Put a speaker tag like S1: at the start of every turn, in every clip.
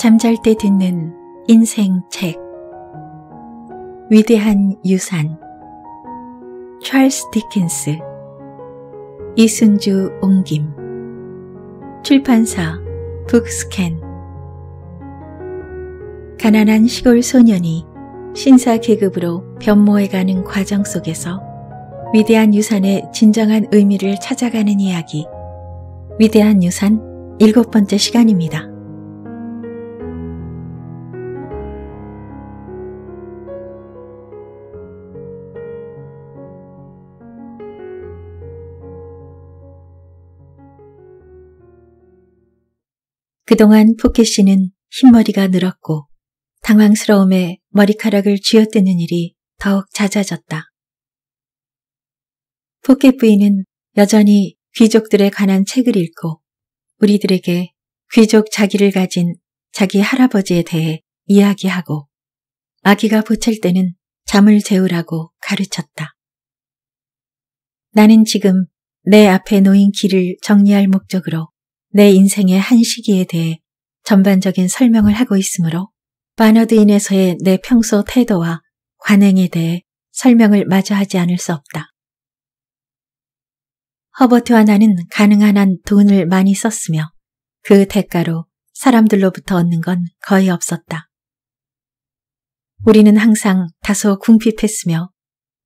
S1: 잠잘 때 듣는 인생 책 위대한 유산 찰스 디킨스 이순주 옹김 출판사 북스캔 가난한 시골 소년이 신사 계급으로 변모해가는 과정 속에서 위대한 유산의 진정한 의미를 찾아가는 이야기 위대한 유산 일곱 번째 시간입니다. 그동안 포켓 씨는 흰머리가 늘었고 당황스러움에 머리카락을 쥐어뜨는 일이 더욱 잦아졌다. 포켓 부인은 여전히 귀족들에 관한 책을 읽고 우리들에게 귀족 자기를 가진 자기 할아버지에 대해 이야기하고 아기가 보챌 때는 잠을 재우라고 가르쳤다. 나는 지금 내 앞에 놓인 길을 정리할 목적으로 내 인생의 한 시기에 대해 전반적인 설명을 하고 있으므로 바너드인에서의 내 평소 태도와 관행에 대해 설명을 마저 하지 않을 수 없다. 허버트와 나는 가능한 한 돈을 많이 썼으며 그 대가로 사람들로부터 얻는 건 거의 없었다. 우리는 항상 다소 궁핍했으며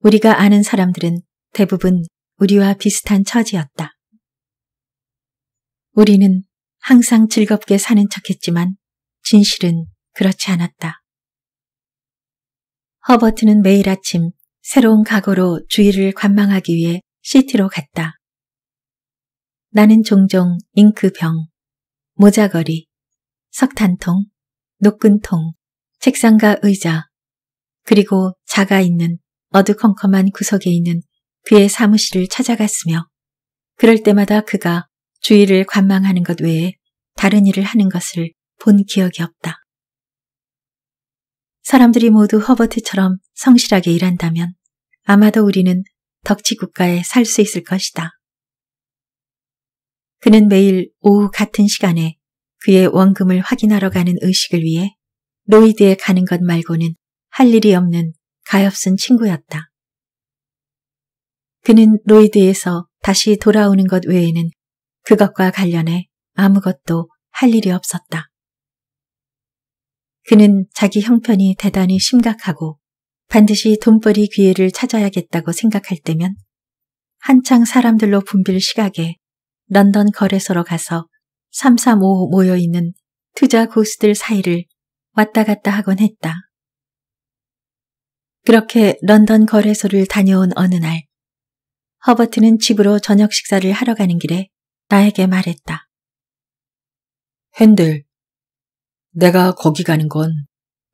S1: 우리가 아는 사람들은 대부분 우리와 비슷한 처지였다. 우리는 항상 즐겁게 사는 척했지만 진실은 그렇지 않았다. 허버트는 매일 아침 새로운 각오로 주위를 관망하기 위해 시티로 갔다. 나는 종종 잉크병, 모자거리, 석탄통, 노끈통, 책상과 의자, 그리고 자가 있는 어두컴컴한 구석에 있는 그의 사무실을 찾아갔으며 그럴 때마다 그가 주의를 관망하는 것 외에 다른 일을 하는 것을 본 기억이 없다. 사람들이 모두 허버트처럼 성실하게 일한다면 아마도 우리는 덕치 국가에 살 수 있을 것이다. 그는 매일 오후 같은 시간에 그의 원금을 확인하러 가는 의식을 위해 로이드에 가는 것 말고는 할 일이 없는 가엾은 친구였다. 그는 로이드에서 다시 돌아오는 것 외에는 그것과 관련해 아무것도 할 일이 없었다. 그는 자기 형편이 대단히 심각하고 반드시 돈벌이 기회를 찾아야겠다고 생각할 때면 한창 사람들로 붐빌 시각에 런던 거래소로 가서 335 모여있는 투자 고수들 사이를 왔다 갔다 하곤 했다. 그렇게 런던 거래소를 다녀온 어느 날, 허버트는 집으로 저녁 식사를 하러 가는 길에 나에게 말했다. 핸들, 내가 거기 가는 건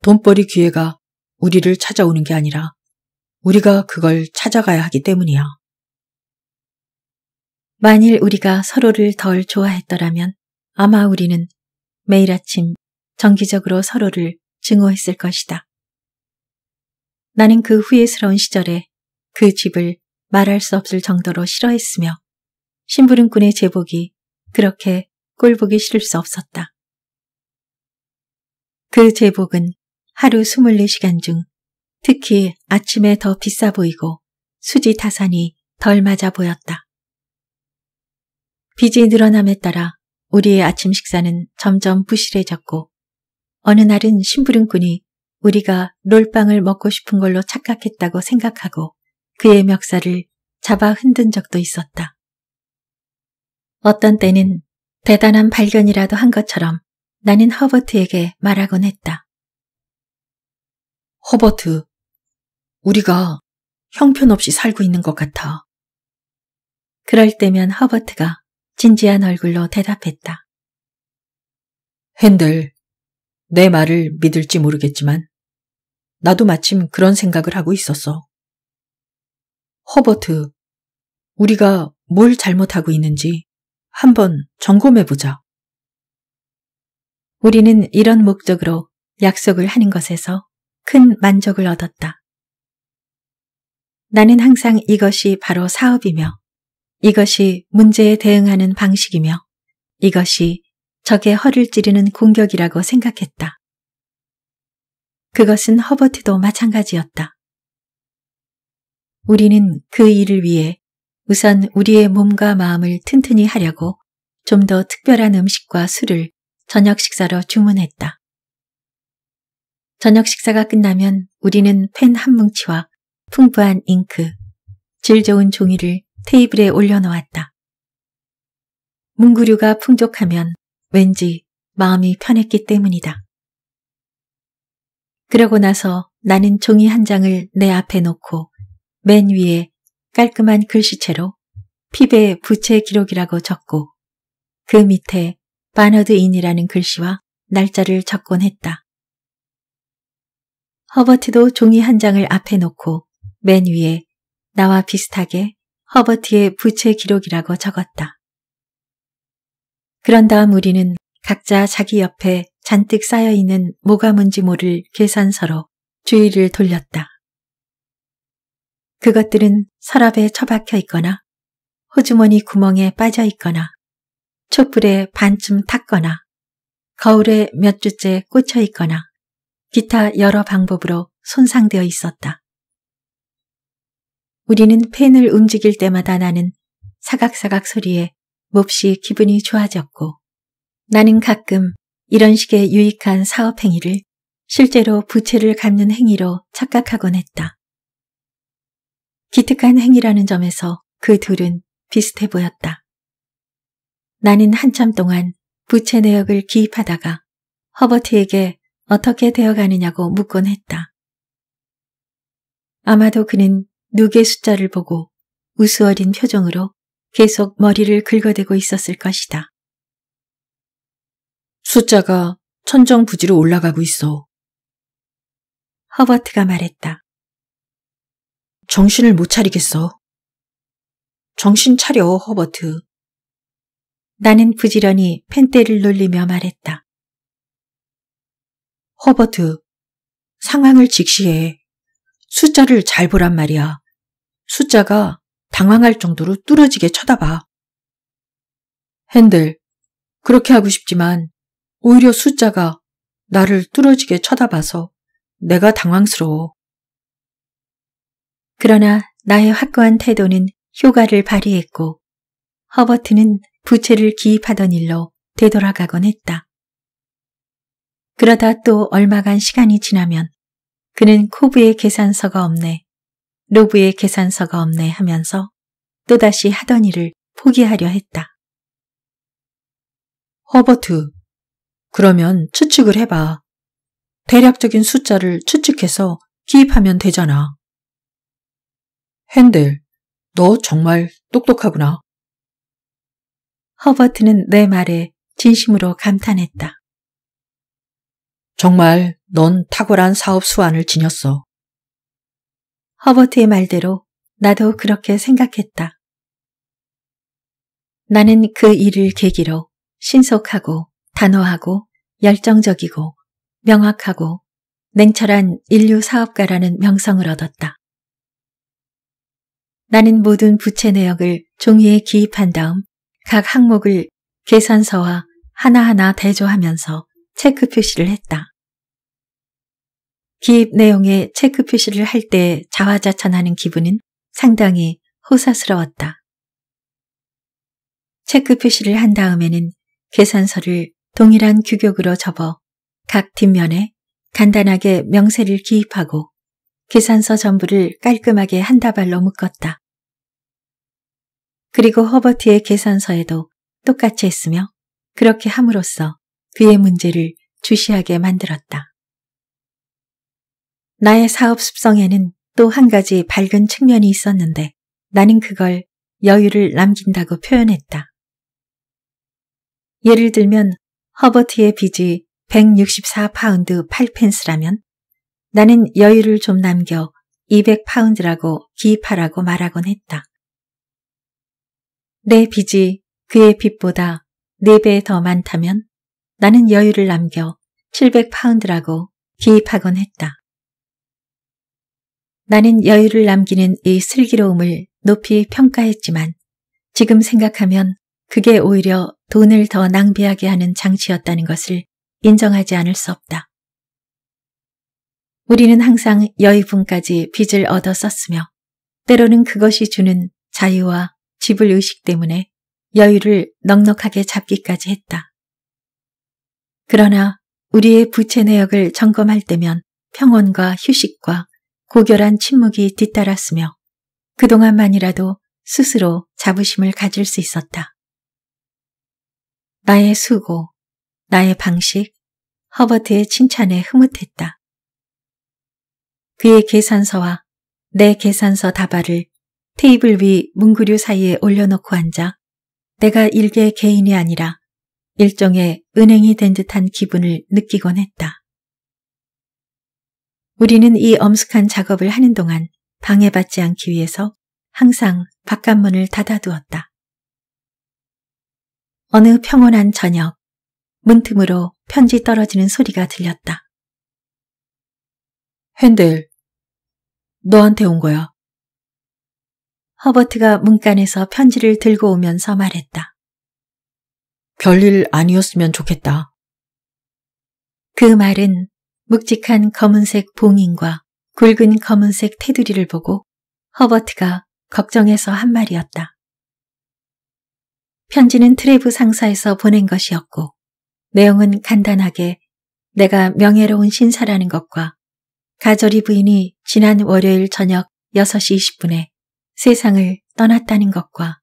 S1: 돈벌이 기회가 우리를 찾아오는 게 아니라 우리가 그걸 찾아가야 하기 때문이야. 만일 우리가 서로를 덜 좋아했더라면 아마 우리는 매일 아침 정기적으로 서로를 증오했을 것이다. 나는 그 후예스러운 시절에 그 집을 말할 수 없을 정도로 싫어했으며 심부름꾼의 제복이 그렇게 꼴보기 싫을 수 없었다. 그 제복은 하루 24시간 중 특히 아침에 더 비싸 보이고 수지 타산이 덜 맞아 보였다. 빚이 늘어남에 따라 우리의 아침 식사는 점점 부실해졌고 어느 날은 심부름꾼이 우리가 롤빵을 먹고 싶은 걸로 착각했다고 생각하고 그의 멱살을 잡아 흔든 적도 있었다. 어떤 때는 대단한 발견이라도 한 것처럼 나는 허버트에게 말하곤 했다. 허버트, 우리가 형편없이 살고 있는 것 같아. 그럴 때면 허버트가 진지한 얼굴로 대답했다. 핸들, 내 말을 믿을지 모르겠지만 나도 마침 그런 생각을 하고 있었어. 허버트, 우리가 뭘 잘못하고 있는지 한번 점검해보자. 우리는 이런 목적으로 약속을 하는 것에서 큰 만족을 얻었다. 나는 항상 이것이 바로 사업이며 이것이 문제에 대응하는 방식이며 이것이 적의 허를 찌르는 공격이라고 생각했다. 그것은 허버트도 마찬가지였다. 우리는 그 일을 위해 우선 우리의 몸과 마음을 튼튼히 하려고 좀 더 특별한 음식과 술을 저녁 식사로 주문했다. 저녁 식사가 끝나면 우리는 펜 한 뭉치와 풍부한 잉크, 질 좋은 종이를 테이블에 올려놓았다. 문구류가 풍족하면 왠지 마음이 편했기 때문이다. 그러고 나서 나는 종이 한 장을 내 앞에 놓고 맨 위에 깔끔한 글씨체로 피베 부채 기록이라고 적고 그 밑에 바너드인이라는 글씨와 날짜를 적곤 했다. 허버트도 종이 한 장을 앞에 놓고 맨 위에 나와 비슷하게 허버트의 부채 기록이라고 적었다. 그런 다음 우리는 각자 자기 옆에 잔뜩 쌓여있는 뭐가 뭔지 모를 계산서로 주의를 돌렸다. 그것들은 서랍에 처박혀 있거나 호주머니 구멍에 빠져 있거나 촛불에 반쯤 탔거나 거울에 몇 주째 꽂혀 있거나 기타 여러 방법으로 손상되어 있었다. 우리는 펜을 움직일 때마다 나는 사각사각 소리에 몹시 기분이 좋아졌고 나는 가끔 이런 식의 유익한 사업 행위를 실제로 부채를 갚는 행위로 착각하곤 했다. 기특한 행위라는 점에서 그 둘은 비슷해 보였다. 나는 한참 동안 부채 내역을 기입하다가 허버트에게 어떻게 되어가느냐고 묻곤 했다. 아마도 그는 누계 숫자를 보고 우스어린 표정으로 계속 머리를 긁어대고 있었을 것이다. 숫자가 천정부지로 올라가고 있어. 허버트가 말했다. 정신을 못 차리겠어. 정신 차려, 허버트. 나는 부지런히 펜대를 놀리며 말했다. 허버트, 상황을 직시해. 숫자를 잘 보란 말이야. 숫자가 당황할 정도로 뚫어지게 쳐다봐. 핸들, 그렇게 하고 싶지만 오히려 숫자가 나를 뚫어지게 쳐다봐서 내가 당황스러워. 그러나 나의 확고한 태도는 효과를 발휘했고 허버트는 부채를 기입하던 일로 되돌아가곤 했다. 그러다 또 얼마간 시간이 지나면 그는 코브의 계산서가 없네, 로브의 계산서가 없네 하면서 또다시 하던 일을 포기하려 했다. 허버트, 그러면 추측을 해봐. 대략적인 숫자를 추측해서 기입하면 되잖아. 핸들너 정말 똑똑하구나. 허버트는 내 말에 진심으로 감탄했다. 정말 넌 탁월한 사업 수완을 지녔어. 허버트의 말대로 나도 그렇게 생각했다. 나는 그 일을 계기로 신속하고 단호하고 열정적이고 명확하고 냉철한 인류 사업가라는 명성을 얻었다. 나는 모든 부채 내역을 종이에 기입한 다음 각 항목을 계산서와 하나하나 대조하면서 체크 표시를 했다. 기입 내용에 체크 표시를 할 때 자화자찬하는 기분은 상당히 호사스러웠다. 체크 표시를 한 다음에는 계산서를 동일한 규격으로 접어 각 뒷면에 간단하게 명세를 기입하고 계산서 전부를 깔끔하게 한 다발로 묶었다. 그리고 허버트의 계산서에도 똑같이 했으며 그렇게 함으로써 그의 문제를 주시하게 만들었다. 나의 사업 습성에는 또 한 가지 밝은 측면이 있었는데 나는 그걸 여유를 남긴다고 표현했다. 예를 들면 허버트의 빚이 164파운드 8펜스라면 나는 여유를 좀 남겨 200파운드라고 기입하라고 말하곤 했다. 내 빚이 그의 빚보다 네 배 더 많다면 나는 여유를 남겨 700파운드라고 기입하곤 했다. 나는 여유를 남기는 이 슬기로움을 높이 평가했지만 지금 생각하면 그게 오히려 돈을 더 낭비하게 하는 장치였다는 것을 인정하지 않을 수 없다. 우리는 항상 여유분까지 빚을 얻어 썼으며 때로는 그것이 주는 자유와 지불 의식 때문에 여유를 넉넉하게 잡기까지 했다. 그러나 우리의 부채 내역을 점검할 때면 평온과 휴식과 고결한 침묵이 뒤따랐으며 그동안만이라도 스스로 자부심을 가질 수 있었다. 나의 수고, 나의 방식, 허버트의 칭찬에 흐뭇했다. 그의 계산서와 내 계산서 다발을 테이블 위 문구류 사이에 올려놓고 앉아 내가 일개 개인이 아니라 일종의 은행이 된 듯한 기분을 느끼곤 했다. 우리는 이 엄숙한 작업을 하는 동안 방해받지 않기 위해서 항상 바깥문을 닫아두었다. 어느 평온한 저녁, 문틈으로 편지 떨어지는 소리가 들렸다. 핸델, 너한테 온 거야. 허버트가 문간에서 편지를 들고 오면서 말했다. 별일 아니었으면 좋겠다. 그 말은 묵직한 검은색 봉인과 굵은 검은색 테두리를 보고 허버트가 걱정해서 한 말이었다. 편지는 트레브 상사에서 보낸 것이었고 내용은 간단하게 내가 명예로운 신사라는 것과 가저리 부인이 지난 월요일 저녁 6시 20분에 세상을 떠났다는 것과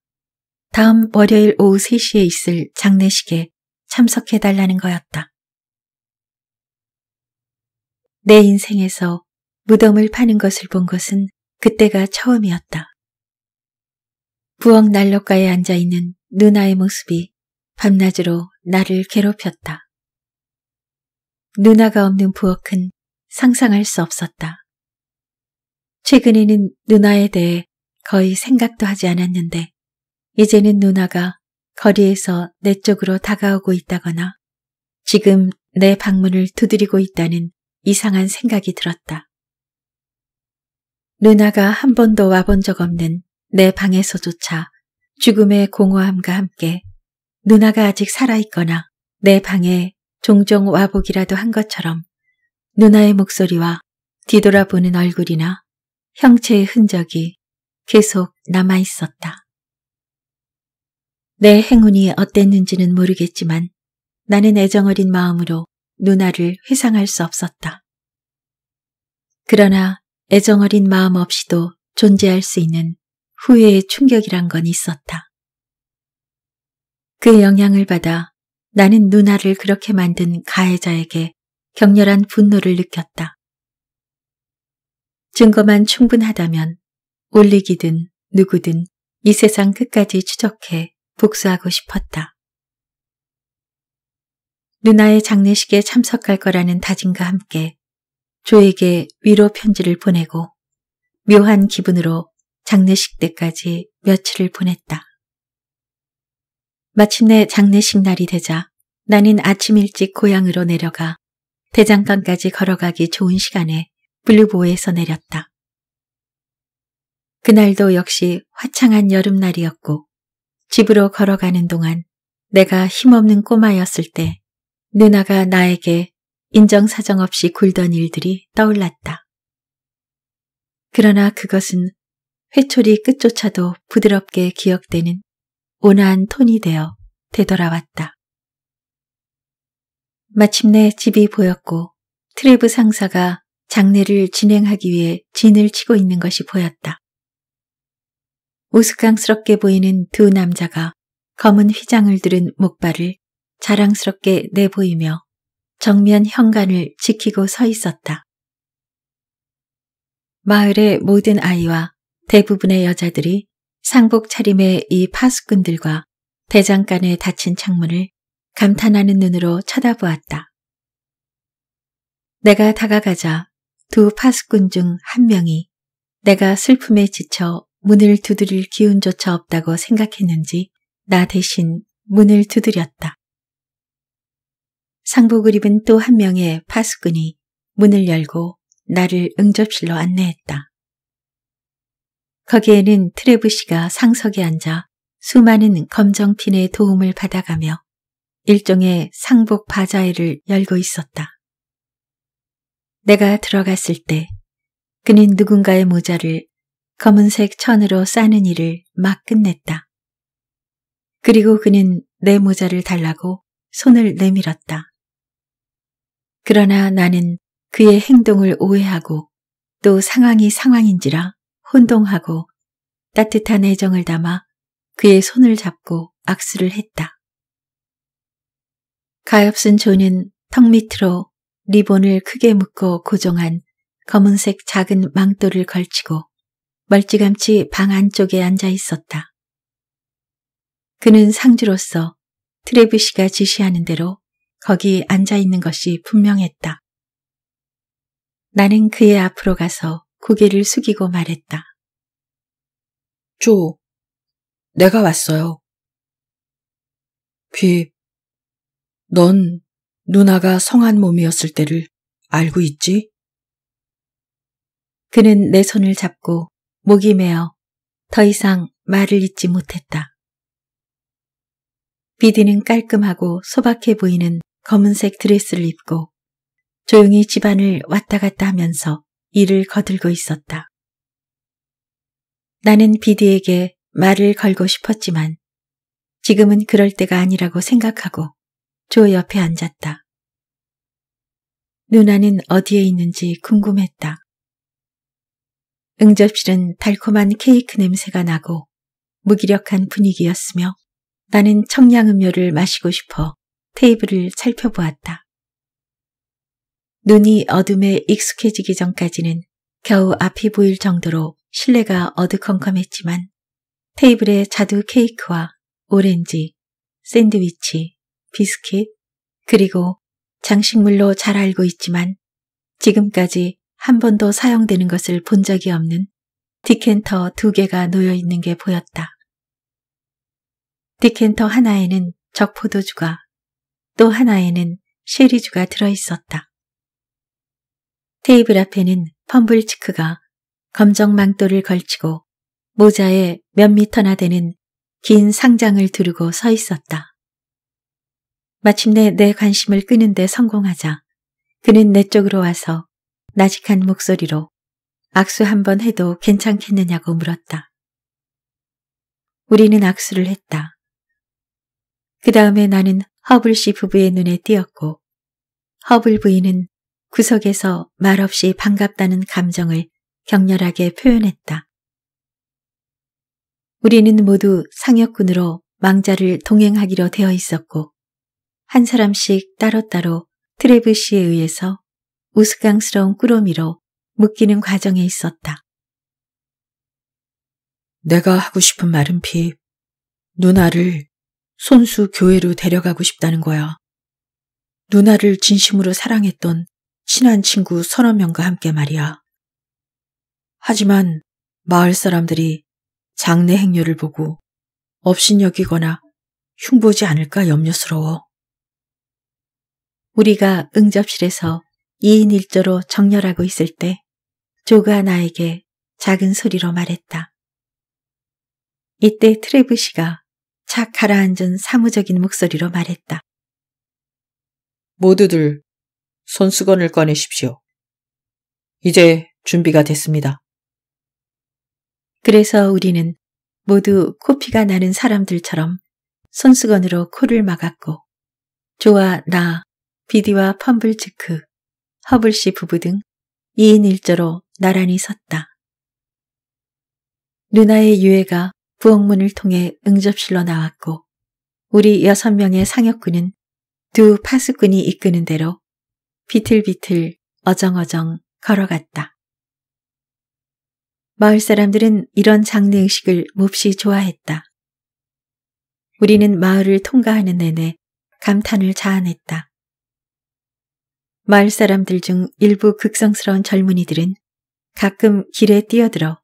S1: 다음 월요일 오후 3시에 있을 장례식에 참석해달라는 거였다. 내 인생에서 무덤을 파는 것을 본 것은 그때가 처음이었다. 부엌 난로가에 앉아있는 누나의 모습이 밤낮으로 나를 괴롭혔다. 누나가 없는 부엌은 상상할 수 없었다. 최근에는 누나에 대해 거의 생각도 하지 않았는데 이제는 누나가 거리에서 내 쪽으로 다가오고 있다거나 지금 내 방문을 두드리고 있다는 이상한 생각이 들었다. 누나가 한 번도 와본 적 없는 내 방에서조차 죽음의 공허함과 함께 누나가 아직 살아있거나 내 방에 종종 와보기라도 한 것처럼 누나의 목소리와 뒤돌아보는 얼굴이나 형체의 흔적이 계속 남아 있었다. 내 행운이 어땠는지는 모르겠지만 나는 애정어린 마음으로 누나를 회상할 수 없었다. 그러나 애정어린 마음 없이도 존재할 수 있는 후회의 충격이란 건 있었다. 그 영향을 받아 나는 누나를 그렇게 만든 가해자에게 격렬한 분노를 느꼈다. 증거만 충분하다면 올리기든 누구든 이 세상 끝까지 추적해 복수하고 싶었다. 누나의 장례식에 참석할 거라는 다짐과 함께 조에게 위로 편지를 보내고 묘한 기분으로 장례식 때까지 며칠을 보냈다. 마침내 장례식 날이 되자 나는 아침 일찍 고향으로 내려가 대장간까지 걸어가기 좋은 시간에 블루보에서 내렸다. 그날도 역시 화창한 여름날이었고 집으로 걸어가는 동안 내가 힘없는 꼬마였을 때 누나가 나에게 인정사정 없이 굴던 일들이 떠올랐다. 그러나 그것은 회초리 끝조차도 부드럽게 기억되는 온화한 톤이 되어 되돌아왔다. 마침내 집이 보였고 트레브 상사가 장례를 진행하기 위해 진을 치고 있는 것이 보였다. 우스꽝스럽게 보이는 두 남자가 검은 휘장을 들은 목발을 자랑스럽게 내보이며 정면 현관을 지키고 서 있었다. 마을의 모든 아이와 대부분의 여자들이 상복 차림의 이 파수꾼들과 대장간에 닫힌 창문을 감탄하는 눈으로 쳐다보았다. 내가 다가가자 두 파수꾼 중 한 명이 내가 슬픔에 지쳐 문을 두드릴 기운조차 없다고 생각했는지 나 대신 문을 두드렸다. 상복을 입은 또 한 명의 파수꾼이 문을 열고 나를 응접실로 안내했다. 거기에는 트레브씨가 상석에 앉아 수많은 검정핀의 도움을 받아가며 일종의 상복 바자회를 열고 있었다. 내가 들어갔을 때 그는 누군가의 모자를 검은색 천으로 싸는 일을 막 끝냈다. 그리고 그는 내 모자를 달라고 손을 내밀었다. 그러나 나는 그의 행동을 오해하고 또 상황이 상황인지라 혼동하고 따뜻한 애정을 담아 그의 손을 잡고 악수를 했다. 가엾은 조는 턱 밑으로 리본을 크게 묶어 고정한 검은색 작은 망토를 걸치고 멀찌감치 방 안쪽에 앉아 있었다. 그는 상주로서 트레비시가 지시하는 대로 거기 앉아 있는 것이 분명했다. 나는 그의 앞으로 가서 고개를 숙이고 말했다. 조, 내가 왔어요. 비, 넌 누나가 성한 몸이었을 때를 알고 있지? 그는 내 손을 잡고 목이 메어 더 이상 말을 잇지 못했다. 비디는 깔끔하고 소박해 보이는 검은색 드레스를 입고 조용히 집안을 왔다 갔다 하면서 일을 거들고 있었다. 나는 비디에게 말을 걸고 싶었지만 지금은 그럴 때가 아니라고 생각하고 조 옆에 앉았다. 누나는 어디에 있는지 궁금했다. 응접실은 달콤한 케이크 냄새가 나고 무기력한 분위기였으며 나는 청량음료를 마시고 싶어 테이블을 살펴보았다. 눈이 어둠에 익숙해지기 전까지는 겨우 앞이 보일 정도로 실내가 어두컴컴했지만 테이블에 자두 케이크와 오렌지, 샌드위치, 비스킷, 그리고 장식물로 잘 알고 있지만 지금까지 한 번도 사용되는 것을 본 적이 없는 디켄터 두 개가 놓여 있는 게 보였다. 디켄터 하나에는 적포도주가 또 하나에는 쉐리주가 들어 있었다. 테이블 앞에는 펌블치크가 검정 망토를 걸치고 모자에 몇 미터나 되는 긴 상장을 두르고 서 있었다. 마침내 내 관심을 끄는데 성공하자 그는 내 쪽으로 와서 나직한 목소리로 악수 한번 해도 괜찮겠느냐고 물었다. 우리는 악수를 했다. 그 다음에 나는 허블 씨 부부의 눈에 띄었고 허블 부인은 구석에서 말없이 반갑다는 감정을 격렬하게 표현했다. 우리는 모두 상여꾼으로 망자를 동행하기로 되어 있었고 한 사람씩 따로따로 트레브 씨에 의해서 우스꽝스러운 꾸러미로 묶이는 과정에 있었다. 내가 하고 싶은 말은 피 누나를 손수 교회로 데려가고 싶다는 거야. 누나를 진심으로 사랑했던 친한 친구 서너 명과 함께 말이야. 하지만 마을 사람들이 장례 행렬을 보고 업신여기거나 흉보지 않을까 염려스러워. 우리가 응접실에서 2인 1조로 정렬하고 있을 때 조가 나에게 작은 소리로 말했다. 이때 트레브씨가착 가라앉은 사무적인 목소리로 말했다. 모두들 손수건을 꺼내십시오. 이제 준비가 됐습니다. 그래서 우리는 모두 코피가 나는 사람들처럼 손수건으로 코를 막았고 조와 나, 비디와 펌블즈크, 허블 씨 부부 등 2인 1조로 나란히 섰다. 누나의 유해가 부엌문을 통해 응접실로 나왔고 우리 여섯 명의 상혁군은두 파수꾼이 이끄는 대로 비틀비틀 어정어정 걸어갔다. 마을 사람들은 이런 장례의식을 몹시 좋아했다. 우리는 마을을 통과하는 내내 감탄을 자아냈다. 마을 사람들 중 일부 극성스러운 젊은이들은 가끔 길에 뛰어들어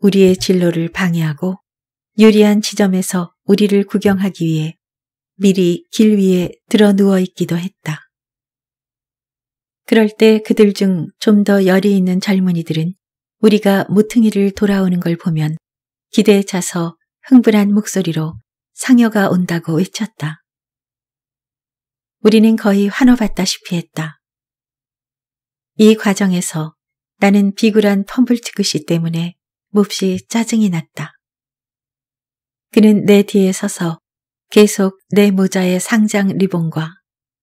S1: 우리의 진로를 방해하고 유리한 지점에서 우리를 구경하기 위해 미리 길 위에 들어 누워 있기도 했다. 그럴 때 그들 중 좀 더 열이 있는 젊은이들은 우리가 모퉁이를 돌아오는 걸 보면 기대에 차서 흥분한 목소리로 상여가 온다고 외쳤다. 우리는 거의 환호받다시피 했다. 이 과정에서 나는 비굴한 펌블티크시 때문에 몹시 짜증이 났다. 그는 내 뒤에 서서 계속 내 모자의 상장 리본과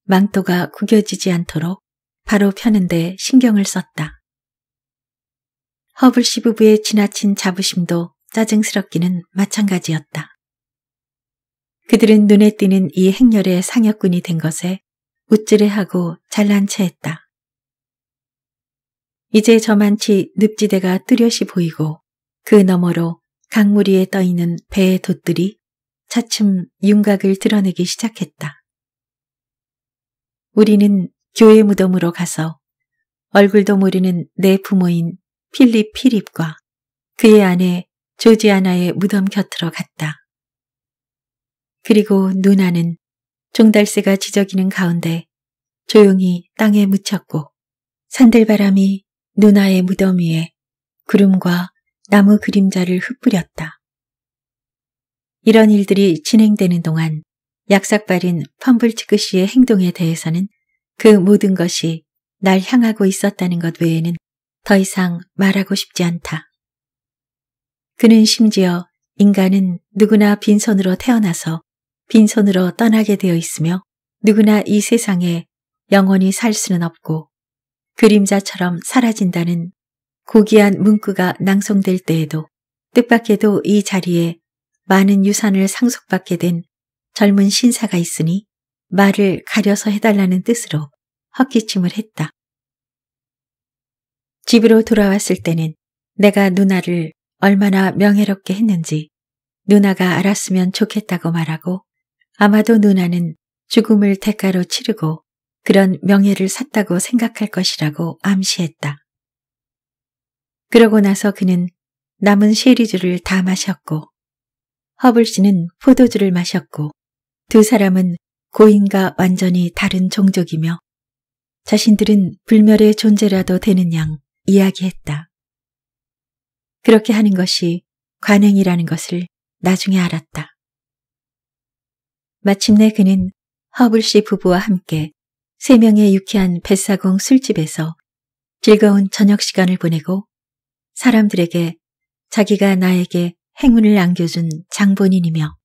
S1: 망토가 구겨지지 않도록 바로 펴는데 신경을 썼다. 허블시 부부의 지나친 자부심도 짜증스럽기는 마찬가지였다. 그들은 눈에 띄는 이 행렬의 상여꾼이 된 것에 우쭐해하고 잘난 체했다. 이제 저만치 늪지대가 뚜렷이 보이고 그 너머로 강물 위에 떠있는 배의 돛들이 차츰 윤곽을 드러내기 시작했다. 우리는 교회 무덤으로 가서 얼굴도 모르는 내 부모인 필립 필립과 그의 아내 조지아나의 무덤 곁으로 갔다. 그리고 누나는 종달새가 지저귀는 가운데 조용히 땅에 묻혔고 산들바람이 누나의 무덤위에 구름과 나무 그림자를 흩뿌렸다. 이런 일들이 진행되는 동안 약삭발인 펌블치크 씨의 행동에 대해서는 그 모든 것이 날 향하고 있었다는 것 외에는 더 이상 말하고 싶지 않다. 그는 심지어 인간은 누구나 빈손으로 태어나서 빈손으로 떠나게 되어 있으며 누구나 이 세상에 영원히 살 수는 없고 그림자처럼 사라진다는 고귀한 문구가 낭송될 때에도 뜻밖에도 이 자리에 많은 유산을 상속받게 된 젊은 신사가 있으니 말을 가려서 해달라는 뜻으로 헛기침을 했다. 집으로 돌아왔을 때는 내가 누나를 얼마나 명예롭게 했는지 누나가 알았으면 좋겠다고 말하고 아마도 누나는 죽음을 대가로 치르고 그런 명예를 샀다고 생각할 것이라고 암시했다. 그러고 나서 그는 남은 쉐리주를 다 마셨고 허블 씨는 포도주를 마셨고 두 사람은 고인과 완전히 다른 종족이며 자신들은 불멸의 존재라도 되는 양 이야기했다. 그렇게 하는 것이 관행이라는 것을 나중에 알았다. 마침내 그는 허블 씨 부부와 함께 세 명의 유쾌한 뱃사공 술집에서 즐거운 저녁 시간을 보내고 사람들에게 자기가 나에게 행운을 안겨준 장본인이며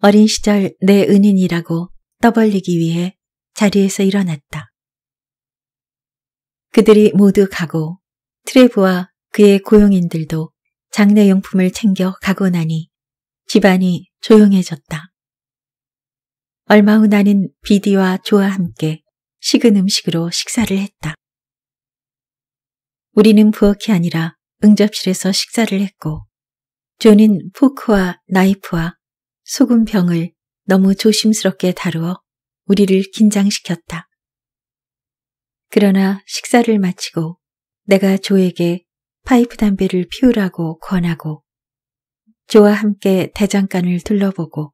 S1: 어린 시절 내 은인이라고 떠벌리기 위해 자리에서 일어났다. 그들이 모두 가고 트레브와 그의 고용인들도 장례용품을 챙겨 가고 나니 집안이 조용해졌다. 얼마 후 나는 비디와 조와 함께 식은 음식으로 식사를 했다. 우리는 부엌이 아니라 응접실에서 식사를 했고 존은 포크와 나이프와 소금병을 너무 조심스럽게 다루어 우리를 긴장시켰다. 그러나 식사를 마치고 내가 조에게 파이프 담배를 피우라고 권하고 조와 함께 대장간을 둘러보고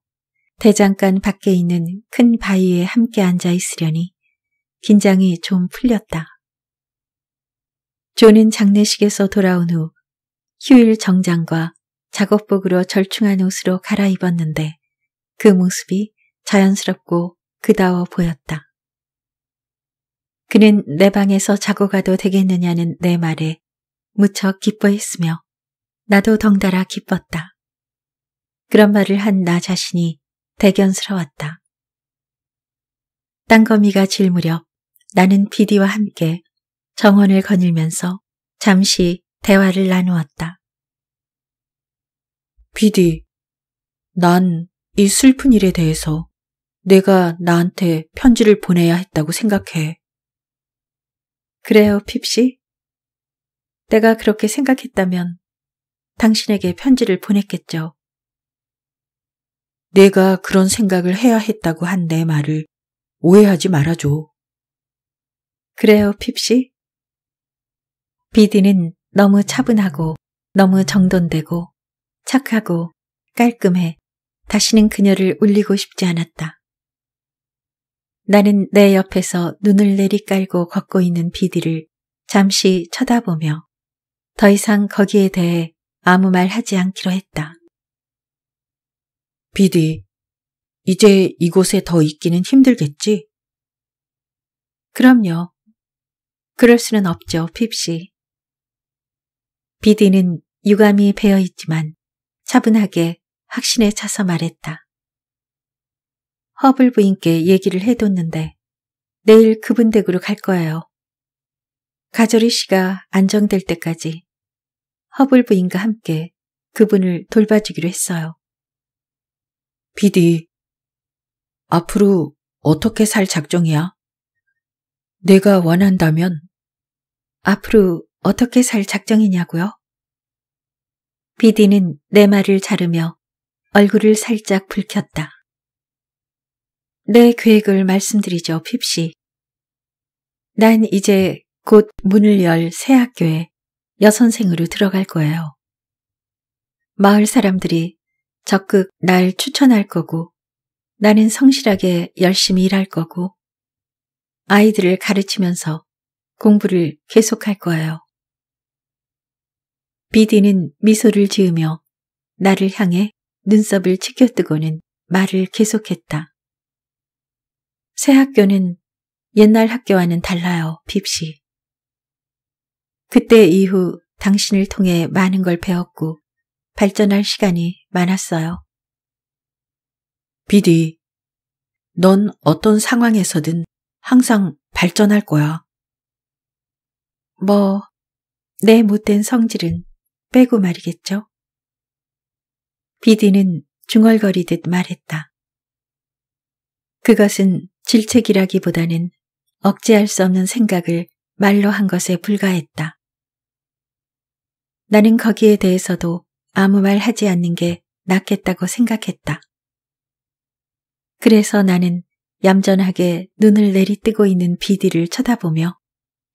S1: 대장간 밖에 있는 큰 바위에 함께 앉아 있으려니 긴장이 좀 풀렸다. 존은 장례식에서 돌아온 후 휴일 정장과 작업복으로 절충한 옷으로 갈아입었는데 그 모습이 자연스럽고 그다워 보였다. 그는 내 방에서 자고 가도 되겠느냐는 내 말에 무척 기뻐했으며 나도 덩달아 기뻤다. 그런 말을 한 나 자신이 대견스러웠다. 땅거미가 질 무렵 나는 비디와 함께 정원을 거닐면서 잠시 대화를 나누었다. 비디, 난 이 슬픈 일에 대해서 내가 나한테 편지를 보내야 했다고 생각해. 그래요, 핍씨? 내가 그렇게 생각했다면 당신에게 편지를 보냈겠죠. 내가 그런 생각을 해야 했다고 한 내 말을 오해하지 말아줘. 그래요, 핍씨? 비디는 너무 차분하고 너무 정돈되고 착하고 깔끔해 다시는 그녀를 울리고 싶지 않았다. 나는 내 옆에서 눈을 내리깔고 걷고 있는 비디를 잠시 쳐다보며 더 이상 거기에 대해 아무 말 하지 않기로 했다. 비디, 이제 이곳에 더 있기는 힘들겠지? 그럼요. 그럴 수는 없죠, 핍시. 비디는 유감이 배어 있지만 차분하게 확신에 차서 말했다. 허블 부인께 얘기를 해뒀는데 내일 그분 댁으로 갈 거예요. 가조리 씨가 안정될 때까지 허블 부인과 함께 그분을 돌봐주기로 했어요. 비디, 앞으로 어떻게 살 작정이야? 내가 원한다면 앞으로 어떻게 살 작정이냐고요? 비디는 내 말을 자르며 얼굴을 살짝 붉혔다. 내 계획을 말씀드리죠, 핍시. 난 이제 곧 문을 열 새 학교에 여선생으로 들어갈 거예요. 마을 사람들이 적극 날 추천할 거고 나는 성실하게 열심히 일할 거고 아이들을 가르치면서 공부를 계속할 거예요. 비디는 미소를 지으며 나를 향해 눈썹을 치켜뜨고는 말을 계속했다. 새 학교는 옛날 학교와는 달라요, 빕시. 그때 이후 당신을 통해 많은 걸 배웠고 발전할 시간이 많았어요. 비디, 넌 어떤 상황에서든 항상 발전할 거야. 뭐, 내 못된 성질은 빼고 말이겠죠? 비디는 중얼거리듯 말했다. 그것은 질책이라기보다는 억제할 수 없는 생각을 말로 한 것에 불과했다. 나는 거기에 대해서도 아무 말 하지 않는 게 낫겠다고 생각했다. 그래서 나는 얌전하게 눈을 내리뜨고 있는 비디를 쳐다보며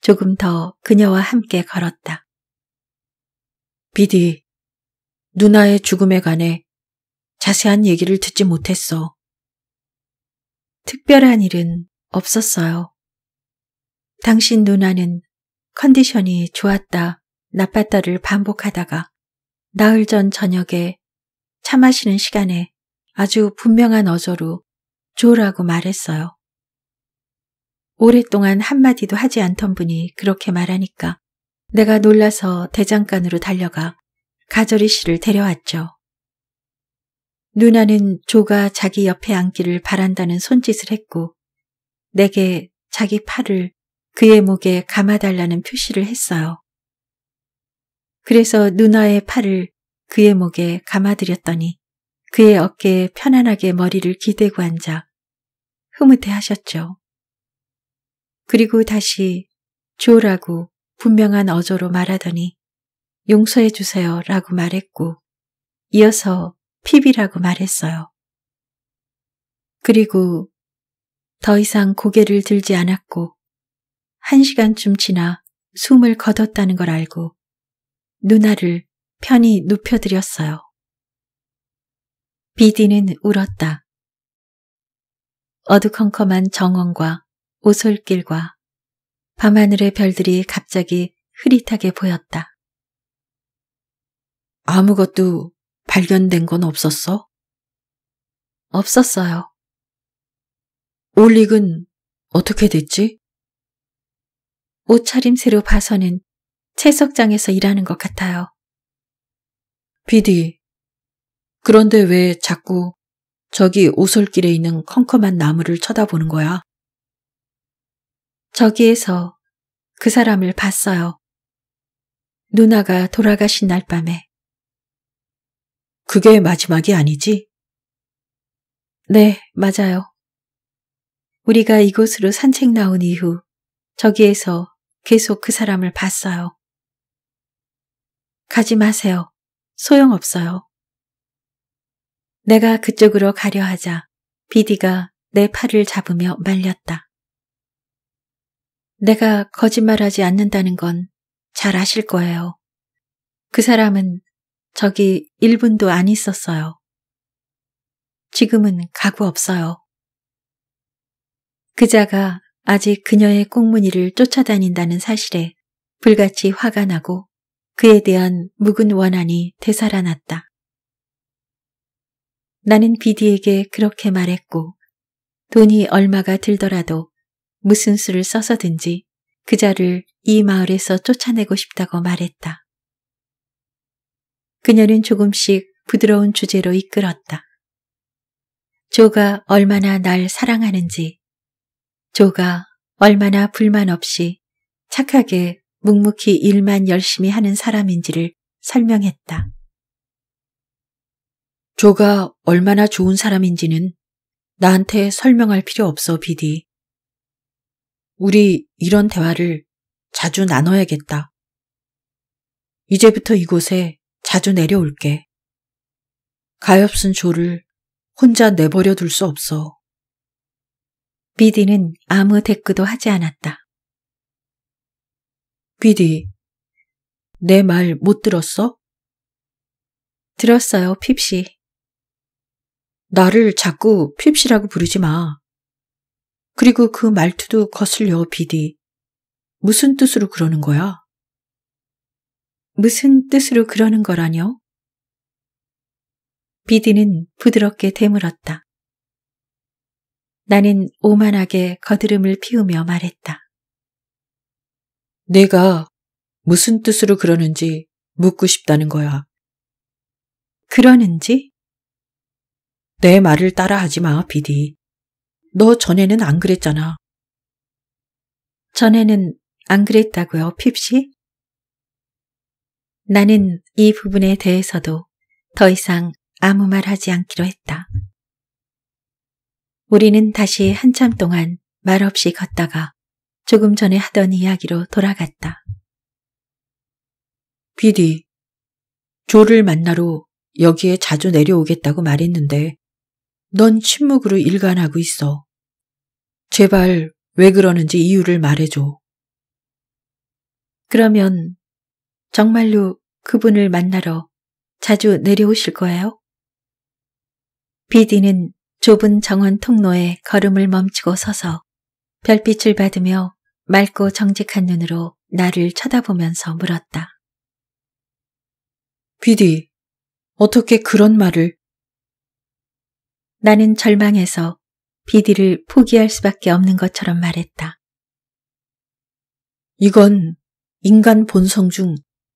S1: 조금 더 그녀와 함께 걸었다. 비디, 누나의 죽음에 관해 자세한 얘기를 듣지 못했어. 특별한 일은 없었어요. 당신 누나는 컨디션이 좋았다, 나빴다를 반복하다가 나흘 전 저녁에 차 마시는 시간에 아주 분명한 어조로 좋으라고 말했어요. 오랫동안 한마디도 하지 않던 분이 그렇게 말하니까 내가 놀라서 대장간으로 달려가 가절이 씨를 데려왔죠. 누나는 조가 자기 옆에 앉기를 바란다는 손짓을 했고 내게 자기 팔을 그의 목에 감아달라는 표시를 했어요. 그래서 누나의 팔을 그의 목에 감아드렸더니 그의 어깨에 편안하게 머리를 기대고 앉아 흐뭇해 하셨죠. 그리고 다시 조라고 분명한 어조로 말하더니 용서해 주세요 라고 말했고 이어서 피비라고 말했어요. 그리고 더 이상 고개를 들지 않았고 한 시간쯤 지나 숨을 거뒀다는 걸 알고 누나를 편히 눕혀드렸어요. 비디는 울었다. 어두컴컴한 정원과 오솔길과 밤하늘의 별들이 갑자기 흐릿하게 보였다. 아무것도 발견된 건 없었어? 없었어요. 올릭은 어떻게 됐지? 옷차림새로 봐서는 채석장에서 일하는 것 같아요. 비디, 그런데 왜 자꾸 저기 오솔길에 있는 컴컴한 나무를 쳐다보는 거야? 저기에서 그 사람을 봤어요. 누나가 돌아가신 날 밤에. 그게 마지막이 아니지? 네, 맞아요. 우리가 이곳으로 산책 나온 이후 저기에서 계속 그 사람을 봤어요. 가지 마세요. 소용없어요. 내가 그쪽으로 가려 하자 비디가 내 팔을 잡으며 말렸다. 내가 거짓말하지 않는다는 건 잘 아실 거예요. 그 사람은 저기 1분도 안 있었어요. 지금은 가구 없어요. 그자가 아직 그녀의 꽁무니를 쫓아다닌다는 사실에 불같이 화가 나고 그에 대한 묵은 원한이 되살아났다. 나는 비디에게 그렇게 말했고 돈이 얼마가 들더라도 무슨 수를 써서든지 그자를 이 마을에서 쫓아내고 싶다고 말했다. 그녀는 조금씩 부드러운 주제로 이끌었다. 조가 얼마나 날 사랑하는지, 조가 얼마나 불만 없이 착하게 묵묵히 일만 열심히 하는 사람인지를 설명했다. 조가 얼마나 좋은 사람인지는 나한테 설명할 필요 없어, 비디. 우리 이런 대화를 자주 나눠야겠다. 이제부터 이곳에 자주 내려올게. 가엾은 조를 혼자 내버려 둘 수 없어. 비디는 아무 대꾸도 하지 않았다. 비디, 내 말 못 들었어? 들었어요, 핍시. 나를 자꾸 핍시라고 부르지 마. 그리고 그 말투도 거슬려 비디. 무슨 뜻으로 그러는 거야? 무슨 뜻으로 그러는 거라뇨? 비디는 부드럽게 되물었다. 나는 오만하게 거드름을 피우며 말했다. 내가 무슨 뜻으로 그러는지 묻고 싶다는 거야. 그러는지? 내 말을 따라하지 마, 비디. 너 전에는 안 그랬잖아. 전에는 안 그랬다고요, 핍시? 나는 이 부분에 대해서도 더 이상 아무 말 하지 않기로 했다. 우리는 다시 한참 동안 말없이 걷다가 조금 전에 하던 이야기로 돌아갔다. 비디, 조를 만나러 여기에 자주 내려오겠다고 말했는데 넌 침묵으로 일관하고 있어. 제발 왜 그러는지 이유를 말해줘. 그러면 정말로 그분을 만나러 자주 내려오실 거예요? 비디는 좁은 정원 통로에 걸음을 멈추고 서서 별빛을 받으며 맑고 정직한 눈으로 나를 쳐다보면서 물었다. 비디, 어떻게 그런 말을? 나는 절망해서 비디를 포기할 수밖에 없는 것처럼 말했다. 이건 인간 본성 중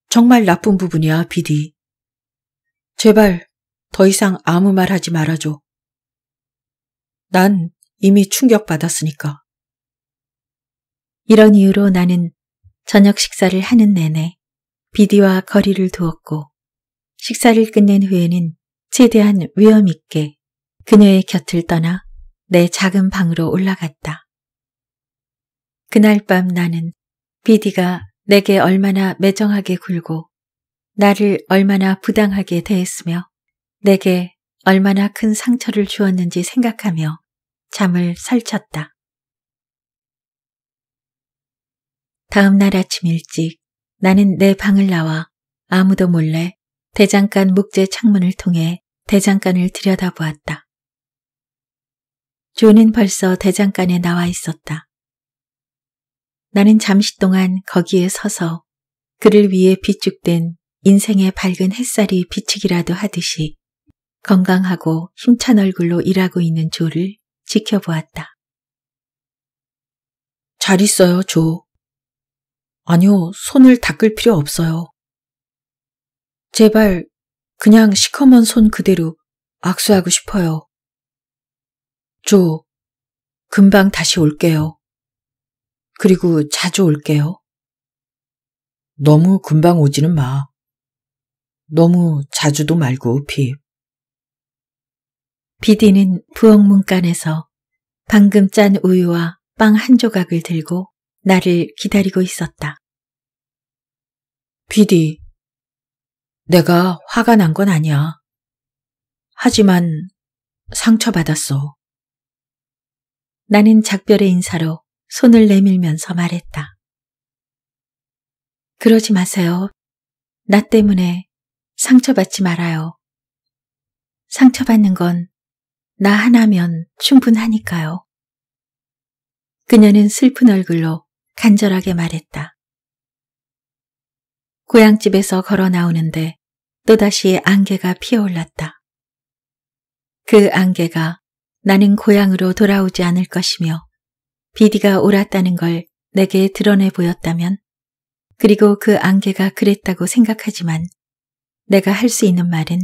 S1: 정말 나쁜 부분이야, 비디. 제발 더 이상 아무 말 하지 말아줘. 난 이미 충격받았으니까. 이런 이유로 나는 저녁 식사를 하는 내내 비디와 거리를 두었고 식사를 끝낸 후에는 최대한 위험 있게 그녀의 곁을 떠나 내 작은 방으로 올라갔다. 그날 밤 나는 비디가 내게 얼마나 매정하게 굴고 나를 얼마나 부당하게 대했으며 내게 얼마나 큰 상처를 주었는지 생각하며 잠을 설쳤다. 다음 날 아침 일찍 나는 내 방을 나와 아무도 몰래 대장간 목재 창문을 통해 대장간을 들여다보았다. 존은 벌써 대장간에 나와 있었다. 나는 잠시 동안 거기에 서서 그를 위해 비축된 인생의 밝은 햇살이 비치기라도 하듯이 건강하고 힘찬 얼굴로 일하고 있는 조를 지켜보았다. 잘 있어요, 조. 아니요, 손을 닦을 필요 없어요. 제발 그냥 시커먼 손 그대로 악수하고 싶어요. 조, 금방 다시 올게요. 그리고 자주 올게요. 너무 금방 오지는 마. 너무 자주도 말고, 핍. 비디는 부엌 문간에서 방금 짠 우유와 빵 한 조각을 들고 나를 기다리고 있었다. 비디, 내가 화가 난 건 아니야. 하지만 상처받았어. 나는 작별의 인사로 손을 내밀면서 말했다. 그러지 마세요. 나 때문에 상처받지 말아요. 상처받는 건 나 하나면 충분하니까요. 그녀는 슬픈 얼굴로 간절하게 말했다. 고향집에서 걸어 나오는데 또다시 안개가 피어올랐다. 그 안개가 나는 고향으로 돌아오지 않을 것이며 비디가 옳았다는 걸 내게 드러내 보였다면 그리고 그 안개가 그랬다고 생각하지만 내가 할 수 있는 말은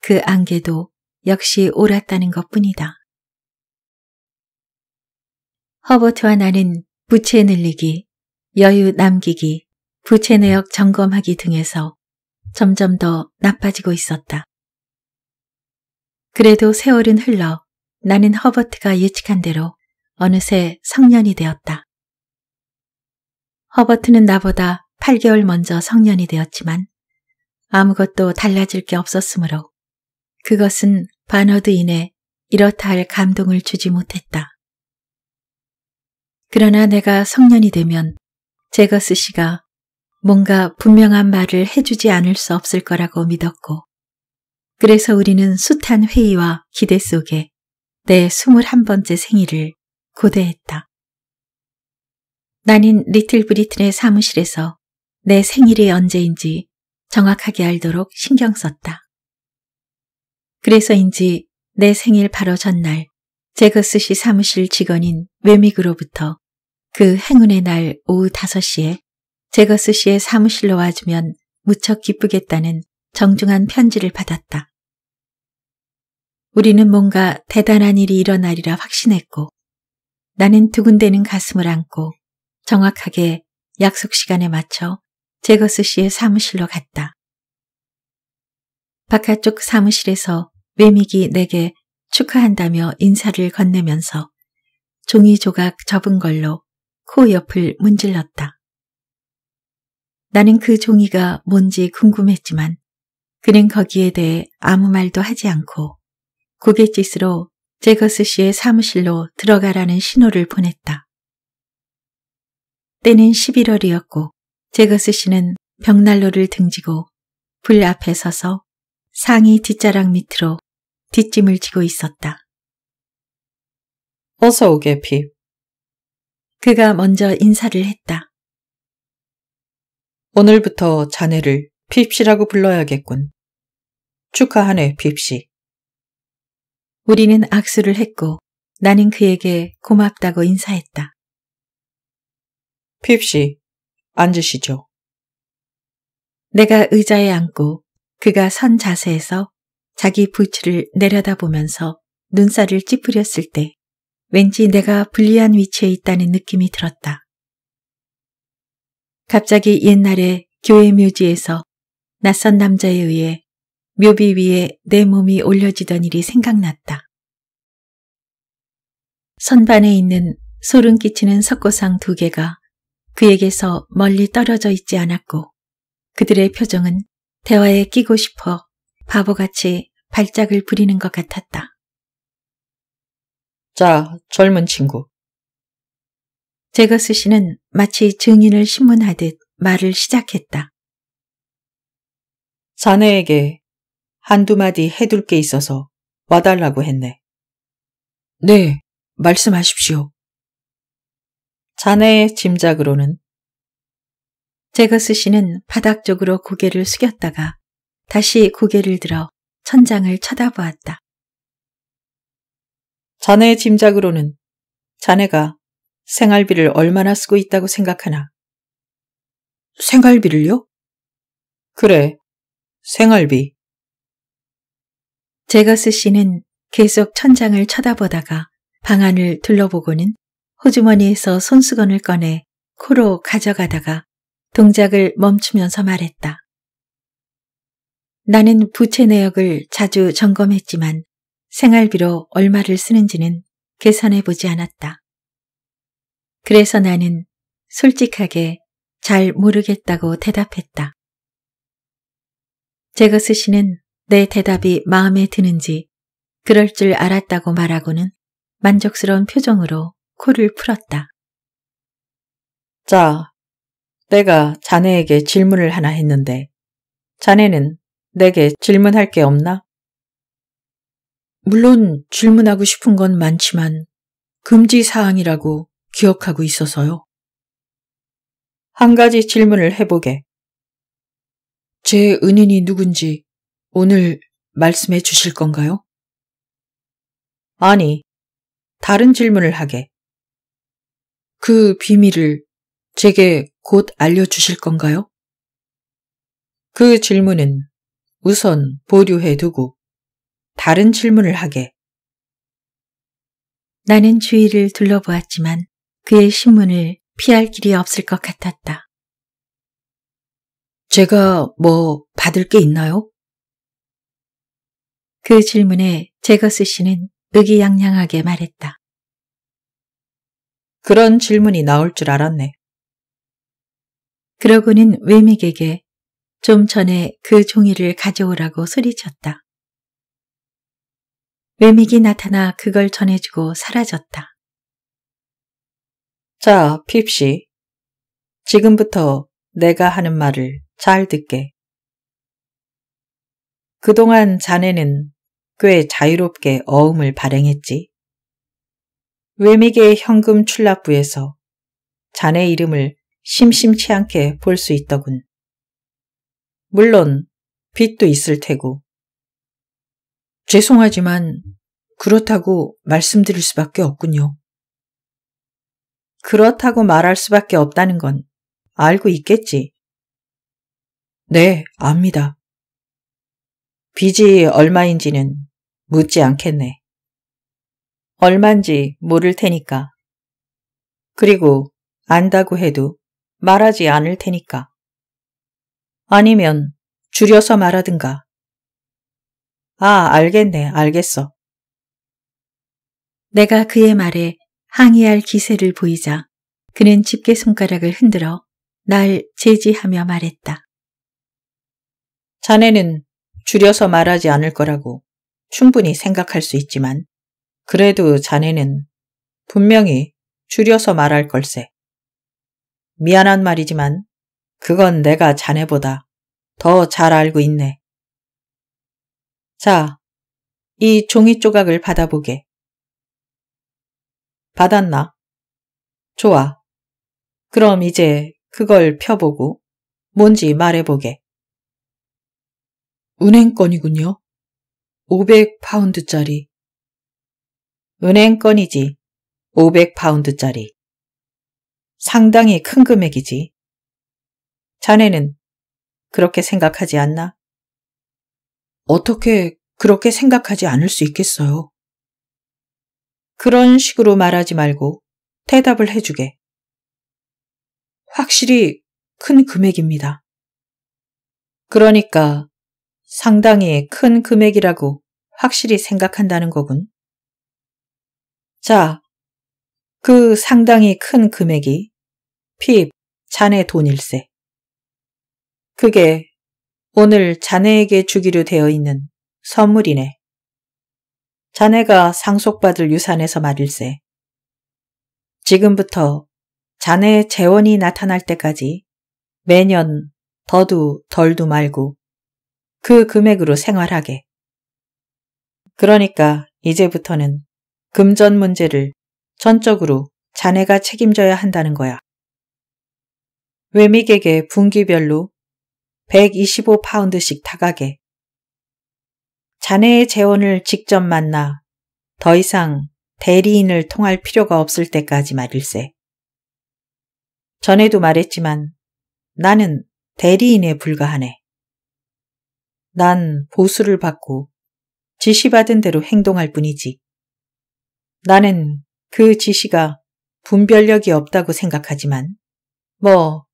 S1: 그 안개도 역시 옳았다는 것뿐이다. 허버트와 나는 부채 늘리기, 여유 남기기, 부채 내역 점검하기 등에서 점점 더 나빠지고 있었다. 그래도 세월은 흘러 나는 허버트가 예측한 대로 어느새 성년이 되었다. 허버트는 나보다 8개월 먼저 성년이 되었지만 아무것도 달라질 게 없었으므로 그것은 바너드인에 이렇다 할 감동을 주지 못했다. 그러나 내가 성년이 되면 제거스 씨가 뭔가 분명한 말을 해주지 않을 수 없을 거라고 믿었고 그래서 우리는 숱한 회의와 기대 속에 내 21번째 생일을 고대했다. 나는 리틀 브리튼의 사무실에서 내 생일이 언제인지 정확하게 알도록 신경 썼다. 그래서인지 내 생일 바로 전날 제거스 씨 사무실 직원인 웨믹으로부터그 행운의 날 오후 5시에 제거스 씨의 사무실로 와주면 무척 기쁘겠다는 정중한 편지를 받았다. 우리는 뭔가 대단한 일이 일어나리라 확신했고 나는 두근대는 가슴을 안고 정확하게 약속 시간에 맞춰 제거스 씨의 사무실로 갔다. 바깥쪽 사무실에서 외미기 내게 축하한다며 인사를 건네면서 종이 조각 접은 걸로 코 옆을 문질렀다. 나는 그 종이가 뭔지 궁금했지만 그는 거기에 대해 아무 말도 하지 않고 고갯짓으로 제거스 씨의 사무실로 들어가라는 신호를 보냈다. 때는 11월이었고 제거스 씨는 벽난로를 등지고 불 앞에 서서 상의 뒷자락 밑으로 뒷짐을 지고 있었다. 어서 오게, 핍. 그가 먼저 인사를 했다. 오늘부터 자네를 핍씨라고 불러야겠군. 축하하네, 핍씨. 우리는 악수를 했고 나는 그에게 고맙다고 인사했다. 핍시 앉으시죠. 내가 의자에 앉고 그가 선 자세에서 자기 부츠를 내려다보면서 눈살을 찌푸렸을 때 왠지 내가 불리한 위치에 있다는 느낌이 들었다. 갑자기 옛날에 교회 묘지에서 낯선 남자에 의해 묘비 위에 내 몸이 올려지던 일이 생각났다. 선반에 있는 소름 끼치는 석고상 두 개가 그에게서 멀리 떨어져 있지 않았고 그들의 표정은 대화에 끼고 싶어 바보같이 발작을 부리는 것 같았다. 자, 젊은 친구. 제거스 씨는 마치 증인을 신문하듯 말을 시작했다. 자네에게 한두 마디 해둘 게 있어서 와달라고 했네. 네, 말씀하십시오. 자네의 짐작으로는 제거스 씨는 바닥 쪽으로 고개를 숙였다가 다시 고개를 들어 천장을 쳐다보았다. 자네의 짐작으로는 자네가 생활비를 얼마나 쓰고 있다고 생각하나? 생활비를요? 그래, 생활비. 제거스 씨는 계속 천장을 쳐다보다가 방안을 둘러보고는 호주머니에서 손수건을 꺼내 코로 가져가다가 동작을 멈추면서 말했다. 나는 부채 내역을 자주 점검했지만 생활비로 얼마를 쓰는지는 계산해 보지 않았다. 그래서 나는 솔직하게 잘 모르겠다고 대답했다. 제거스 씨는 내 대답이 마음에 드는지 그럴 줄 알았다고 말하고는 만족스러운 표정으로 코를 풀었다. 자, 내가 자네에게 질문을 하나 했는데 자네는 내게 질문할 게 없나? 물론 질문하고 싶은 건 많지만 금지 사항이라고 기억하고 있어서요. 한 가지 질문을 해보게. 제 은인이 누군지 오늘 말씀해 주실 건가요? 아니, 다른 질문을 하게. 그 비밀을 제게 곧 알려주실 건가요? 그 질문은 우선 보류해 두고 다른 질문을 하게. 나는 주위를 둘러보았지만 그의 신문을 피할 길이 없을 것 같았다. 제가 뭐 받을 게 있나요? 그 질문에 제거스 씨는 의기양양하게 말했다. 그런 질문이 나올 줄 알았네. 그러고는 웨믹에게좀 전에 그 종이를 가져오라고 소리쳤다. 웨믹이 나타나 그걸 전해주고 사라졌다. 자, 핍시 지금부터 내가 하는 말을 잘 듣게. 그동안 자네는 꽤 자유롭게 어음을 발행했지. 외미계 현금 출납부에서 자네 이름을 심심치 않게 볼 수 있더군. 물론 빚도 있을 테고. 죄송하지만 그렇다고 말씀드릴 수밖에 없군요. 그렇다고 말할 수밖에 없다는 건 알고 있겠지. 네, 압니다. 빚이 얼마인지는 묻지 않겠네. 얼만지 모를 테니까. 그리고 안다고 해도 말하지 않을 테니까. 아니면 줄여서 말하든가. 아, 알겠네, 알겠어. 내가 그의 말에 항의할 기세를 보이자 그는 집게 손가락을 흔들어 날 제지하며 말했다. 자네는 줄여서 말하지 않을 거라고 충분히 생각할 수 있지만 그래도 자네는 분명히 줄여서 말할 걸세. 미안한 말이지만 그건 내가 자네보다 더 잘 알고 있네. 자, 이 종이 조각을 받아보게. 받았나? 좋아. 그럼 이제 그걸 펴보고 뭔지 말해보게. 은행권이군요. 500파운드짜리. 은행권이지. 500파운드짜리. 상당히 큰 금액이지. 자네는 그렇게 생각하지 않나? 어떻게 그렇게 생각하지 않을 수 있겠어요? 그런 식으로 말하지 말고 대답을 해주게. 확실히 큰 금액입니다. 그러니까 상당히 큰 금액이라고 확실히 생각한다는 거군. 자, 그 상당히 큰 금액이 핍, 자네 돈일세. 그게 오늘 자네에게 주기로 되어 있는 선물이네. 자네가 상속받을 유산에서 말일세. 지금부터 자네의 재원이 나타날 때까지 매년 더도 덜도 말고 그 금액으로 생활하게. 그러니까 이제부터는 금전 문제를 전적으로 자네가 책임져야 한다는 거야. 외믹에게 분기별로 125파운드씩 타가게 자네의 재원을 직접 만나 더 이상 대리인을 통할 필요가 없을 때까지 말일세. 전에도 말했지만 나는 대리인에 불과하네. 난 보수를 받고 지시받은 대로 행동할 뿐이지. 나는 그 지시가 분별력이 없다고 생각하지만 뭐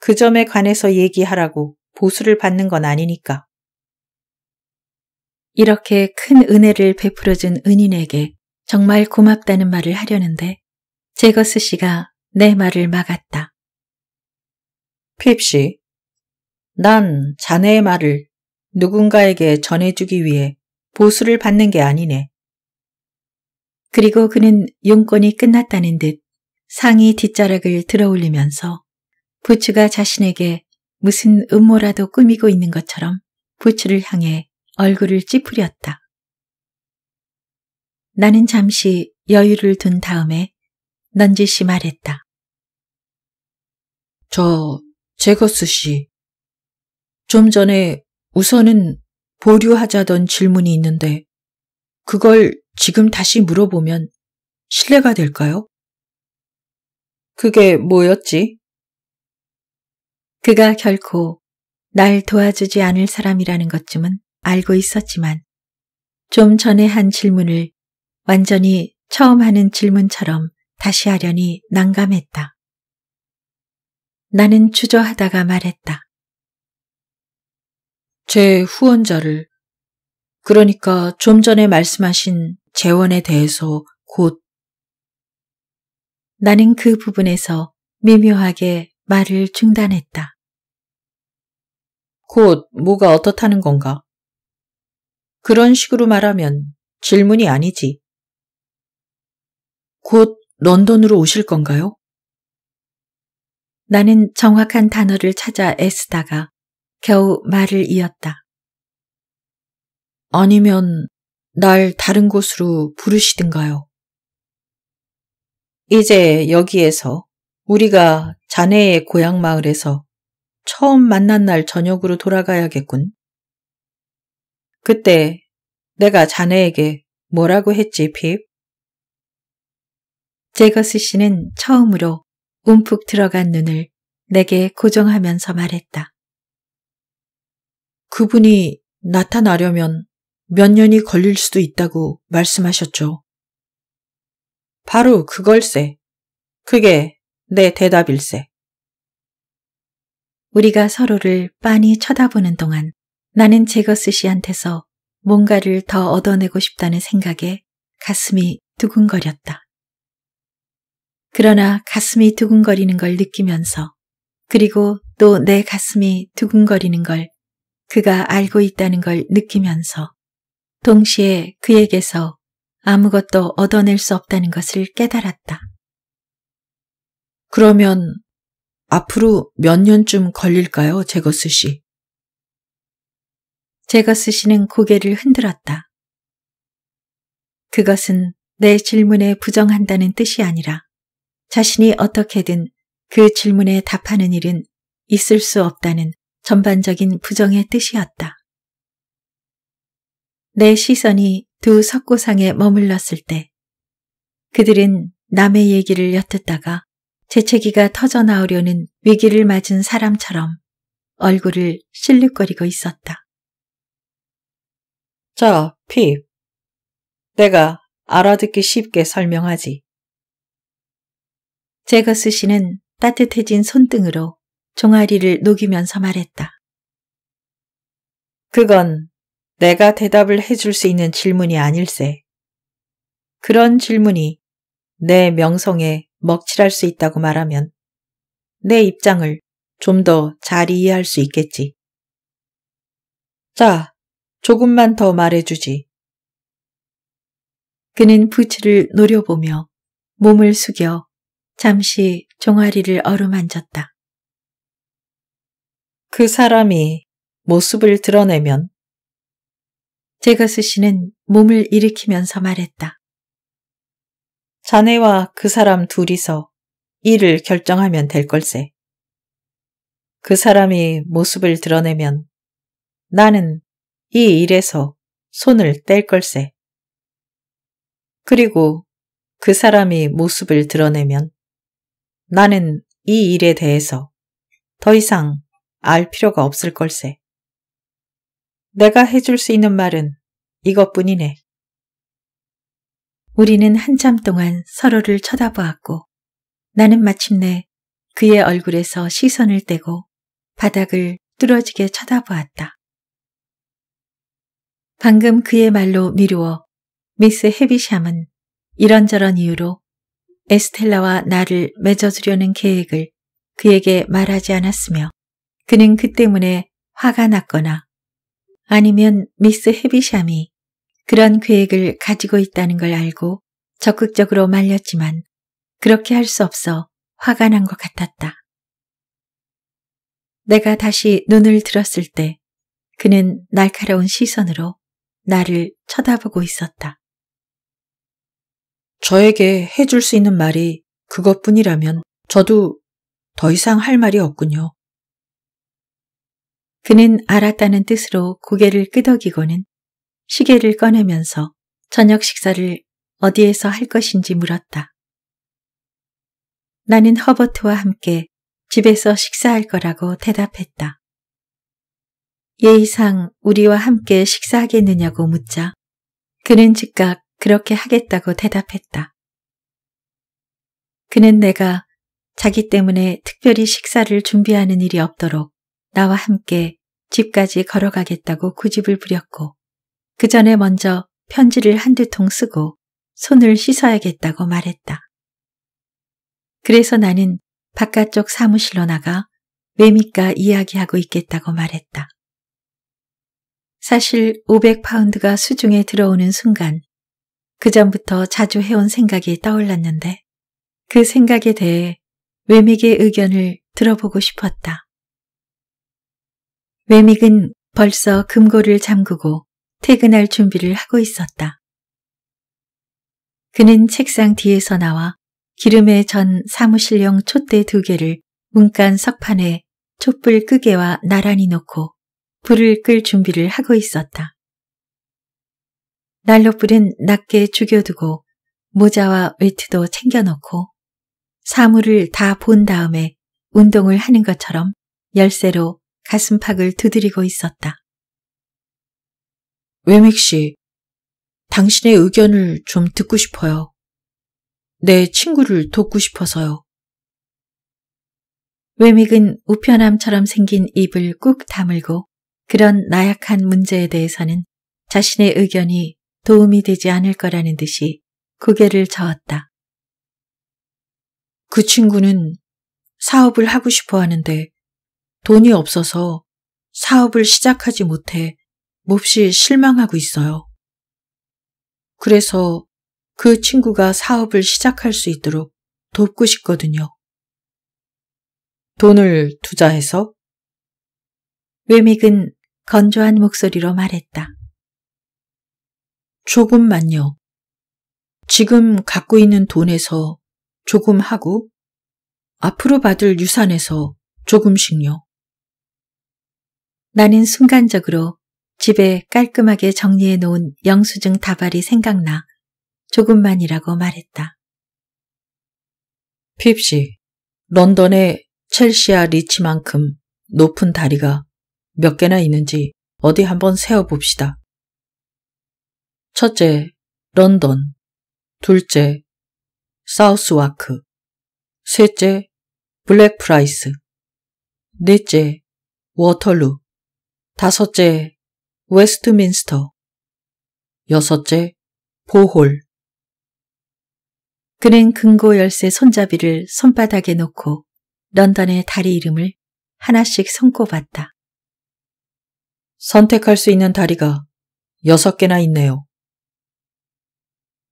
S1: 그 점에 관해서 얘기하라고 보수를 받는 건 아니니까. 이렇게 큰 은혜를 베풀어준 은인에게 정말 고맙다는 말을 하려는데 제거스 씨가 내 말을 막았다. 핍씨, 난 자네의 말을 누군가에게 전해주기 위해 보수를 받는 게 아니네. 그리고 그는 용건이 끝났다는 듯 상의 뒷자락을 들어올리면서 부츠가 자신에게 무슨 음모라도 꾸미고 있는 것처럼 부츠를 향해 얼굴을 찌푸렸다. 나는 잠시 여유를 둔 다음에 넌지시 말했다. 저 제거스 씨, 좀 전에 우선은 보류하자던 질문이 있는데 그걸 지금 다시 물어보면 실례가 될까요? 그게 뭐였지? 그가 결코 날 도와주지 않을 사람이라는 것쯤은 알고 있었지만 좀 전에 한 질문을 완전히 처음 하는 질문처럼 다시 하려니 난감했다. 나는 주저하다가 말했다. 제 후원자를, 그러니까 좀 전에 말씀하신 재원에 대해서 곧 나는 그 부분에서 미묘하게 말을 중단했다. 곧 뭐가 어떻다는 건가? 그런 식으로 말하면 질문이 아니지. 곧 런던으로 오실 건가요? 나는 정확한 단어를 찾아 애쓰다가 겨우 말을 이었다. 아니면 날 다른 곳으로 부르시든가요. 이제 여기에서 우리가 자네의 고향 마을에서 처음 만난 날 저녁으로 돌아가야겠군. 그때 내가 자네에게 뭐라고 했지, 핍? 제거스 씨는 처음으로 움푹 들어간 눈을 내게 고정하면서 말했다. 그분이 나타나려면 몇 년이 걸릴 수도 있다고 말씀하셨죠. 바로 그걸세. 그게 내 대답일세. 우리가 서로를 빤히 쳐다보는 동안 나는 제거스 씨한테서 뭔가를 더 얻어내고 싶다는 생각에 가슴이 두근거렸다. 그러나 가슴이 두근거리는 걸 느끼면서 그리고 또 내 가슴이 두근거리는 걸 그가 알고 있다는 걸 느끼면서 동시에 그에게서 아무것도 얻어낼 수 없다는 것을 깨달았다. 그러면 앞으로 몇 년쯤 걸릴까요, 제거스 씨? 제거스 씨는 고개를 흔들었다. 그것은 내 질문에 부정한다는 뜻이 아니라 자신이 어떻게든 그 질문에 답하는 일은 있을 수 없다는 전반적인 부정의 뜻이었다. 내 시선이 두 석고상에 머물렀을 때 그들은 남의 얘기를 엿듣다가 재채기가 터져나오려는 위기를 맞은 사람처럼 얼굴을 실룩거리고 있었다. 자, 핍. 내가 알아듣기 쉽게 설명하지. 제거스 씨는 따뜻해진 손등으로 종아리를 녹이면서 말했다. 그건 내가 대답을 해줄 수 있는 질문이 아닐세. 그런 질문이 내 명성에 먹칠할 수 있다고 말하면 내 입장을 좀 더 잘 이해할 수 있겠지. 자, 조금만 더 말해주지. 그는 부츠를 노려보며 몸을 숙여 잠시 종아리를 어루만졌다. 그 사람이 모습을 드러내면 제거스 씨는 몸을 일으키면서 말했다. 자네와 그 사람 둘이서 일을 결정하면 될 걸세. 그 사람이 모습을 드러내면 나는 이 일에서 손을 뗄 걸세. 그리고 그 사람이 모습을 드러내면 나는 이 일에 대해서 더 이상 알 필요가 없을 걸세. 내가 해줄 수 있는 말은 이것뿐이네. 우리는 한참 동안 서로를 쳐다보았고 나는 마침내 그의 얼굴에서 시선을 떼고 바닥을 뚫어지게 쳐다보았다. 방금 그의 말로 미루어 미스 헤비샴은 이런저런 이유로 에스텔라와 나를 맺어주려는 계획을 그에게 말하지 않았으며 그는 그 때문에 화가 났거나 아니면 미스 헤비샴이 그런 계획을 가지고 있다는 걸 알고 적극적으로 말렸지만 그렇게 할 수 없어 화가 난 것 같았다. 내가 다시 눈을 들었을 때 그는 날카로운 시선으로 나를 쳐다보고 있었다. 저에게 해줄 수 있는 말이 그것뿐이라면 저도 더 이상 할 말이 없군요. 그는 알았다는 뜻으로 고개를 끄덕이고는 시계를 꺼내면서 저녁 식사를 어디에서 할 것인지 물었다. 나는 허버트와 함께 집에서 식사할 거라고 대답했다. 예의상 우리와 함께 식사하겠느냐고 묻자 그는 즉각 그렇게 하겠다고 대답했다. 그는 내가 자기 때문에 특별히 식사를 준비하는 일이 없도록 나와 함께 집까지 걸어가겠다고 고집을 부렸고 그 전에 먼저 편지를 한두 통 쓰고 손을 씻어야겠다고 말했다. 그래서 나는 바깥쪽 사무실로 나가 외미가 이야기하고 있겠다고 말했다. 사실 500파운드가 수중에 들어오는 순간 그전부터 자주 해온 생각이 떠올랐는데 그 생각에 대해 외맥의 의견을 들어보고 싶었다. 외믹은 벌써 금고를 잠그고 퇴근할 준비를 하고 있었다. 그는 책상 뒤에서 나와 기름에 전 사무실용 촛대 두 개를 문간 석판에 촛불 끄개와 나란히 놓고 불을 끌 준비를 하고 있었다. 난로불은 낮게 죽여두고 모자와 외트도 챙겨놓고 사물을 다 본 다음에 운동을 하는 것처럼 열쇠로 가슴팍을 두드리고 있었다. 외믹 씨, 당신의 의견을 좀 듣고 싶어요. 내 친구를 돕고 싶어서요. 외믹은 우편함처럼 생긴 입을 꾹 다물고 그런 나약한 문제에 대해서는 자신의 의견이 도움이 되지 않을 거라는 듯이 고개를 저었다. 그 친구는 사업을 하고 싶어 하는데 돈이 없어서 사업을 시작하지 못해 몹시 실망하고 있어요. 그래서 그 친구가 사업을 시작할 수 있도록 돕고 싶거든요. 돈을 투자해서? 외믹은 건조한 목소리로 말했다. 조금만요. 지금 갖고 있는 돈에서 조금 하고 앞으로 받을 유산에서 조금씩요. 나는 순간적으로 집에 깔끔하게 정리해 놓은 영수증 다발이 생각나 조금만이라고 말했다. 핍시, 런던의 첼시아 리치만큼 높은 다리가 몇 개나 있는지 어디 한번 세어봅시다. 첫째, 런던. 둘째, 사우스와크. 셋째, 블랙프라이스. 넷째, 워털루. 다섯째, 웨스트민스터. 여섯째, 보홀. 그는 금고 열쇠 손잡이를 손바닥에 놓고 런던의 다리 이름을 하나씩 손꼽았다. 선택할 수 있는 다리가 여섯 개나 있네요.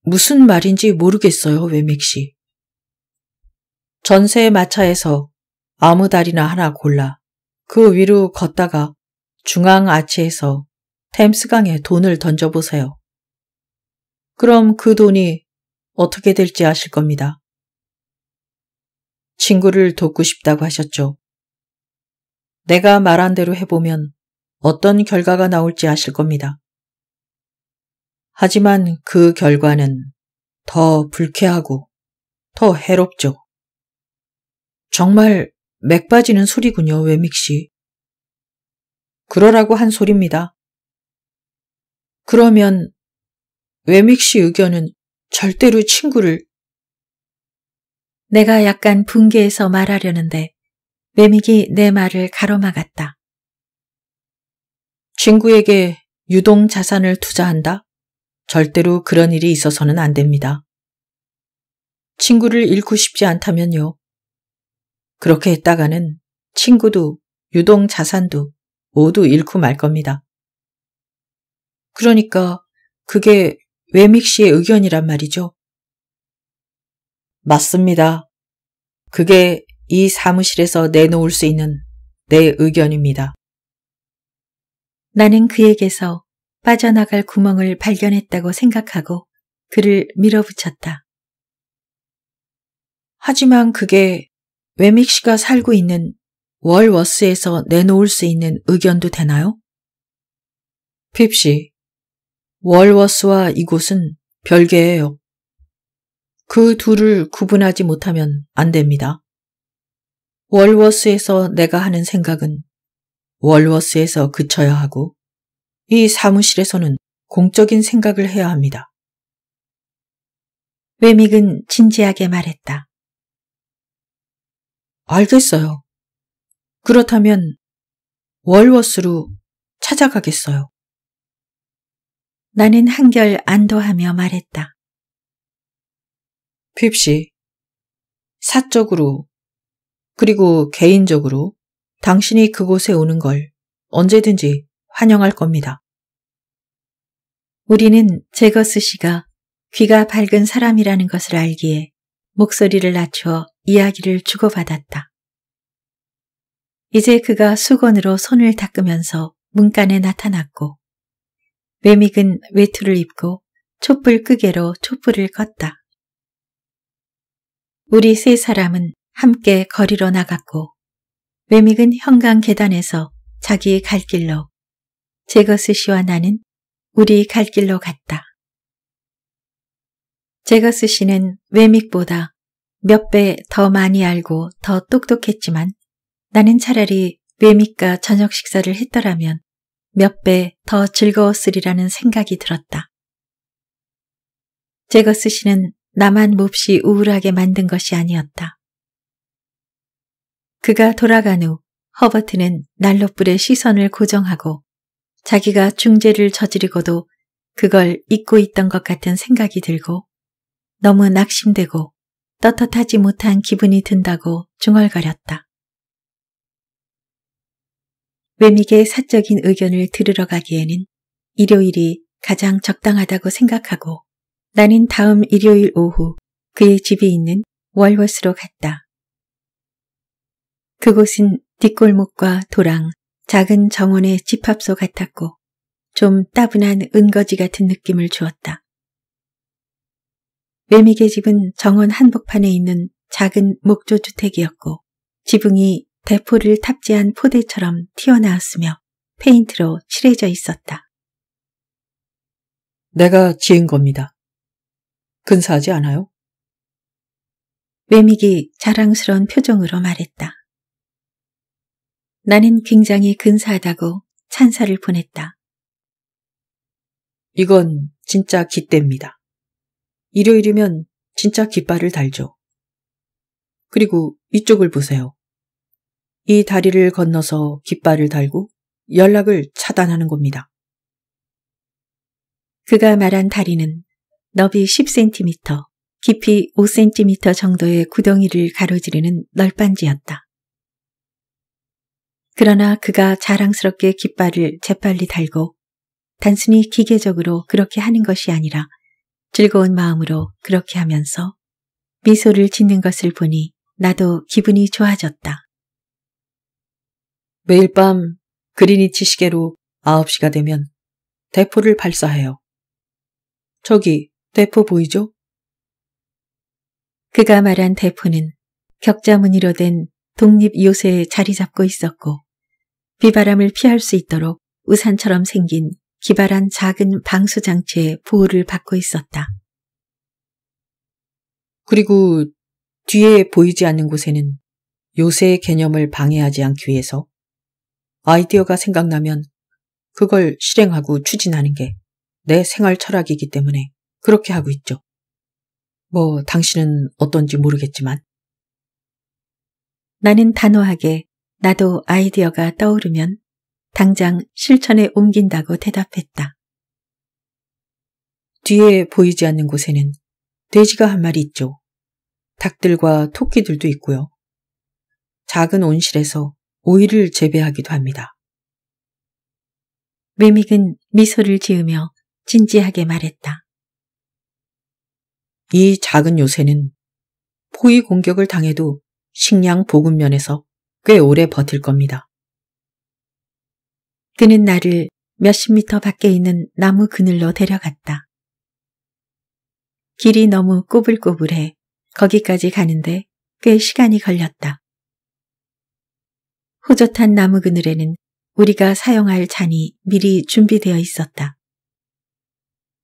S1: 무슨 말인지 모르겠어요, 웨맥시 전세 마차에서 아무 다리나 하나 골라 그 위로 걷다가 중앙 아치에서 템스강에 돈을 던져보세요. 그럼 그 돈이 어떻게 될지 아실 겁니다. 친구를 돕고 싶다고 하셨죠. 내가 말한 대로 해보면 어떤 결과가 나올지 아실 겁니다. 하지만 그 결과는 더 불쾌하고 더 해롭죠. 정말 맥 빠지는 소리군요, 웨믹 씨. 그러라고 한소리입니다 그러면 외믹 씨 의견은 절대로 친구를 내가 약간 붕괴해서 말하려는데 외믹이 내 말을 가로막았다. 친구에게 유동 자산을 투자한다? 절대로 그런 일이 있어서는 안 됩니다. 친구를 잃고 싶지 않다면요. 그렇게 했다가는 친구도 유동 자산도 모두 잃고 말 겁니다. 그러니까 그게 외믹 씨의 의견이란 말이죠. 맞습니다. 그게 이 사무실에서 내놓을 수 있는 내 의견입니다. 나는 그에게서 빠져나갈 구멍을 발견했다고 생각하고 그를 밀어붙였다. 하지만 그게 외믹 씨가 살고 있는 월워스에서 내놓을 수 있는 의견도 되나요? 핍시, 월워스와 이곳은 별개예요. 그 둘을 구분하지 못하면 안 됩니다. 월워스에서 내가 하는 생각은 월워스에서 그쳐야 하고 이 사무실에서는 공적인 생각을 해야 합니다. 웨믹은 진지하게 말했다. 알겠어요. 그렇다면 월워스로 찾아가겠어요. 나는 한결 안도하며 말했다. 핍시, 사적으로 그리고 개인적으로 당신이 그곳에 오는 걸 언제든지 환영할 겁니다. 우리는 제거스 씨가 귀가 밝은 사람이라는 것을 알기에 목소리를 낮춰 이야기를 주고받았다. 이제 그가 수건으로 손을 닦으면서 문간에 나타났고 외믹은 외투를 입고 촛불 끄개로 촛불을 껐다. 우리 세 사람은 함께 거리로 나갔고 외믹은 현관 계단에서 자기 갈 길로 제거스 씨와 나는 우리 갈 길로 갔다. 제거스 씨는 외믹보다 몇 배 더 많이 알고 더 똑똑했지만 나는 차라리 외미과 저녁 식사를 했더라면 몇 배 더 즐거웠으리라는 생각이 들었다. 제거스 씨는 나만 몹시 우울하게 만든 것이 아니었다. 그가 돌아간 후 허버트는 난로불에 시선을 고정하고 자기가 중재를 저지르고도 그걸 잊고 있던 것 같은 생각이 들고 너무 낙심되고 떳떳하지 못한 기분이 든다고 중얼거렸다. 외믹의 사적인 의견을 들으러 가기에는 일요일이 가장 적당하다고 생각하고 나는 다음 일요일 오후 그의 집이 있는 월워스로 갔다. 그곳은 뒷골목과 도랑, 작은 정원의 집합소 같았고 좀 따분한 은거지 같은 느낌을 주었다. 외믹의 집은 정원 한복판에 있는 작은 목조주택이었고 지붕이 대포를 탑재한 포대처럼 튀어나왔으며 페인트로 칠해져 있었다. 내가 지은 겁니다. 근사하지 않아요? 매믹이 자랑스러운 표정으로 말했다. 나는 굉장히 근사하다고 찬사를 보냈다. 이건 진짜 기대입니다. 일요일이면 진짜 깃발을 달죠. 그리고 이쪽을 보세요. 이 다리를 건너서 깃발을 달고 연락을 차단하는 겁니다. 그가 말한 다리는 너비 10cm, 깊이 5cm 정도의 구덩이를 가로지르는 널빤지였다. 그러나 그가 자랑스럽게 깃발을 재빨리 달고 단순히 기계적으로 그렇게 하는 것이 아니라 즐거운 마음으로 그렇게 하면서 미소를 짓는 것을 보니 나도 기분이 좋아졌다. 매일 밤 그리니치 시계로 9시가 되면 대포를 발사해요. 저기 대포 보이죠? 그가 말한 대포는 격자 무늬로 된 독립 요새에 자리 잡고 있었고 비바람을 피할 수 있도록 우산처럼 생긴 기발한 작은 방수장치의 보호를 받고 있었다. 그리고 뒤에 보이지 않는 곳에는 요새의 개념을 방해하지 않기 위해서 아이디어가 생각나면 그걸 실행하고 추진하는 게 내 생활 철학이기 때문에 그렇게 하고 있죠. 뭐 당신은 어떤지 모르겠지만. 나는 단호하게 나도 아이디어가 떠오르면 당장 실천에 옮긴다고 대답했다. 뒤에 보이지 않는 곳에는 돼지가 한 마리 있죠. 닭들과 토끼들도 있고요. 작은 온실에서 오이를 재배하기도 합니다. 메믹은 미소를 지으며 진지하게 말했다. 이 작은 요새는 포위 공격을 당해도 식량 보급면에서 꽤 오래 버틸 겁니다. 그는 나를 몇십 미터 밖에 있는 나무 그늘로 데려갔다. 길이 너무 꼬불꼬불해 거기까지 가는데 꽤 시간이 걸렸다. 호젓한 나무 그늘에는 우리가 사용할 잔이 미리 준비되어 있었다.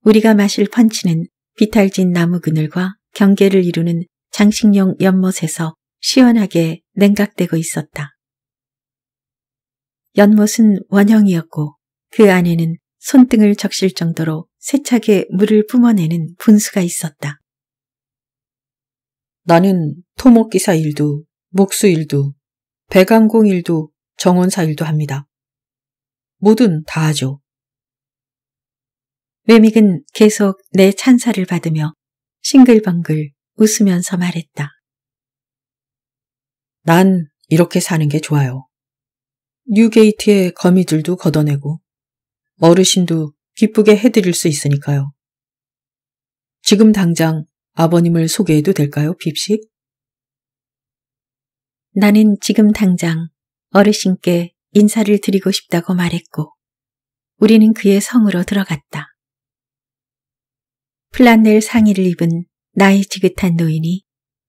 S1: 우리가 마실 펀치는 비탈진 나무 그늘과 경계를 이루는 장식용 연못에서 시원하게 냉각되고 있었다. 연못은 원형이었고 그 안에는 손등을 적실 정도로 세차게 물을 뿜어내는 분수가 있었다. 나는 토목기사 일도 목수 일도 배강공 일도 정원사 일도 합니다. 뭐든 다 하죠. 외믹은 계속 내 찬사를 받으며 싱글벙글 웃으면서 말했다. 난 이렇게 사는 게 좋아요. 뉴게이트의 거미줄도 걷어내고 어르신도 기쁘게 해드릴 수 있으니까요. 지금 당장 아버님을 소개해도 될까요, 빕씨? 나는 지금 당장 어르신께 인사를 드리고 싶다고 말했고 우리는 그의 성으로 들어갔다. 플란넬 상의를 입은 나이 지긋한 노인이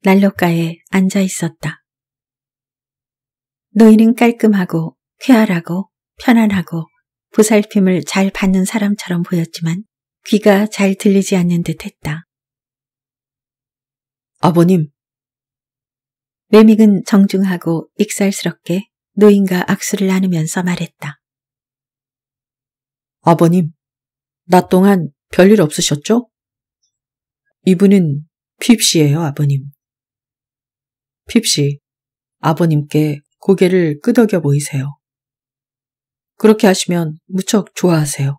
S1: 난로가에 앉아 있었다. 노인은 깔끔하고 쾌활하고 편안하고 보살핌을 잘 받는 사람처럼 보였지만 귀가 잘 들리지 않는 듯 했다. 아버님, 레믹은 정중하고 익살스럽게 노인과 악수를 나누면서 말했다. 아버님, 낮 동안 별일 없으셨죠? 이분은 핍시예요, 아버님. 핍시, 아버님께 고개를 끄덕여 보이세요. 그렇게 하시면 무척 좋아하세요.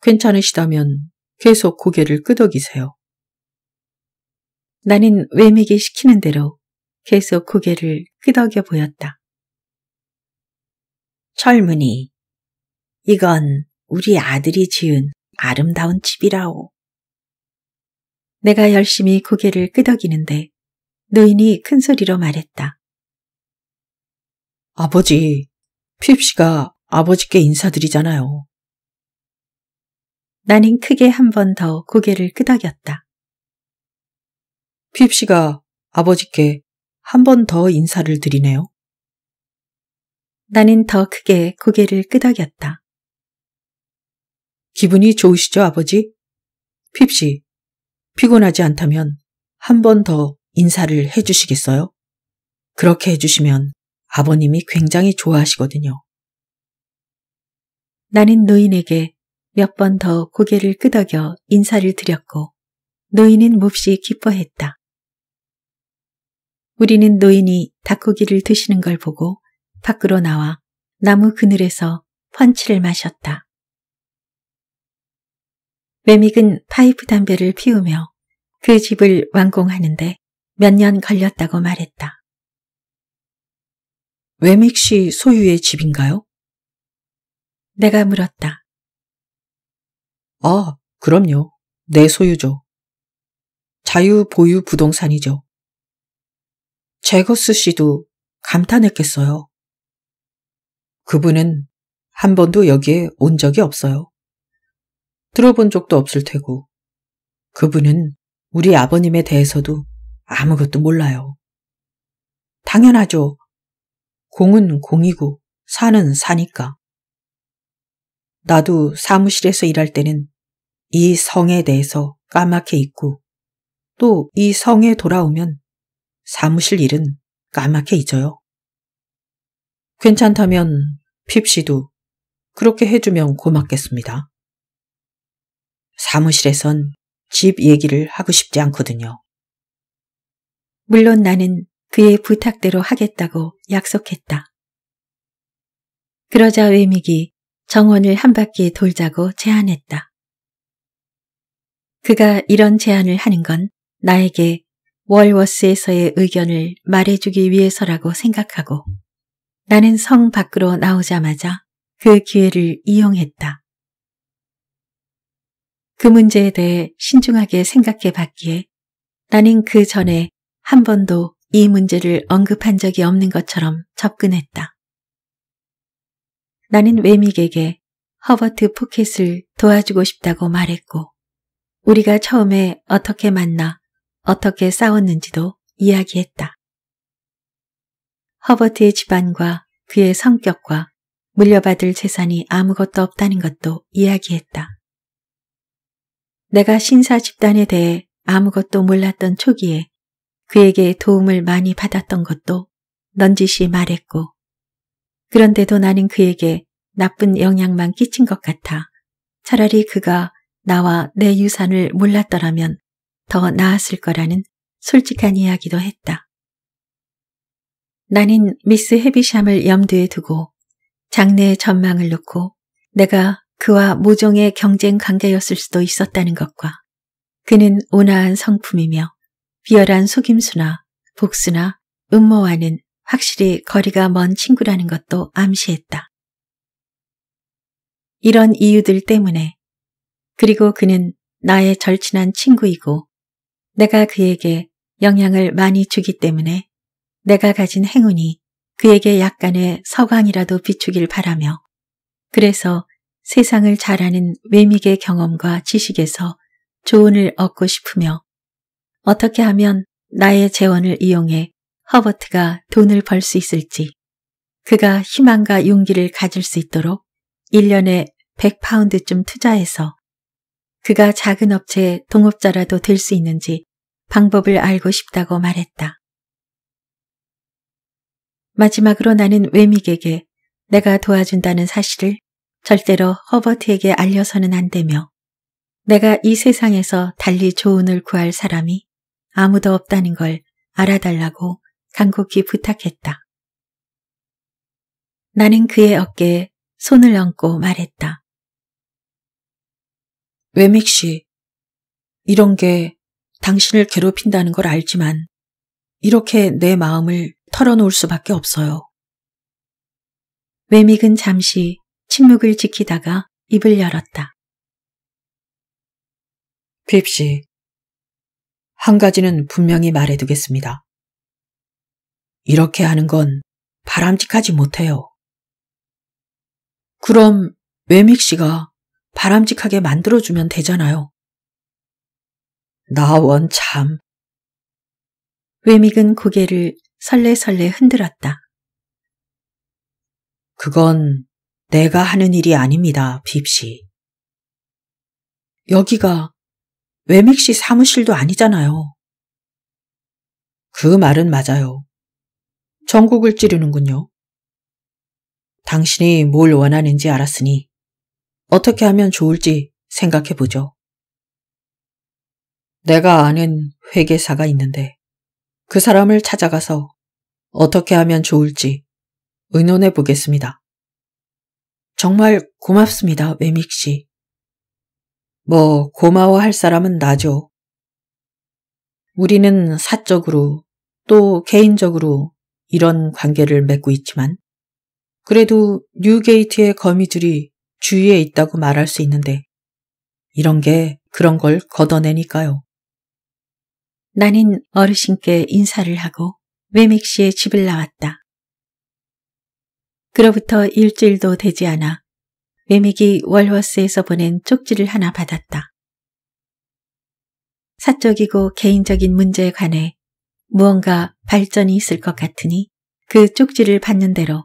S1: 괜찮으시다면 계속 고개를 끄덕이세요. 나는 외믹이 시키는 대로 계속 고개를 끄덕여 보였다. 철문이 이건 우리 아들이 지은 아름다운 집이라오. 내가 열심히 고개를 끄덕이는데 노인이 큰 소리로 말했다. 아버지, 핍씨가 아버지께 인사드리잖아요. 나는 크게 한 번 더 고개를 끄덕였다. 핍씨가 아버지께 한번더 인사를 드리네요. 나는 더 크게 고개를 끄덕였다. 기분이 좋으시죠, 아버지? 핍시 피곤하지 않다면 한 번 더 인사를 해주시겠어요? 그렇게 해주시면 아버님이 굉장히 좋아하시거든요. 나는 노인에게 몇 번 더 고개를 끄덕여 인사를 드렸고 노인은 몹시 기뻐했다. 우리는 노인이 닭고기를 드시는 걸 보고 밖으로 나와 나무 그늘에서 펀치를 마셨다. 매믹은 파이프 담배를 피우며 그 집을 완공하는데 몇 년 걸렸다고 말했다. 외믹 씨 소유의 집인가요? 내가 물었다. 아, 그럼요. 내 소유죠. 자유 보유 부동산이죠. 제거스 씨도 감탄했겠어요. 그분은 한 번도 여기에 온 적이 없어요. 들어본 적도 없을 테고, 그분은 우리 아버님에 대해서도 아무것도 몰라요. 당연하죠. 공은 공이고, 산은 사니까. 나도 사무실에서 일할 때는 이 성에 대해서 까맣게 잊고, 또 이 성에 돌아오면 사무실 일은 까맣게 잊어요. 괜찮다면 핍씨도 그렇게 해주면 고맙겠습니다. 사무실에선 집 얘기를 하고 싶지 않거든요. 물론 나는 그의 부탁대로 하겠다고 약속했다. 그러자 외믹이 정원을 한 바퀴 돌자고 제안했다. 그가 이런 제안을 하는 건 나에게 월워스에서의 의견을 말해주기 위해서라고 생각하고 나는 성 밖으로 나오자마자 그 기회를 이용했다. 그 문제에 대해 신중하게 생각해 봤기에 나는 그 전에 한 번도 이 문제를 언급한 적이 없는 것처럼 접근했다. 나는 외믹에게 허버트 포켓을 도와주고 싶다고 말했고 우리가 처음에 어떻게 만나 어떻게 싸웠는지도 이야기했다. 허버트의 집안과 그의 성격과 물려받을 재산이 아무것도 없다는 것도 이야기했다. 내가 신사 집단에 대해 아무것도 몰랐던 초기에 그에게 도움을 많이 받았던 것도 넌지시 말했고 그런데도 나는 그에게 나쁜 영향만 끼친 것 같아 차라리 그가 나와 내 유산을 몰랐더라면 더 나았을 거라는 솔직한 이야기도 했다. 나는 미스 헤비샴을 염두에 두고 장래의 전망을 놓고 내가 그와 모종의 경쟁 관계였을 수도 있었다는 것과 그는 온화한 성품이며 비열한 속임수나 복수나 음모와는 확실히 거리가 먼 친구라는 것도 암시했다. 이런 이유들 때문에 그리고 그는 나의 절친한 친구이고 내가 그에게 영향을 많이 주기 때문에 내가 가진 행운이 그에게 약간의 서광이라도 비추길 바라며 그래서 세상을 잘 아는 외믹의 경험과 지식에서 조언을 얻고 싶으며 어떻게 하면 나의 재원을 이용해 허버트가 돈을 벌 수 있을지 그가 희망과 용기를 가질 수 있도록 1년에 100파운드쯤 투자해서 그가 작은 업체에 동업자라도 될 수 있는지 방법을 알고 싶다고 말했다. 마지막으로 나는 외믹에게 내가 도와준다는 사실을 절대로 허버트에게 알려서는 안 되며 내가 이 세상에서 달리 조언을 구할 사람이 아무도 없다는 걸 알아달라고 간곡히 부탁했다. 나는 그의 어깨에 손을 얹고 말했다. 외믹 씨, 이런 게 당신을 괴롭힌다는 걸 알지만 이렇게 내 마음을 털어놓을 수밖에 없어요. 외믹은 잠시 침묵을 지키다가 입을 열었다. 핍 씨, 한 가지는 분명히 말해두겠습니다. 이렇게 하는 건 바람직하지 못해요. 그럼 외믹 씨가 바람직하게 만들어주면 되잖아요. 나 원 참. 외믹은 고개를 설레설레 흔들었다. 그건 내가 하는 일이 아닙니다, 빕씨. 여기가 외믹 씨 사무실도 아니잖아요. 그 말은 맞아요. 전국을 찌르는군요. 당신이 뭘 원하는지 알았으니 어떻게 하면 좋을지 생각해 보죠. 내가 아는 회계사가 있는데 그 사람을 찾아가서 어떻게 하면 좋을지 의논해 보겠습니다. 정말 고맙습니다, 매믹 씨. 뭐 고마워할 사람은 나죠. 우리는 사적으로 또 개인적으로 이런 관계를 맺고 있지만 그래도 뉴게이트의 거미줄이 주위에 있다고 말할 수 있는데 이런 게 그런 걸 걷어내니까요. 나는 어르신께 인사를 하고 외맥 씨의 집을 나왔다. 그로부터 일주일도 되지 않아 외맥이 월허스에서 보낸 쪽지를 하나 받았다. 사적이고 개인적인 문제에 관해 무언가 발전이 있을 것 같으니 그 쪽지를 받는 대로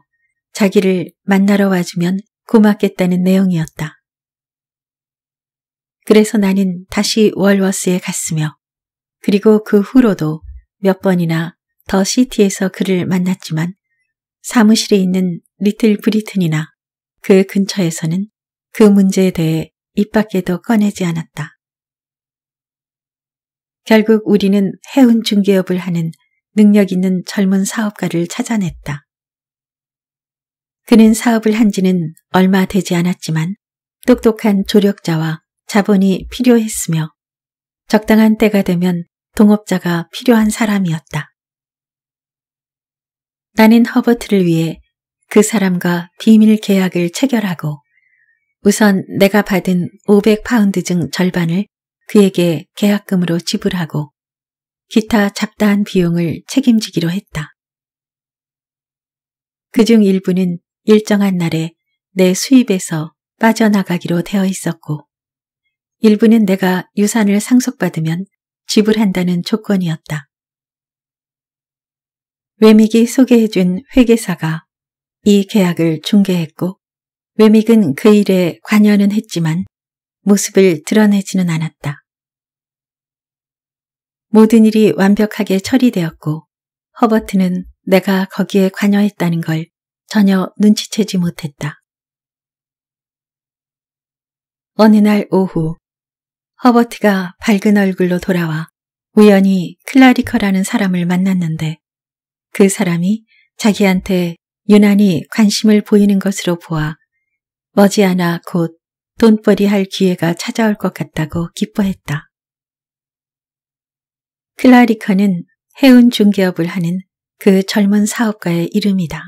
S1: 자기를 만나러 와주면 고맙겠다는 내용이었다. 그래서 나는 다시 월워스에 갔으며 그리고 그 후로도 몇 번이나 더 시티에서 그를 만났지만 사무실에 있는 리틀 브리튼이나 그 근처에서는 그 문제에 대해 입 밖에도 꺼내지 않았다. 결국 우리는 해운 중개업을 하는 능력 있는 젊은 사업가를 찾아냈다. 그는 사업을 한 지는 얼마 되지 않았지만 똑똑한 조력자와 자본이 필요했으며 적당한 때가 되면 동업자가 필요한 사람이었다. 나는 허버트를 위해 그 사람과 비밀 계약을 체결하고 우선 내가 받은 500파운드 중 절반을 그에게 계약금으로 지불하고 기타 잡다한 비용을 책임지기로 했다. 그중 일부는 일정한 날에 내 수입에서 빠져나가기로 되어 있었고 일부는 내가 유산을 상속받으면 지불한다는 조건이었다. 외믹이 소개해준 회계사가 이 계약을 중개했고 외믹은 그 일에 관여는 했지만 모습을 드러내지는 않았다. 모든 일이 완벽하게 처리되었고 허버트는 내가 거기에 관여했다는 걸 전혀 눈치채지 못했다. 어느 날 오후 허버트가 밝은 얼굴로 돌아와 우연히 클라리커라는 사람을 만났는데 그 사람이 자기한테 유난히 관심을 보이는 것으로 보아 머지않아 곧 돈벌이 할 기회가 찾아올 것 같다고 기뻐했다. 클라리커는 해운 중개업을 하는 그 젊은 사업가의 이름이다.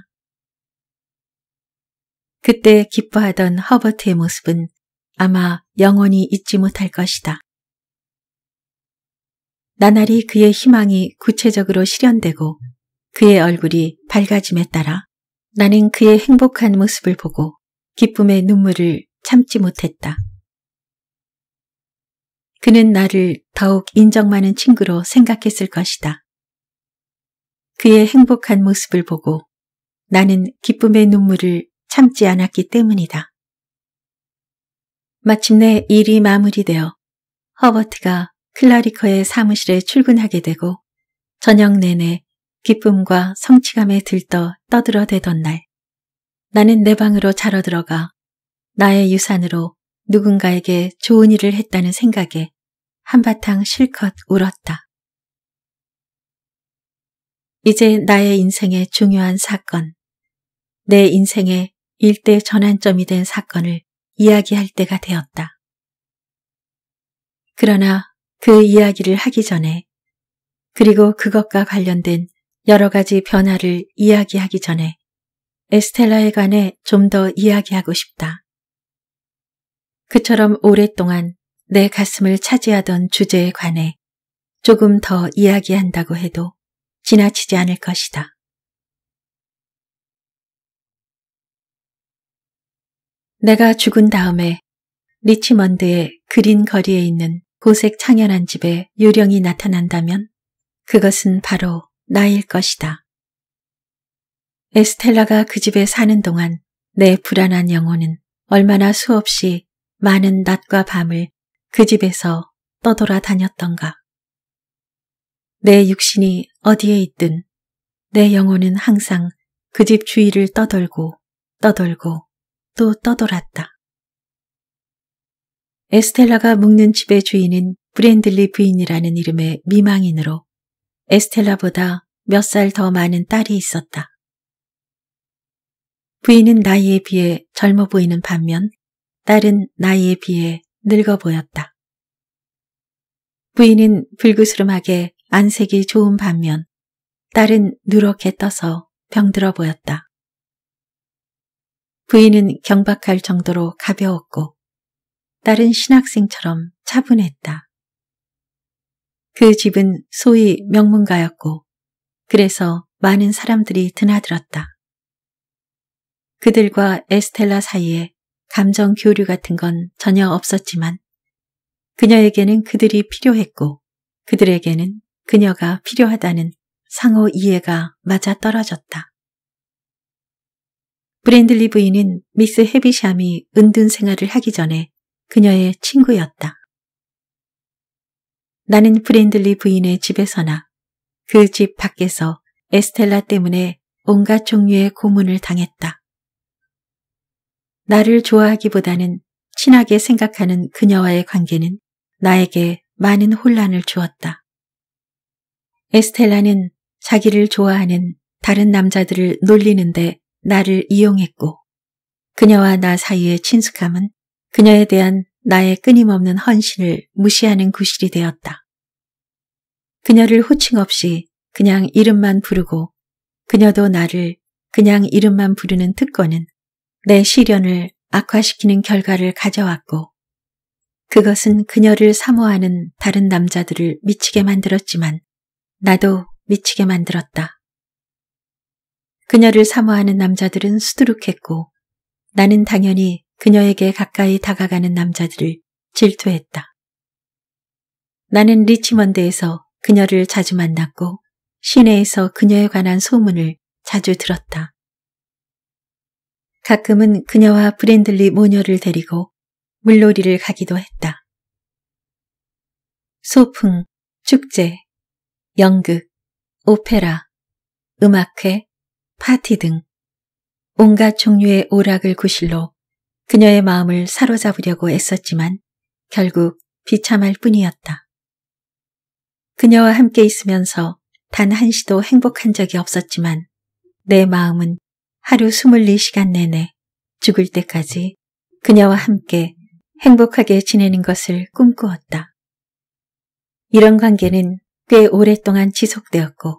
S1: 그때 기뻐하던 허버트의 모습은 아마 영원히 잊지 못할 것이다. 나날이 그의 희망이 구체적으로 실현되고 그의 얼굴이 밝아짐에 따라 나는 그의 행복한 모습을 보고 기쁨의 눈물을 참지 못했다. 그는 나를 더욱 인정많은 친구로 생각했을 것이다. 그의 행복한 모습을 보고 나는 기쁨의 눈물을 참지 않았기 때문이다. 마침내 일이 마무리되어 허버트가 클라리커의 사무실에 출근하게 되고 저녁 내내 기쁨과 성취감에 들떠 떠들어대던 날 나는 내 방으로 자러 들어가 나의 유산으로 누군가에게 좋은 일을 했다는 생각에 한바탕 실컷 울었다. 이제 나의 인생의 중요한 사건, 내 인생의 일대 전환점이 된 사건을 이야기할 때가 되었다. 그러나 그 이야기를 하기 전에 그리고 그것과 관련된 여러 가지 변화를 이야기하기 전에 에스텔라에 관해 좀 더 이야기하고 싶다. 그처럼 오랫동안 내 가슴을 차지하던 주제에 관해 조금 더 이야기한다고 해도 지나치지 않을 것이다. 내가 죽은 다음에 리치먼드의 그린 거리에 있는 고색 창연한 집에 요령이 나타난다면 그것은 바로 나일 것이다. 에스텔라가 그 집에 사는 동안 내 불안한 영혼은 얼마나 수없이 많은 낮과 밤을 그 집에서 떠돌아 다녔던가. 내 육신이 어디에 있든 내 영혼은 항상 그 집 주위를 떠돌고 떠돌고 또 떠돌았다. 에스텔라가 묵는 집의 주인은 브랜들리 부인이라는 이름의 미망인으로 에스텔라보다 몇 살 더 많은 딸이 있었다. 부인은 나이에 비해 젊어 보이는 반면 딸은 나이에 비해 늙어 보였다. 부인은 불그스름하게 안색이 좋은 반면 딸은 누렇게 떠서 병들어 보였다. 부인은 경박할 정도로 가벼웠고 다른 신학생처럼 차분했다. 그 집은 소위 명문가였고 그래서 많은 사람들이 드나들었다. 그들과 에스텔라 사이에 감정 교류 같은 건 전혀 없었지만 그녀에게는 그들이 필요했고 그들에게는 그녀가 필요하다는 상호 이해가 맞아 떨어졌다. 브랜들리 부인은 미스 헤비샴이 은둔 생활을 하기 전에 그녀의 친구였다. 나는 브랜들리 부인의 집에서나 그 집 밖에서 에스텔라 때문에 온갖 종류의 고문을 당했다. 나를 좋아하기보다는 친하게 생각하는 그녀와의 관계는 나에게 많은 혼란을 주었다. 에스텔라는 자기를 좋아하는 다른 남자들을 놀리는데 나를 이용했고 그녀와 나 사이의 친숙함은 그녀에 대한 나의 끊임없는 헌신을 무시하는 구실이 되었다. 그녀를 호칭 없이 그냥 이름만 부르고 그녀도 나를 그냥 이름만 부르는 특권은 내 시련을 악화시키는 결과를 가져왔고 그것은 그녀를 사모하는 다른 남자들을 미치게 만들었지만 나도 미치게 만들었다. 그녀를 사모하는 남자들은 수두룩했고 나는 당연히 그녀에게 가까이 다가가는 남자들을 질투했다. 나는 리치먼드에서 그녀를 자주 만났고 시내에서 그녀에 관한 소문을 자주 들었다. 가끔은 그녀와 브랜들리 모녀를 데리고 물놀이를 가기도 했다. 소풍, 축제, 연극, 오페라, 음악회, 파티 등 온갖 종류의 오락을 구실로 그녀의 마음을 사로잡으려고 애썼지만 결국 비참할 뿐이었다. 그녀와 함께 있으면서 단 한시도 행복한 적이 없었지만 내 마음은 하루 24시간 내내 죽을 때까지 그녀와 함께 행복하게 지내는 것을 꿈꾸었다. 이런 관계는 꽤 오랫동안 지속되었고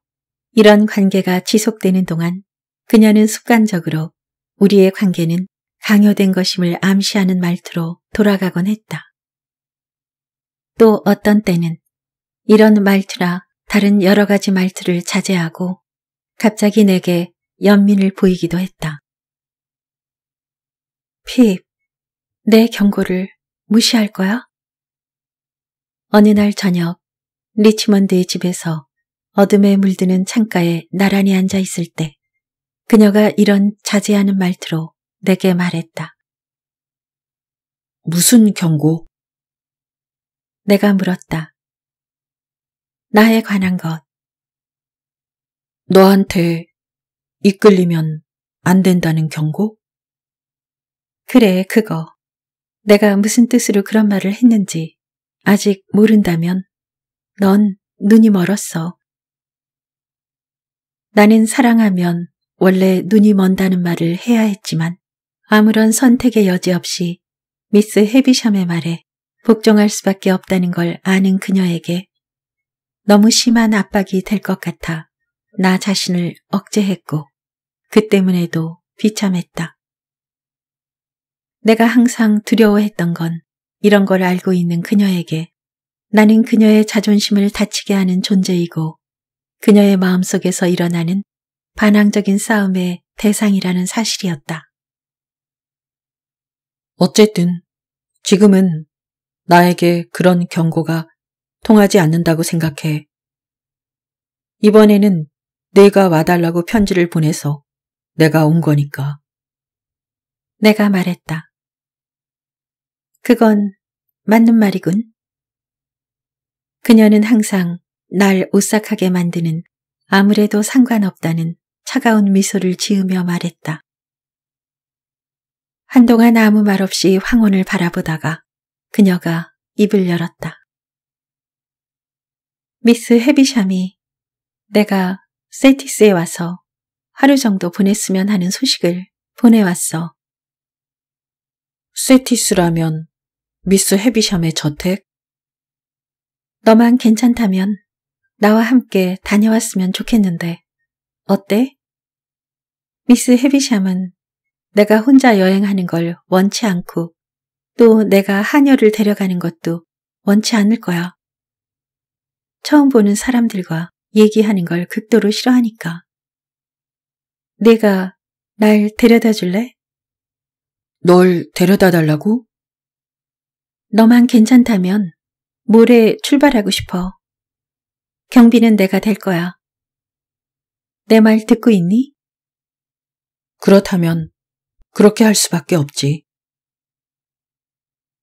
S1: 이런 관계가 지속되는 동안 그녀는 습관적으로 우리의 관계는 강요된 것임을 암시하는 말투로 돌아가곤 했다. 또 어떤 때는 이런 말투나 다른 여러 가지 말투를 자제하고 갑자기 내게 연민을 보이기도 했다. 핍, 내 경고를 무시할 거야? 어느 날 저녁 리치먼드의 집에서 어둠에 물드는 창가에 나란히 앉아 있을 때 그녀가 이런 자제하는 말투로 내게 말했다. 무슨 경고? 내가 물었다. 나에 관한 것. 너한테 이끌리면 안 된다는 경고? 그래, 그거. 내가 무슨 뜻으로 그런 말을 했는지 아직 모른다면 넌 눈이 멀었어. 나는 사랑하면 원래 눈이 먼다는 말을 해야 했지만 아무런 선택의 여지 없이 미스 헤비샴의 말에 복종할 수밖에 없다는 걸 아는 그녀에게 너무 심한 압박이 될 것 같아 나 자신을 억제했고 그 때문에도 비참했다. 내가 항상 두려워했던 건 이런 걸 알고 있는 그녀에게 나는 그녀의 자존심을 다치게 하는 존재이고 그녀의 마음속에서 일어나는 반항적인 싸움의 대상이라는 사실이었다. 어쨌든 지금은 나에게 그런 경고가 통하지 않는다고 생각해. 이번에는 내가 와달라고 편지를 보내서 내가 온 거니까. 내가 말했다. 그건 맞는 말이군. 그녀는 항상 날 오싹하게 만드는 아무래도 상관없다는 차가운 미소를 지으며 말했다. 한동안 아무 말 없이 황혼을 바라보다가 그녀가 입을 열었다. 미스 헤비샴이 내가 세티스에 와서 하루 정도 보냈으면 하는 소식을 보내왔어. 세티스라면 미스 헤비샴의 저택? 너만 괜찮다면 나와 함께 다녀왔으면 좋겠는데 어때? 미스 헤비샴은 내가 혼자 여행하는 걸 원치 않고 또 내가 하녀를 데려가는 것도 원치 않을 거야. 처음 보는 사람들과 얘기하는 걸 극도로 싫어하니까. 내가 날 데려다 줄래? 널 데려다 달라고? 너만 괜찮다면 모레 출발하고 싶어. 경비는 내가 될 거야. 내말 듣고 있니? 그렇다면 그렇게 할 수밖에 없지.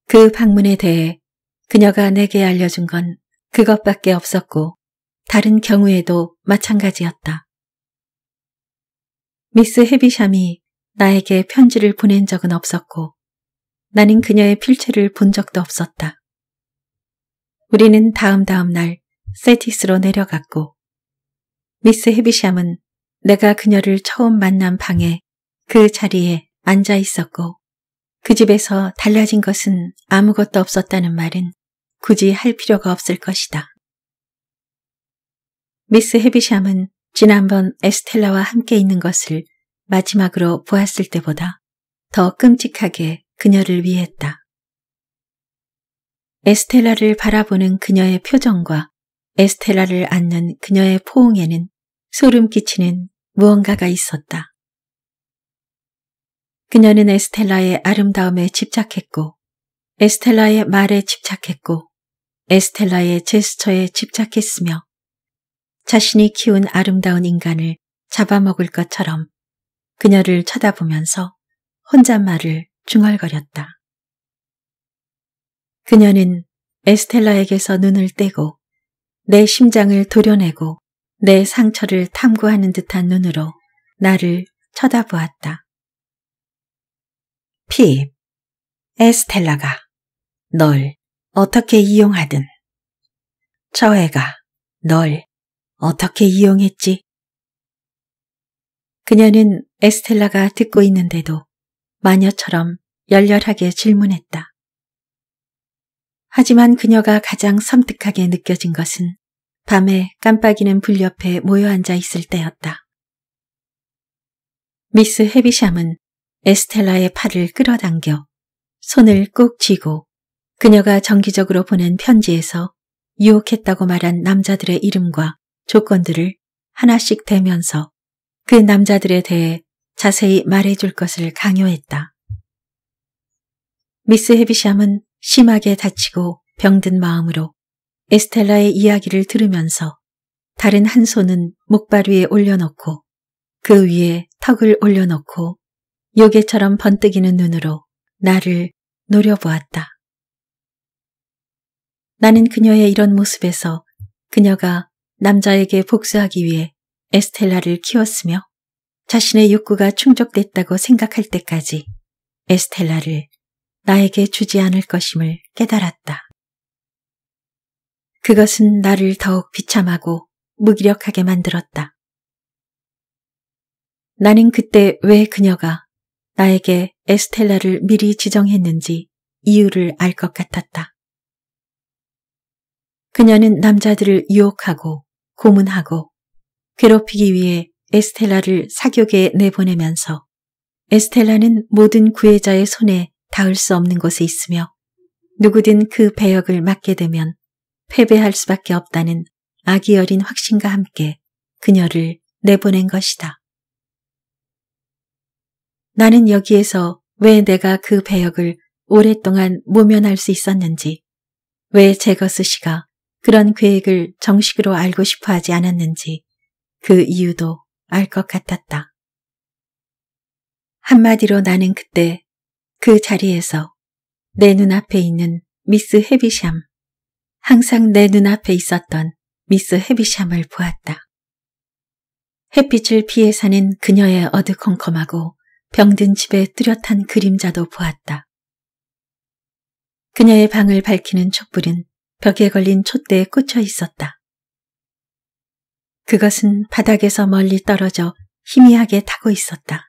S1: 그 방문에 대해 그녀가 내게 알려준 건 그것밖에 없었고 다른 경우에도 마찬가지였다. 미스 헤비샴이 나에게 편지를 보낸 적은 없었고 나는 그녀의 필체를 본 적도 없었다. 우리는 다음 다음 날 세티스로 내려갔고 미스 헤비샴은 내가 그녀를 처음 만난 방에 그 자리에 앉아 있었고 그 집에서 달라진 것은 아무것도 없었다는 말은 굳이 할 필요가 없을 것이다. 미스 헤비샴은 지난번 에스텔라와 함께 있는 것을 마지막으로 보았을 때보다 더 끔찍하게 그녀를 위했다. 에스텔라를 바라보는 그녀의 표정과 에스테라를 안는 그녀의 포옹에는 소름 끼치는 무언가가 있었다. 그녀는 에스텔라의 아름다움에 집착했고, 에스텔라의 말에 집착했고, 에스텔라의 제스처에 집착했으며, 자신이 키운 아름다운 인간을 잡아먹을 것처럼 그녀를 쳐다보면서 혼잣말을 중얼거렸다. 그녀는 에스텔라에게서 눈을 떼고 내 심장을 도려내고 내 상처를 탐구하는 듯한 눈으로 나를 쳐다보았다. 핍, 에스텔라가 널 어떻게 이용하든 저 애가 널 어떻게 이용했지? 그녀는 에스텔라가 듣고 있는데도 마녀처럼 열렬하게 질문했다. 하지만 그녀가 가장 섬뜩하게 느껴진 것은 밤에 깜빡이는 불 옆에 모여 앉아 있을 때였다. 미스 헤비샴은 에스텔라의 팔을 끌어당겨 손을 꾹 쥐고 그녀가 정기적으로 보낸 편지에서 유혹했다고 말한 남자들의 이름과 조건들을 하나씩 대면서 그 남자들에 대해 자세히 말해줄 것을 강요했다. 미스 헤비샴은 심하게 다치고 병든 마음으로 에스텔라의 이야기를 들으면서 다른 한 손은 목발 위에 올려놓고 그 위에 턱을 올려놓고 요괴처럼 번뜩이는 눈으로 나를 노려보았다. 나는 그녀의 이런 모습에서 그녀가 남자에게 복수하기 위해 에스텔라를 키웠으며 자신의 욕구가 충족됐다고 생각할 때까지 에스텔라를 나에게 주지 않을 것임을 깨달았다. 그것은 나를 더욱 비참하고 무기력하게 만들었다. 나는 그때 왜 그녀가 나에게 에스텔라를 미리 지정했는지 이유를 알 것 같았다. 그녀는 남자들을 유혹하고 고문하고 괴롭히기 위해 에스텔라를 사교계에 내보내면서 에스텔라는 모든 구애자의 손에 닿을 수 없는 곳에 있으며 누구든 그 배역을 맡게 되면 패배할 수밖에 없다는 아기 어린 확신과 함께 그녀를 내보낸 것이다. 나는 여기에서 왜 내가 그 배역을 오랫동안 모면할 수 있었는지, 왜 제거스 씨가 그런 계획을 정식으로 알고 싶어 하지 않았는지 그 이유도 알 것 같았다. 한마디로 나는 그때 그 자리에서 내 눈앞에 있는 미스 헤비샴, 항상 내 눈앞에 있었던 미스 헤비샴을 보았다. 햇빛을 피해 사는 그녀의 어두컴컴하고 병든 집의 뚜렷한 그림자도 보았다. 그녀의 방을 밝히는 촛불은 벽에 걸린 촛대에 꽂혀 있었다. 그것은 바닥에서 멀리 떨어져 희미하게 타고 있었다.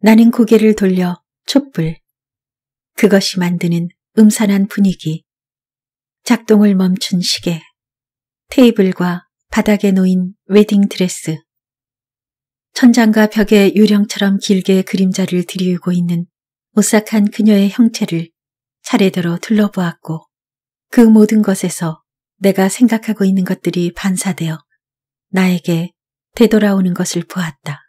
S1: 나는 고개를 돌려 촛불. 그것이 만드는 음산한 분위기. 작동을 멈춘 시계. 테이블과 바닥에 놓인 웨딩 드레스. 천장과 벽에 유령처럼 길게 그림자를 드리우고 있는 오싹한 그녀의 형체를 차례대로 둘러보았고 그 모든 것에서 내가 생각하고 있는 것들이 반사되어 나에게 되돌아오는 것을 보았다.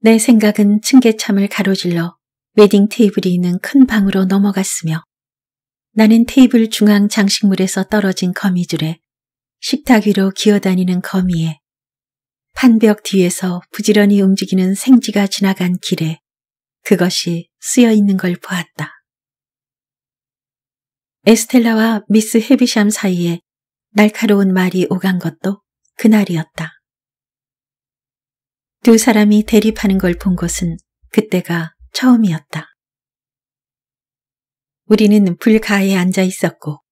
S1: 내 생각은 층계참을 가로질러 웨딩 테이블이 있는 큰 방으로 넘어갔으며 나는 테이블 중앙 장식물에서 떨어진 거미줄에 식탁 위로 기어다니는 거미에 판벽 뒤에서 부지런히 움직이는 생쥐가 지나간 길에 그것이 쓰여 있는 걸 보았다. 에스텔라와 미스 헤비샴 사이에 날카로운 말이 오간 것도 그날이었다. 두 사람이 대립하는 걸 본 것은 그때가 처음이었다. 우리는 불가에 앉아 있었고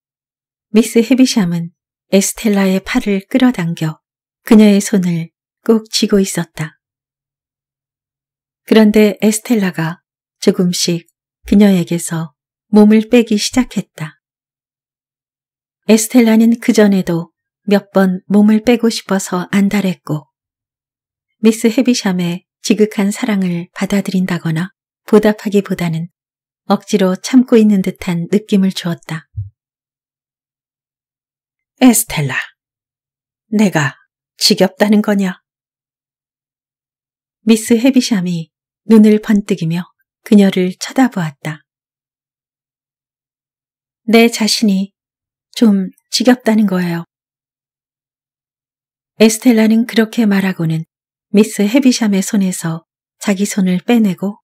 S1: 미스 헤비샴은 에스텔라의 팔을 끌어당겨 그녀의 손을 꼭 쥐고 있었다. 그런데 에스텔라가 조금씩 그녀에게서 몸을 빼기 시작했다. 에스텔라는 그전에도 몇 번 몸을 빼고 싶어서 안달했고 미스 헤비샴의 지극한 사랑을 받아들인다거나 보답하기보다는 억지로 참고 있는 듯한 느낌을 주었다. 에스텔라, 내가 지겹다는 거냐? 미스 헤비샴이 눈을 번뜩이며 그녀를 쳐다보았다. 내 자신이 좀 지겹다는 거예요. 에스텔라는 그렇게 말하고는 미스 헤비샴의 손에서 자기 손을 빼내고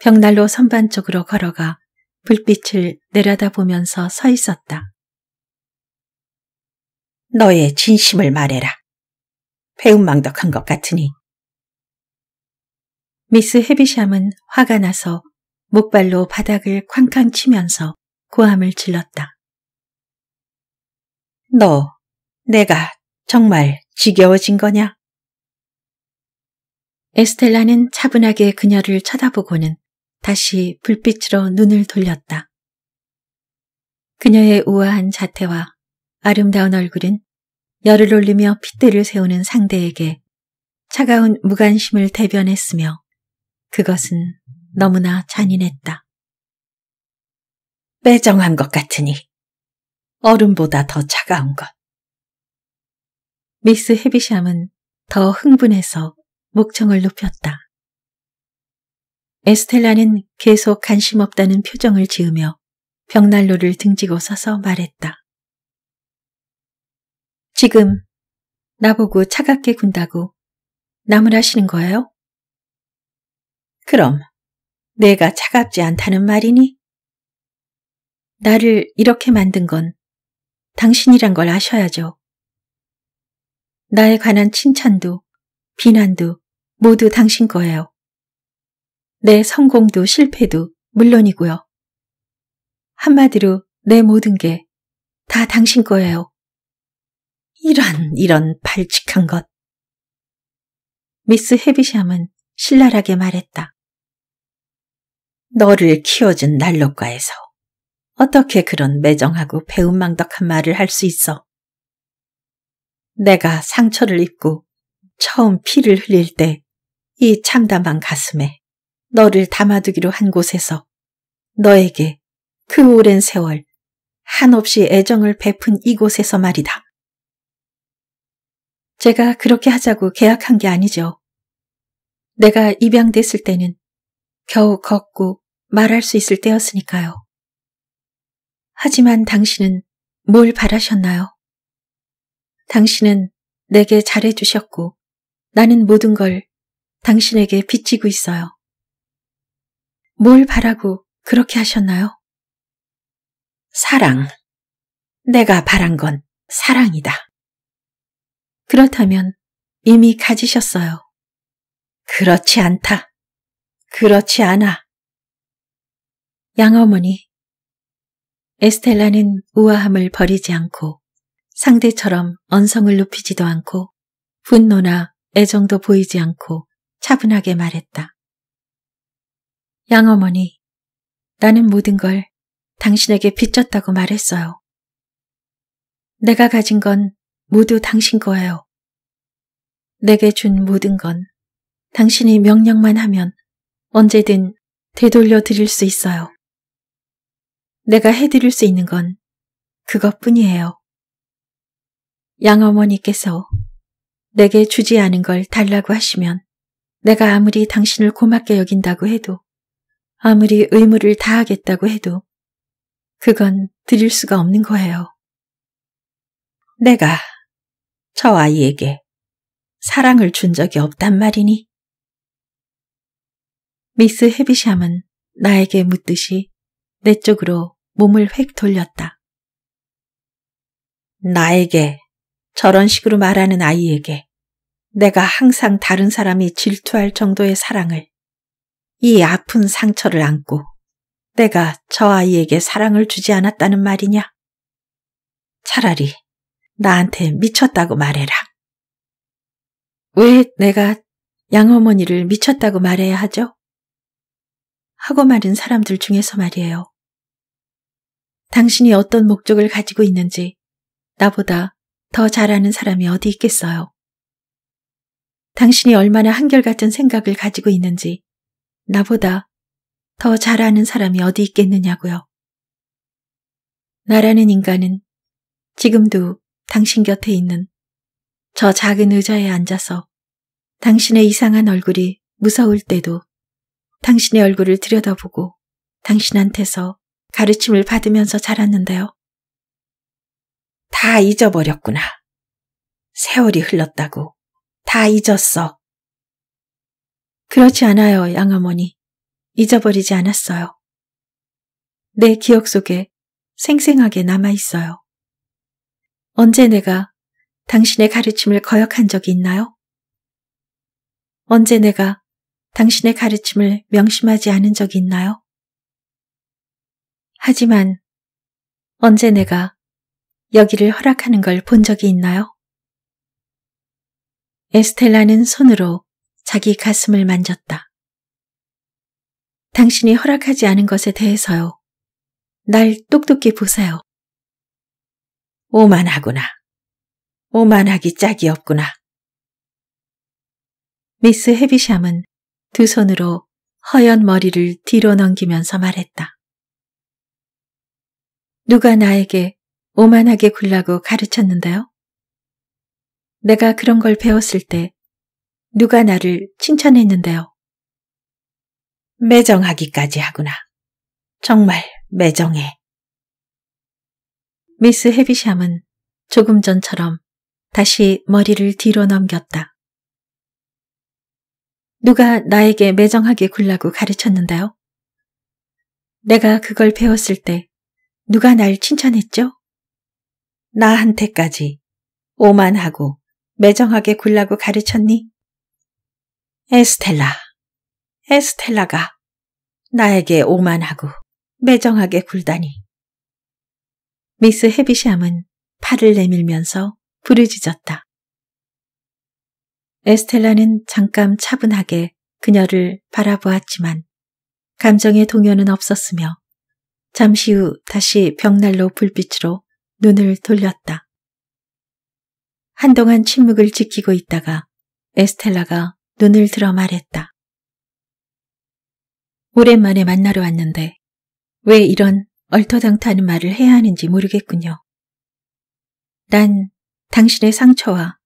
S1: 벽난로 선반 쪽으로 걸어가 불빛을 내려다보면서 서 있었다. 너의 진심을 말해라. 배은망덕한 것 같으니. 미스 헤비샴은 화가 나서 목발로 바닥을 쾅쾅 치면서 고함을 질렀다. 너, 내가 정말 지겨워진 거냐? 에스텔라는 차분하게 그녀를 쳐다보고는 다시 불빛으로 눈을 돌렸다. 그녀의 우아한 자태와 아름다운 얼굴은 열을 올리며 핏대를 세우는 상대에게 차가운 무관심을 대변했으며 그것은 너무나 잔인했다. 빼정한 것 같으니 얼음보다 더 차가운 것. 미스 헤비샴은 더 흥분해서 목청을 높였다. 에스텔라는 계속 관심 없다는 표정을 지으며 벽난로를 등지고 서서 말했다. 지금 나보고 차갑게 군다고 나무라시는 거예요? 그럼 내가 차갑지 않다는 말이니? 나를 이렇게 만든 건 당신이란 걸 아셔야죠. 나에 관한 칭찬도 비난도 모두 당신 거예요. 내 성공도 실패도 물론이고요. 한마디로 내 모든 게 다 당신 거예요. 이런, 이런 발칙한 것. 미스 헤비샴은 신랄하게 말했다. 너를 키워준 난로가에서 어떻게 그런 매정하고 배은망덕한 말을 할 수 있어? 내가 상처를 입고 처음 피를 흘릴 때이 참담한 가슴에 너를 담아두기로 한 곳에서 너에게 그 오랜 세월 한없이 애정을 베푼 이곳에서 말이다. 제가 그렇게 하자고 계약한 게 아니죠. 내가 입양됐을 때는 겨우 걷고 말할 수 있을 때였으니까요. 하지만 당신은 뭘 바라셨나요? 당신은 내게 잘해주셨고 나는 모든 걸 당신에게 비치고 있어요. 뭘 바라고 그렇게 하셨나요? 사랑. 내가 바란 건 사랑이다. 그렇다면 이미 가지셨어요. 그렇지 않다. 그렇지 않아. 양어머니. 에스텔라는 우아함을 버리지 않고 상대처럼 언성을 높이지도 않고 분노나 애정도 보이지 않고 차분하게 말했다. 양어머니, 나는 모든 걸 당신에게 빚졌다고 말했어요. 내가 가진 건 모두 당신 거예요. 내게 준 모든 건 당신이 명령만 하면 언제든 되돌려 드릴 수 있어요. 내가 해드릴 수 있는 건 그것뿐이에요. 양어머니께서 내게 주지 않은 걸 달라고 하시면 내가 아무리 당신을 고맙게 여긴다고 해도, 아무리 의무를 다하겠다고 해도, 그건 드릴 수가 없는 거예요. 내가 저 아이에게 사랑을 준 적이 없단 말이니? 미스 헤비샴은 나에게 묻듯이 내 쪽으로 몸을 획 돌렸다. 나에게 저런 식으로 말하는 아이에게 내가 항상 다른 사람이 질투할 정도의 사랑을, 이 아픈 상처를 안고 내가 저 아이에게 사랑을 주지 않았다는 말이냐? 차라리 나한테 미쳤다고 말해라. 왜 내가 양어머니를 미쳤다고 말해야 하죠? 하고 말은 사람들 중에서 말이에요. 당신이 어떤 목적을 가지고 있는지 나보다 더 잘 아는 사람이 어디 있겠어요. 당신이 얼마나 한결같은 생각을 가지고 있는지 나보다 더 잘 아는 사람이 어디 있겠느냐고요. 나라는 인간은 지금도 당신 곁에 있는 저 작은 의자에 앉아서 당신의 이상한 얼굴이 무서울 때도 당신의 얼굴을 들여다보고 당신한테서 가르침을 받으면서 자랐는데요. 다 잊어버렸구나. 세월이 흘렀다고 다 잊었어. 그렇지 않아요, 양어머니. 잊어버리지 않았어요. 내 기억 속에 생생하게 남아 있어요. 언제 내가 당신의 가르침을 거역한 적이 있나요? 언제 내가 당신의 가르침을 명심하지 않은 적이 있나요? 하지만 언제 내가 여기를 허락하는 걸 본 적이 있나요? 에스텔라는 손으로 자기 가슴을 만졌다. 당신이 허락하지 않은 것에 대해서요. 날 똑똑히 보세요. 오만하구나. 오만하기 짝이 없구나. 미스 헤비샴은 두 손으로 허연 머리를 뒤로 넘기면서 말했다. 누가 나에게 오만하게 굴라고 가르쳤는데요? 내가 그런 걸 배웠을 때 누가 나를 칭찬했는데요. 매정하기까지 하구나. 정말 매정해. 미스 헤비샴은 조금 전처럼 다시 머리를 뒤로 넘겼다. 누가 나에게 매정하게 굴라고 가르쳤는데요. 내가 그걸 배웠을 때 누가 날 칭찬했죠? 나한테까지 오만하고 매정하게 굴라고 가르쳤니? 에스텔라, 에스텔라가 나에게 오만하고 매정하게 굴다니. 미스 헤비샴은 팔을 내밀면서 부르짖었다. 에스텔라는 잠깐 차분하게 그녀를 바라보았지만 감정의 동요는 없었으며 잠시 후 다시 벽난로 불빛으로 눈을 돌렸다. 한동안 침묵을 지키고 있다가 에스텔라가 눈을 들어 말했다. 오랜만에 만나러 왔는데 왜 이런 얼터당타는 말을 해야 하는지 모르겠군요. 난 당신의 상처와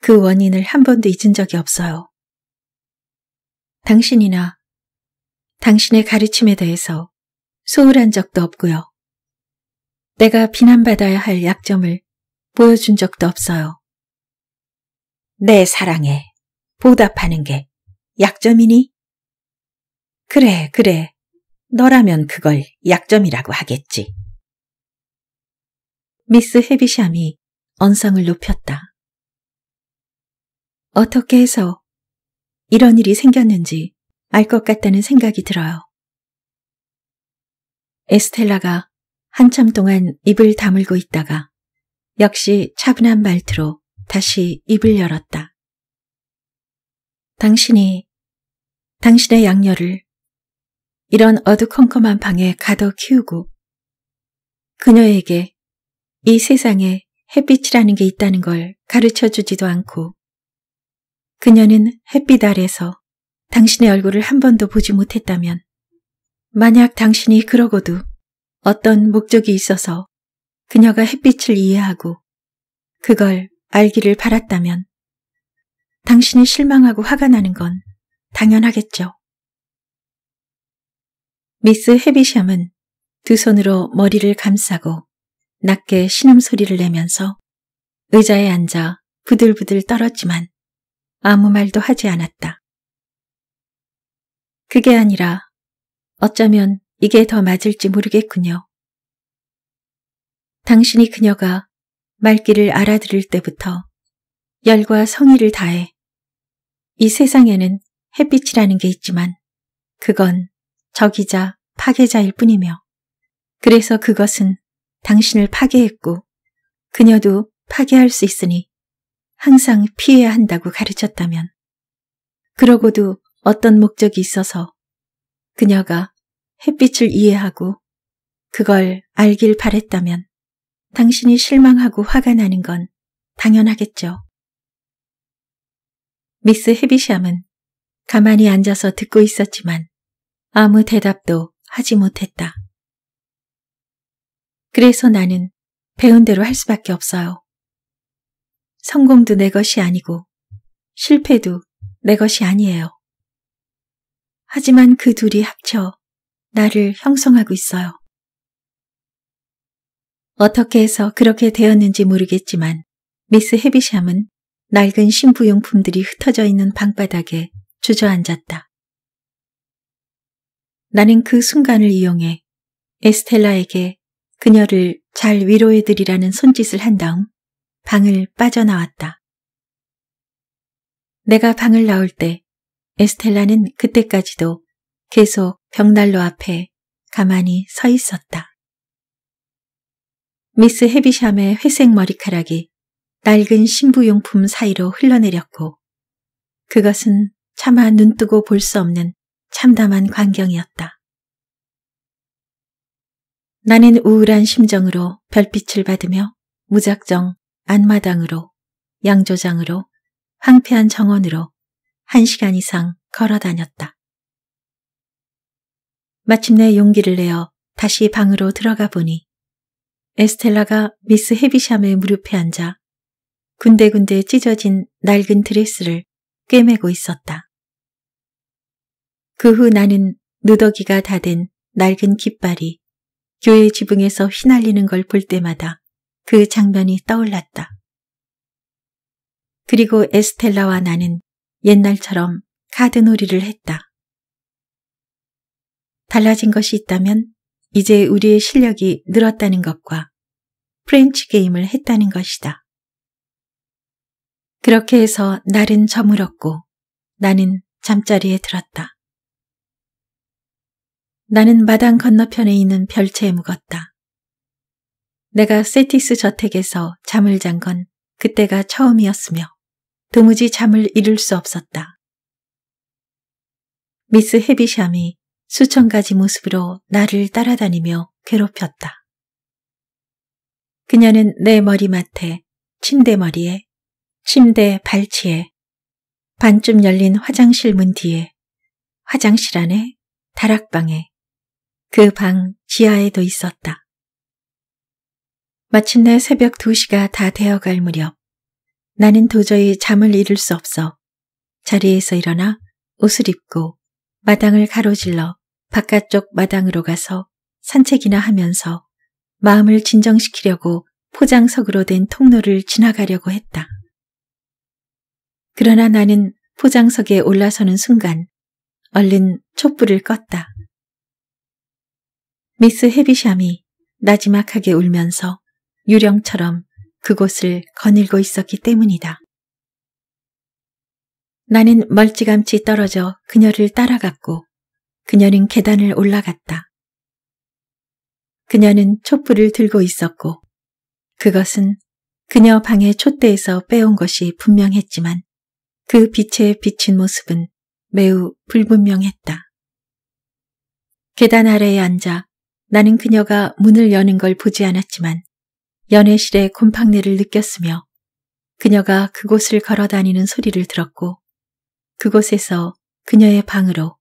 S1: 그 원인을 한 번도 잊은 적이 없어요. 당신이나 당신의 가르침에 대해서 소홀한 적도 없고요. 내가 비난받아야 할 약점을 보여준 적도 없어요. 내 사랑에 보답하는 게 약점이니? 그래, 그래. 너라면 그걸 약점이라고 하겠지. 미스 헤비샴이 언성을 높였다. 어떻게 해서 이런 일이 생겼는지 알 것 같다는 생각이 들어요. 에스텔라가 한참 동안 입을 다물고 있다가 역시 차분한 말투로 다시 입을 열었다. 당신이 당신의 양녀를 이런 어두컴컴한 방에 가둬 키우고 그녀에게 이 세상에 햇빛이라는 게 있다는 걸 가르쳐 주지도 않고 그녀는 햇빛 아래서 당신의 얼굴을 한 번도 보지 못했다면 만약 당신이 그러고도 어떤 목적이 있어서 그녀가 햇빛을 이해하고 그걸 알기를 바랐다면 당신이 실망하고 화가 나는 건 당연하겠죠. 미스 헤비샴은 두 손으로 머리를 감싸고 낮게 신음소리를 내면서 의자에 앉아 부들부들 떨었지만 아무 말도 하지 않았다. 그게 아니라 어쩌면 이게 더 맞을지 모르겠군요. 당신이 그녀가 말귀를 알아들을 때부터 열과 성의를 다해 이 세상에는 햇빛이라는 게 있지만 그건 적이자 파괴자일 뿐이며 그래서 그것은 당신을 파괴했고 그녀도 파괴할 수 있으니 항상 피해야 한다고 가르쳤다면 그러고도 어떤 목적이 있어서 그녀가 햇빛을 이해하고 그걸 알길 바랬다면 당신이 실망하고 화가 나는 건 당연하겠죠. 미스 헤비샴은 가만히 앉아서 듣고 있었지만 아무 대답도 하지 못했다. 그래서 나는 배운 대로 할 수밖에 없어요. 성공도 내 것이 아니고 실패도 내 것이 아니에요. 하지만 그 둘이 합쳐 나를 형성하고 있어요. 어떻게 해서 그렇게 되었는지 모르겠지만 미스 헤비샴은 낡은 신부용품들이 흩어져 있는 방바닥에 주저앉았다. 나는 그 순간을 이용해 에스텔라에게 그녀를 잘 위로해드리라는 손짓을 한 다음 방을 빠져나왔다. 내가 방을 나올 때 에스텔라는 그때까지도 계속 벽난로 앞에 가만히 서 있었다. 미스 헤비샴의 회색 머리카락이 낡은 신부용품 사이로 흘러내렸고 그것은 차마 눈뜨고 볼 수 없는 참담한 광경이었다. 나는 우울한 심정으로 별빛을 받으며 무작정 안마당으로 양조장으로 황폐한 정원으로 한 시간 이상 걸어 다녔다. 마침내 용기를 내어 다시 방으로 들어가 보니 에스텔라가 미스 헤비샴의 무릎에 앉아 군데군데 찢어진 낡은 드레스를 꿰매고 있었다. 그 후 나는 누더기가 다 된 낡은 깃발이 교회 지붕에서 휘날리는 걸 볼 때마다 그 장면이 떠올랐다. 그리고 에스텔라와 나는 옛날처럼 카드놀이를 했다. 달라진 것이 있다면 이제 우리의 실력이 늘었다는 것과 프렌치 게임을 했다는 것이다. 그렇게 해서 날은 저물었고 나는 잠자리에 들었다. 나는 마당 건너편에 있는 별채에 묵었다. 내가 세티스 저택에서 잠을 잔 건 그때가 처음이었으며 도무지 잠을 이룰 수 없었다. 미스 헤비샴이 수천 가지 모습으로 나를 따라다니며 괴롭혔다. 그녀는 내 머리맡에, 침대머리에, 침대 발치에, 반쯤 열린 화장실 문 뒤에, 화장실 안에, 다락방에, 그 방 지하에도 있었다. 마침내 새벽 2시가 다 되어갈 무렵 나는 도저히 잠을 이룰 수 없어 자리에서 일어나 옷을 입고 마당을 가로질러 바깥쪽 마당으로 가서 산책이나 하면서 마음을 진정시키려고 포장석으로 된 통로를 지나가려고 했다. 그러나 나는 포장석에 올라서는 순간 얼른 촛불을 껐다. 미스 헤비샴이 나지막하게 울면서 유령처럼 그곳을 거닐고 있었기 때문이다. 나는 멀찌감치 떨어져 그녀를 따라갔고 그녀는 계단을 올라갔다. 그녀는 촛불을 들고 있었고 그것은 그녀 방의 촛대에서 빼온 것이 분명했지만 그 빛에 비친 모습은 매우 불분명했다. 계단 아래에 앉아 나는 그녀가 문을 여는 걸 보지 않았지만 연회실의 곰팡내를 느꼈으며 그녀가 그곳을 걸어 다니는 소리를 들었고 그곳에서 그녀의 방으로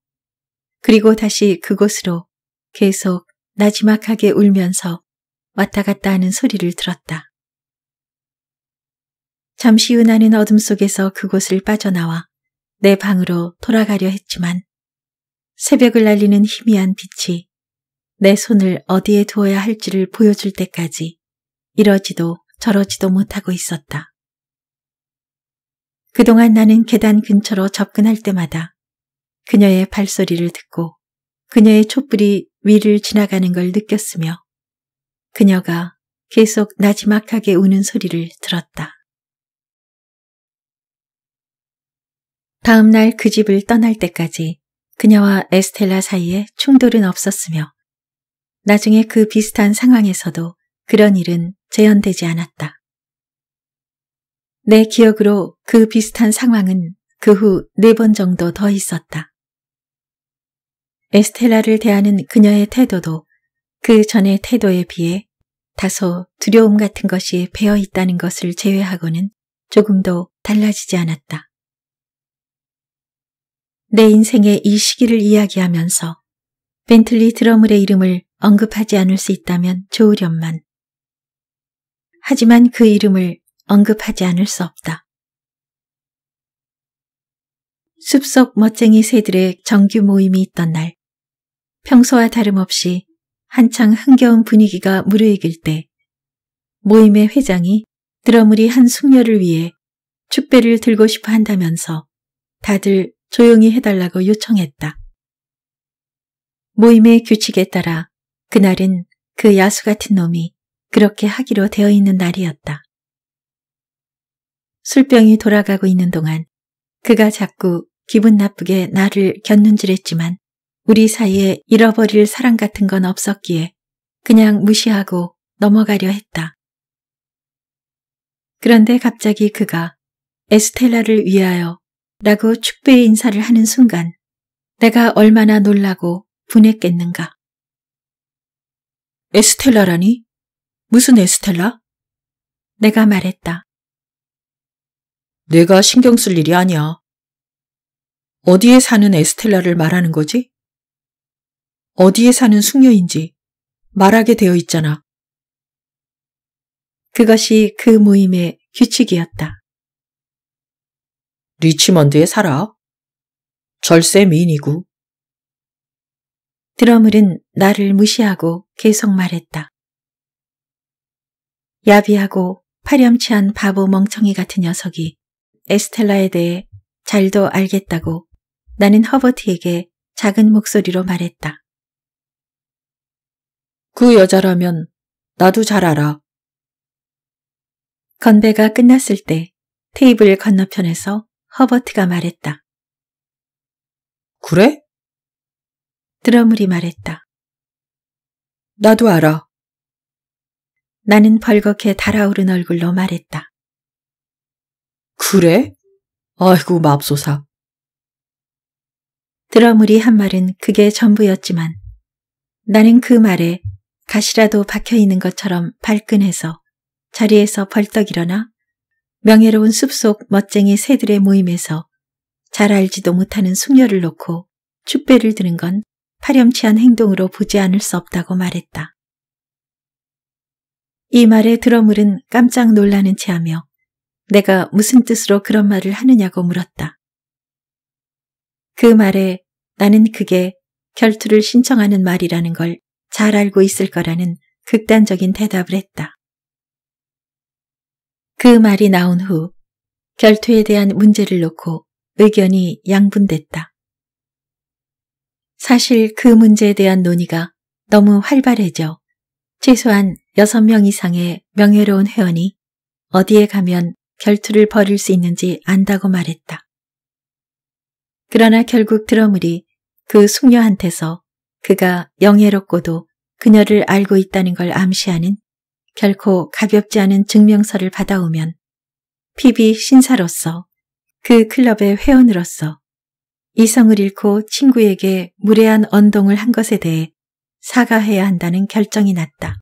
S1: 그리고 다시 그곳으로 계속 나지막하게 울면서 왔다 갔다 하는 소리를 들었다. 잠시 후 나는 어둠 속에서 그곳을 빠져나와 내 방으로 돌아가려 했지만 새벽을 날리는 희미한 빛이 내 손을 어디에 두어야 할지를 보여줄 때까지 이러지도 저러지도 못하고 있었다. 그동안 나는 계단 근처로 접근할 때마다 그녀의 발소리를 듣고 그녀의 촛불이 위를 지나가는 걸 느꼈으며 그녀가 계속 나지막하게 우는 소리를 들었다. 다음 날 그 집을 떠날 때까지 그녀와 에스텔라 사이에 충돌은 없었으며 나중에 그 비슷한 상황에서도 그런 일은 재현되지 않았다. 내 기억으로 그 비슷한 상황은 그 후 네 번 정도 더 있었다. 에스텔라를 대하는 그녀의 태도도 그 전의 태도에 비해 다소 두려움 같은 것이 배어 있다는 것을 제외하고는 조금도 달라지지 않았다. 내 인생의 이 시기를 이야기하면서 벤틀리 드러물의 이름을 언급하지 않을 수 있다면 좋으련만. 하지만 그 이름을 언급하지 않을 수 없다. 숲속 멋쟁이 새들의 정규 모임이 있던 날, 평소와 다름없이 한창 흥겨운 분위기가 무르익을 때 모임의 회장이 드러무리 한 숙녀를 위해 축배를 들고 싶어 한다면서 다들 조용히 해달라고 요청했다. 모임의 규칙에 따라 그날은 그 야수 같은 놈이 그렇게 하기로 되어 있는 날이었다. 술병이 돌아가고 있는 동안 그가 자꾸 기분 나쁘게 나를 곁눈질했지만 우리 사이에 잃어버릴 사랑 같은 건 없었기에 그냥 무시하고 넘어가려 했다. 그런데 갑자기 그가 에스텔라를 위하여 라고 축배의 인사를 하는 순간 내가 얼마나 놀라고 분했겠는가. 에스텔라라니? 무슨 에스텔라? 내가 말했다. 내가 신경 쓸 일이 아니야. 어디에 사는 에스텔라를 말하는 거지? 어디에 사는 숙녀인지 말하게 되어 있잖아. 그것이 그 모임의 규칙이었다. 리치먼드에 살아. 절세 미인이고. 드러물은 나를 무시하고 계속 말했다. 야비하고 파렴치한 바보 멍청이 같은 녀석이 에스텔라에 대해 잘도 알겠다고 나는 허버트에게 작은 목소리로 말했다. 그 여자라면 나도 잘 알아. 건배가 끝났을 때 테이블 건너편에서 허버트가 말했다. 그래? 드러물이 말했다. 나도 알아. 나는 벌겋게 달아오른 얼굴로 말했다. 그래? 아이고 맙소사. 드러물이 한 말은 그게 전부였지만 나는 그 말에 가시라도 박혀있는 것처럼 발끈해서 자리에서 벌떡 일어나 명예로운 숲 속 멋쟁이 새들의 모임에서 잘 알지도 못하는 숙녀를 놓고 축배를 드는 건 파렴치한 행동으로 보지 않을 수 없다고 말했다. 이 말에 드러물은 깜짝 놀라는 체하며 내가 무슨 뜻으로 그런 말을 하느냐고 물었다. 그 말에 나는 그게 결투를 신청하는 말이라는 걸 잘 알고 있을 거라는 극단적인 대답을 했다. 그 말이 나온 후 결투에 대한 문제를 놓고 의견이 양분됐다. 사실 그 문제에 대한 논의가 너무 활발해져 최소한 6명 이상의 명예로운 회원이 어디에 가면 결투를 벌일 수 있는지 안다고 말했다. 그러나 결국 드러물이 그 숙녀한테서 그가 영예롭고도 그녀를 알고 있다는 걸 암시하는 결코 가볍지 않은 증명서를 받아오면 피비 신사로서 그 클럽의 회원으로서 이성을 잃고 친구에게 무례한 언동을 한 것에 대해 사과해야 한다는 결정이 났다.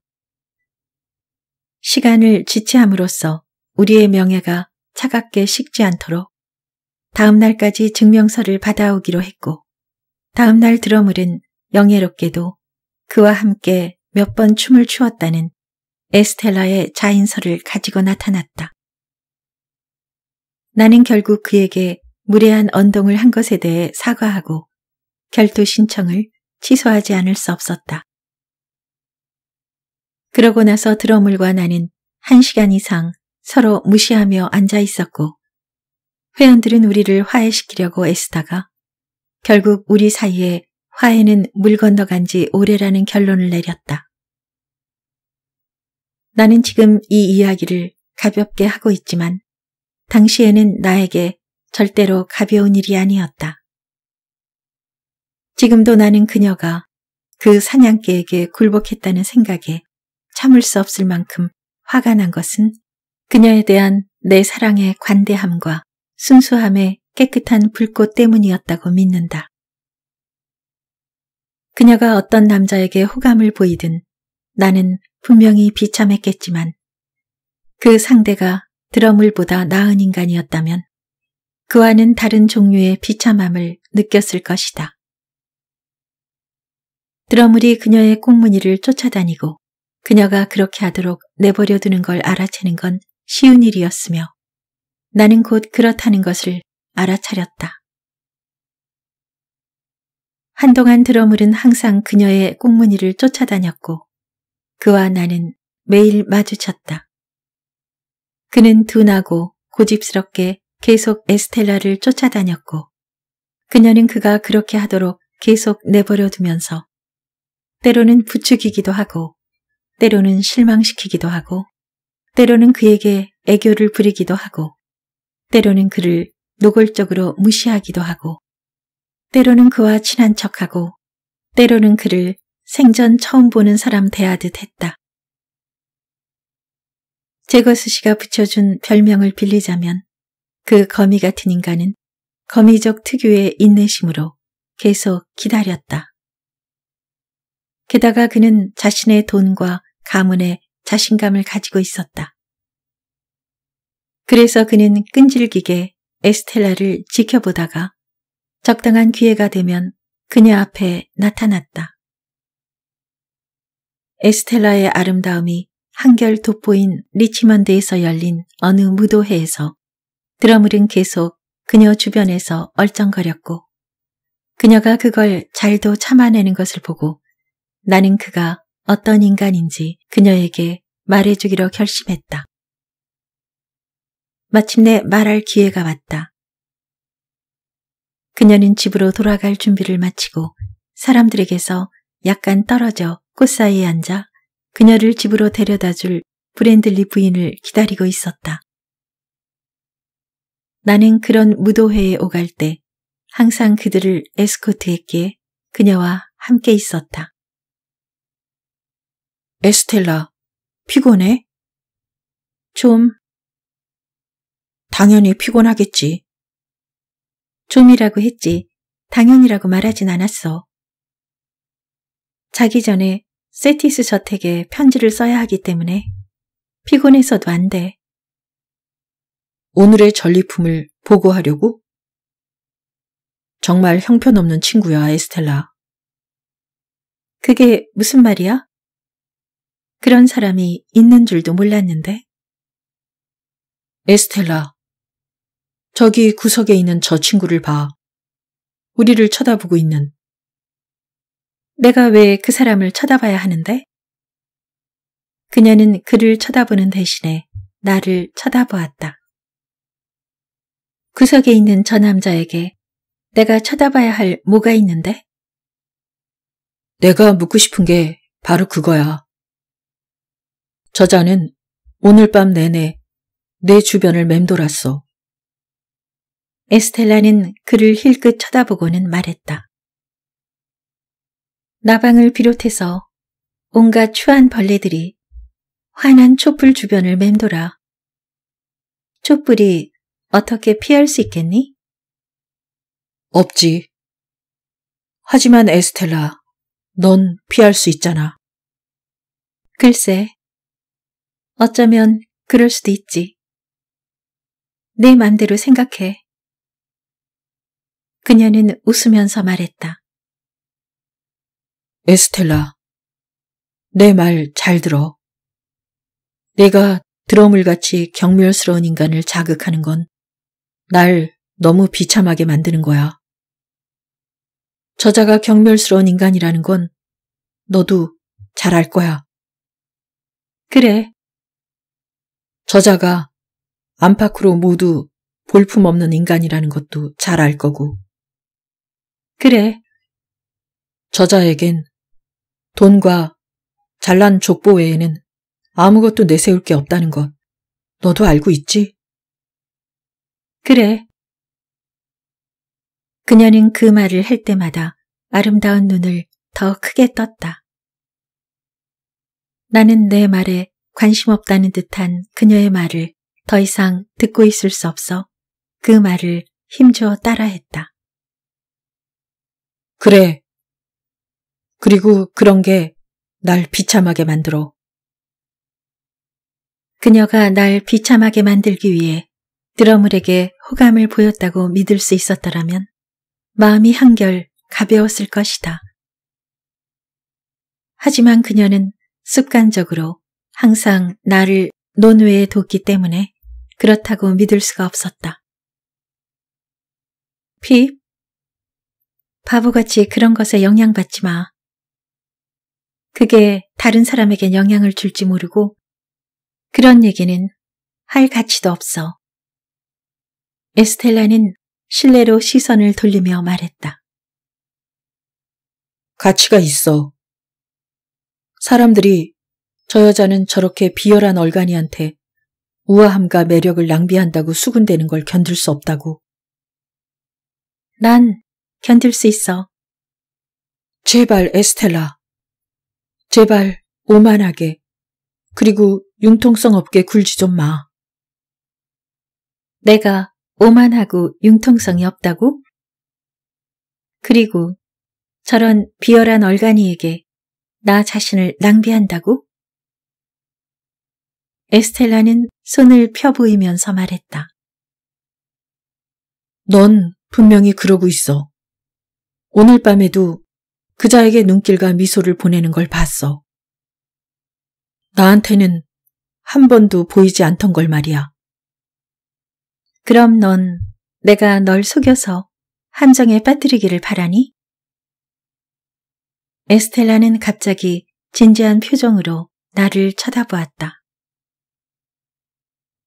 S1: 시간을 지체함으로써 우리의 명예가 차갑게 식지 않도록 다음 날까지 증명서를 받아오기로 했고 다음 날 드러물은 영예롭게도 그와 함께 몇 번 춤을 추었다는 에스텔라의 자인서를 가지고 나타났다. 나는 결국 그에게 무례한 언동을 한 것에 대해 사과하고 결투 신청을 취소하지 않을 수 없었다. 그러고 나서 드러물과 나는 한 시간 이상 서로 무시하며 앉아 있었고 회원들은 우리를 화해시키려고 애쓰다가 결국 우리 사이에 화해는 물 건너간 지 오래라는 결론을 내렸다. 나는 지금 이 이야기를 가볍게 하고 있지만 당시에는 나에게 절대로 가벼운 일이 아니었다. 지금도 나는 그녀가 그 사냥개에게 굴복했다는 생각에 참을 수 없을 만큼 화가 난 것은 그녀에 대한 내 사랑의 관대함과 순수함의 깨끗한 불꽃 때문이었다고 믿는다. 그녀가 어떤 남자에게 호감을 보이든 나는 분명히 비참했겠지만 그 상대가 드러물보다 나은 인간이었다면 그와는 다른 종류의 비참함을 느꼈을 것이다. 드러물이 그녀의 꽁무니를 쫓아다니고 그녀가 그렇게 하도록 내버려 두는 걸 알아채는 건 쉬운 일이었으며 나는 곧 그렇다는 것을 알아차렸다. 한동안 드러물은 항상 그녀의 꽁무니를 쫓아다녔고 그와 나는 매일 마주쳤다. 그는 둔하고 고집스럽게 계속 에스텔라를 쫓아다녔고 그녀는 그가 그렇게 하도록 계속 내버려 두면서 때로는 부추기기도 하고 때로는 실망시키기도 하고 때로는 그에게 애교를 부리기도 하고 때로는 그를 노골적으로 무시하기도 하고 때로는 그와 친한 척하고 때로는 그를 생전 처음 보는 사람 대하듯 했다. 제거수 씨가 붙여준 별명을 빌리자면 그 거미 같은 인간은 거미적 특유의 인내심으로 계속 기다렸다. 게다가 그는 자신의 돈과 가문의 자신감을 가지고 있었다. 그래서 그는 끈질기게 에스텔라를 지켜보다가 적당한 기회가 되면 그녀 앞에 나타났다. 에스텔라의 아름다움이 한결 돋보인 리치먼드에서 열린 어느 무도회에서 드러물은 계속 그녀 주변에서 얼쩡거렸고 그녀가 그걸 잘도 참아내는 것을 보고 나는 그가 어떤 인간인지 그녀에게 말해주기로 결심했다. 마침내 말할 기회가 왔다. 그녀는 집으로 돌아갈 준비를 마치고 사람들에게서 약간 떨어져 꽃사이에 앉아 그녀를 집으로 데려다 줄 브랜들리 부인을 기다리고 있었다. 나는 그런 무도회에 오갈 때 항상 그들을 에스코트했기에 그녀와 함께 있었다. 에스텔라, 피곤해? 좀. 당연히 피곤하겠지. 좀이라고 했지. 당연이라고 말하진 않았어. 자기 전에 세티스 저택에 편지를 써야 하기 때문에 피곤해서도 안 돼. 오늘의 전리품을 보고하려고? 정말 형편없는 친구야, 에스텔라. 그게 무슨 말이야? 그런 사람이 있는 줄도 몰랐는데. 에스텔라, 저기 구석에 있는 저 친구를 봐. 우리를 쳐다보고 있는. 내가 왜 그 사람을 쳐다봐야 하는데? 그녀는 그를 쳐다보는 대신에 나를 쳐다보았다. 구석에 있는 저 남자에게 내가 쳐다봐야 할 뭐가 있는데? 내가 묻고 싶은 게 바로 그거야. 저자는 오늘 밤 내내 내 주변을 맴돌았어. 에스텔라는 그를 힐끗 쳐다보고는 말했다. 나방을 비롯해서 온갖 추한 벌레들이 환한 촛불 주변을 맴돌아. 촛불이 어떻게 피할 수 있겠니? 없지. 하지만 에스텔라, 넌 피할 수 있잖아. 글쎄, 어쩌면 그럴 수도 있지. 내 맘대로 생각해. 그녀는 웃으면서 말했다. 에스텔라, 내 말 잘 들어. 내가 드러물같이 경멸스러운 인간을 자극하는 건 날 너무 비참하게 만드는 거야. 저자가 경멸스러운 인간이라는 건 너도 잘 알 거야. 그래, 저자가 안팎으로 모두 볼품없는 인간이라는 것도 잘 알 거고. 그래. 저자에겐 돈과 잘난 족보 외에는 아무것도 내세울 게 없다는 것 너도 알고 있지? 그래. 그녀는 그 말을 할 때마다 아름다운 눈을 더 크게 떴다. 나는 내 말에 관심 없다는 듯한 그녀의 말을 더 이상 듣고 있을 수 없어 그 말을 힘줘 따라했다. 그래. 그리고 그런 게 날 비참하게 만들어. 그녀가 날 비참하게 만들기 위해 드러물에게 호감을 보였다고 믿을 수 있었더라면 마음이 한결 가벼웠을 것이다. 하지만 그녀는 습관적으로 항상 나를 논외에 뒀기 때문에 그렇다고 믿을 수가 없었다. 핍? 바보같이 그런 것에 영향받지 마. 그게 다른 사람에게 영향을 줄지 모르고 그런 얘기는 할 가치도 없어. 에스텔라는 실내로 시선을 돌리며 말했다. 가치가 있어. 사람들이 저 여자는 저렇게 비열한 얼간이한테 우아함과 매력을 낭비한다고 수군대는 걸 견딜 수 없다고. 난 견딜 수 있어. 제발 에스텔라. 제발 오만하게. 그리고 융통성 없게 굴지 좀 마. 내가 오만하고 융통성이 없다고? 그리고 저런 비열한 얼간이에게 나 자신을 낭비한다고? 에스텔라는 손을 펴보이면서 말했다. 넌 분명히 그러고 있어. 오늘 밤에도 그자에게 눈길과 미소를 보내는 걸 봤어. 나한테는 한 번도 보이지 않던 걸 말이야. 그럼 넌 내가 널 속여서 함정에 빠뜨리기를 바라니? 에스텔라는 갑자기 진지한 표정으로 나를 쳐다보았다.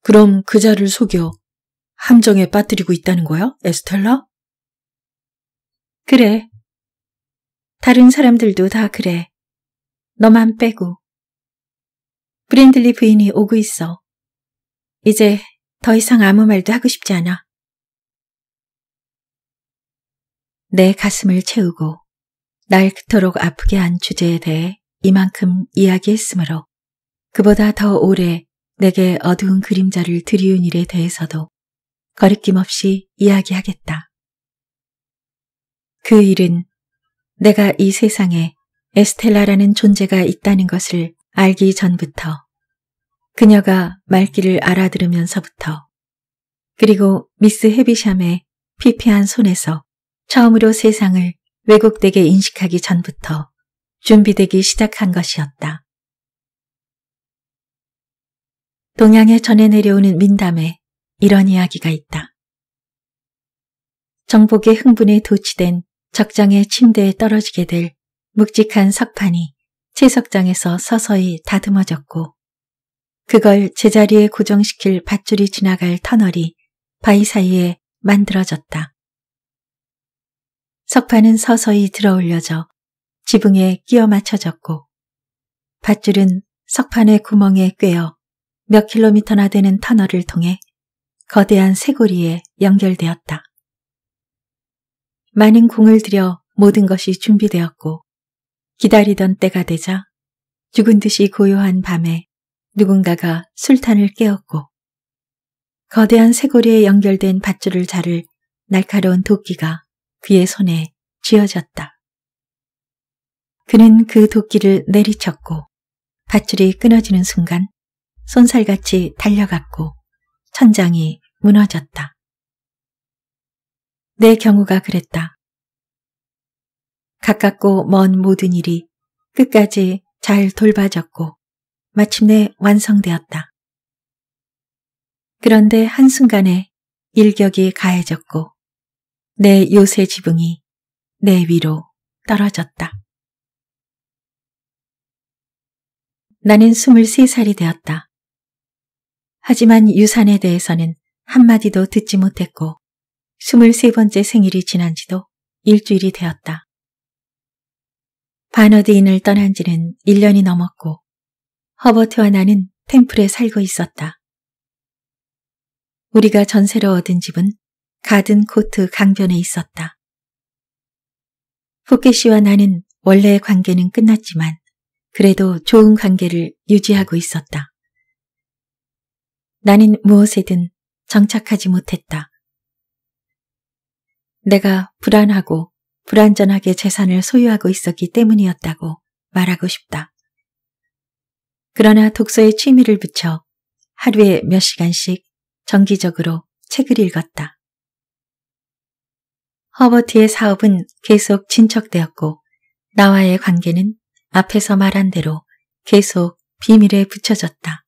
S1: 그럼 그자를 속여 함정에 빠뜨리고 있다는 거야, 에스텔라? 그래. 다른 사람들도 다 그래. 너만 빼고. 브랜들리 부인이 오고 있어. 이제 더 이상 아무 말도 하고 싶지 않아. 내 가슴을 채우고 날 그토록 아프게 한 주제에 대해 이만큼 이야기했으므로 그보다 더 오래 내게 어두운 그림자를 드리운 일에 대해서도 거리낌 없이 이야기하겠다. 그 일은 내가 이 세상에 에스텔라라는 존재가 있다는 것을 알기 전부터 그녀가 말귀를 알아들으면서부터 그리고 미스 헤비샴의 피폐한 손에서 처음으로 세상을 왜곡되게 인식하기 전부터 준비되기 시작한 것이었다. 동양에 전해 내려오는 민담에 이런 이야기가 있다. 정복의 흥분에 도취된 적장의 침대에 떨어지게 될 묵직한 석판이 채석장에서 서서히 다듬어졌고 그걸 제자리에 고정시킬 밧줄이 지나갈 터널이 바위 사이에 만들어졌다. 석판은 서서히 들어올려져 지붕에 끼어 맞춰졌고 밧줄은 석판의 구멍에 꿰어 몇 킬로미터나 되는 터널을 통해 거대한 쇄고리에 연결되었다. 많은 공을 들여 모든 것이 준비되었고 기다리던 때가 되자 죽은 듯이 고요한 밤에 누군가가 술탄을 깨웠고 거대한 쇄고리에 연결된 밧줄을 자를 날카로운 도끼가 그의 손에 쥐어졌다. 그는 그 도끼를 내리쳤고 밧줄이 끊어지는 순간 손살같이 달려갔고 천장이 무너졌다. 내 경우가 그랬다. 가깝고 먼 모든 일이 끝까지 잘 돌봐졌고 마침내 완성되었다. 그런데 한순간에 일격이 가해졌고 내 요새 지붕이 내 위로 떨어졌다. 나는 23살이 되었다. 하지만 유산에 대해서는 한마디도 듣지 못했고 23번째 생일이 지난 지도 일주일이 되었다. 바너디인을 떠난 지는 1년이 넘었고 허버트와 나는 템플에 살고 있었다. 우리가 전세로 얻은 집은 가든 코트 강변에 있었다. 포켓 씨와 나는 원래의 관계는 끝났지만 그래도 좋은 관계를 유지하고 있었다. 나는 무엇에든 정착하지 못했다. 내가 불안하고 불안전하게 재산을 소유하고 있었기 때문이었다고 말하고 싶다. 그러나 독서에 취미를 붙여 하루에 몇 시간씩 정기적으로 책을 읽었다. 허버트의 사업은 계속 진척되었고 나와의 관계는 앞에서 말한 대로 계속 비밀에 붙여졌다.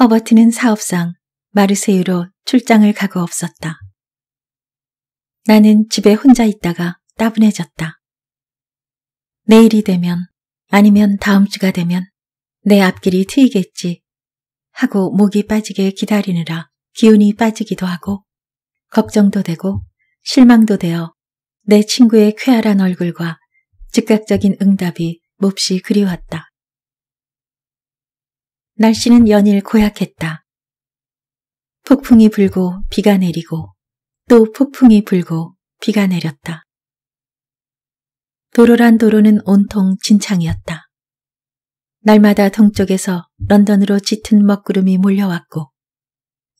S1: 허버트는 사업상 마르세유로 출장을 가고 없었다. 나는 집에 혼자 있다가 따분해졌다. 내일이 되면 아니면 다음 주가 되면 내 앞길이 트이겠지 하고 목이 빠지게 기다리느라 기운이 빠지기도 하고 걱정도 되고 실망도 되어 내 친구의 쾌활한 얼굴과 즉각적인 응답이 몹시 그리웠다. 날씨는 연일 고약했다. 폭풍이 불고 비가 내리고 또 폭풍이 불고 비가 내렸다. 도로란 도로는 온통 진창이었다. 날마다 동쪽에서 런던으로 짙은 먹구름이 몰려왔고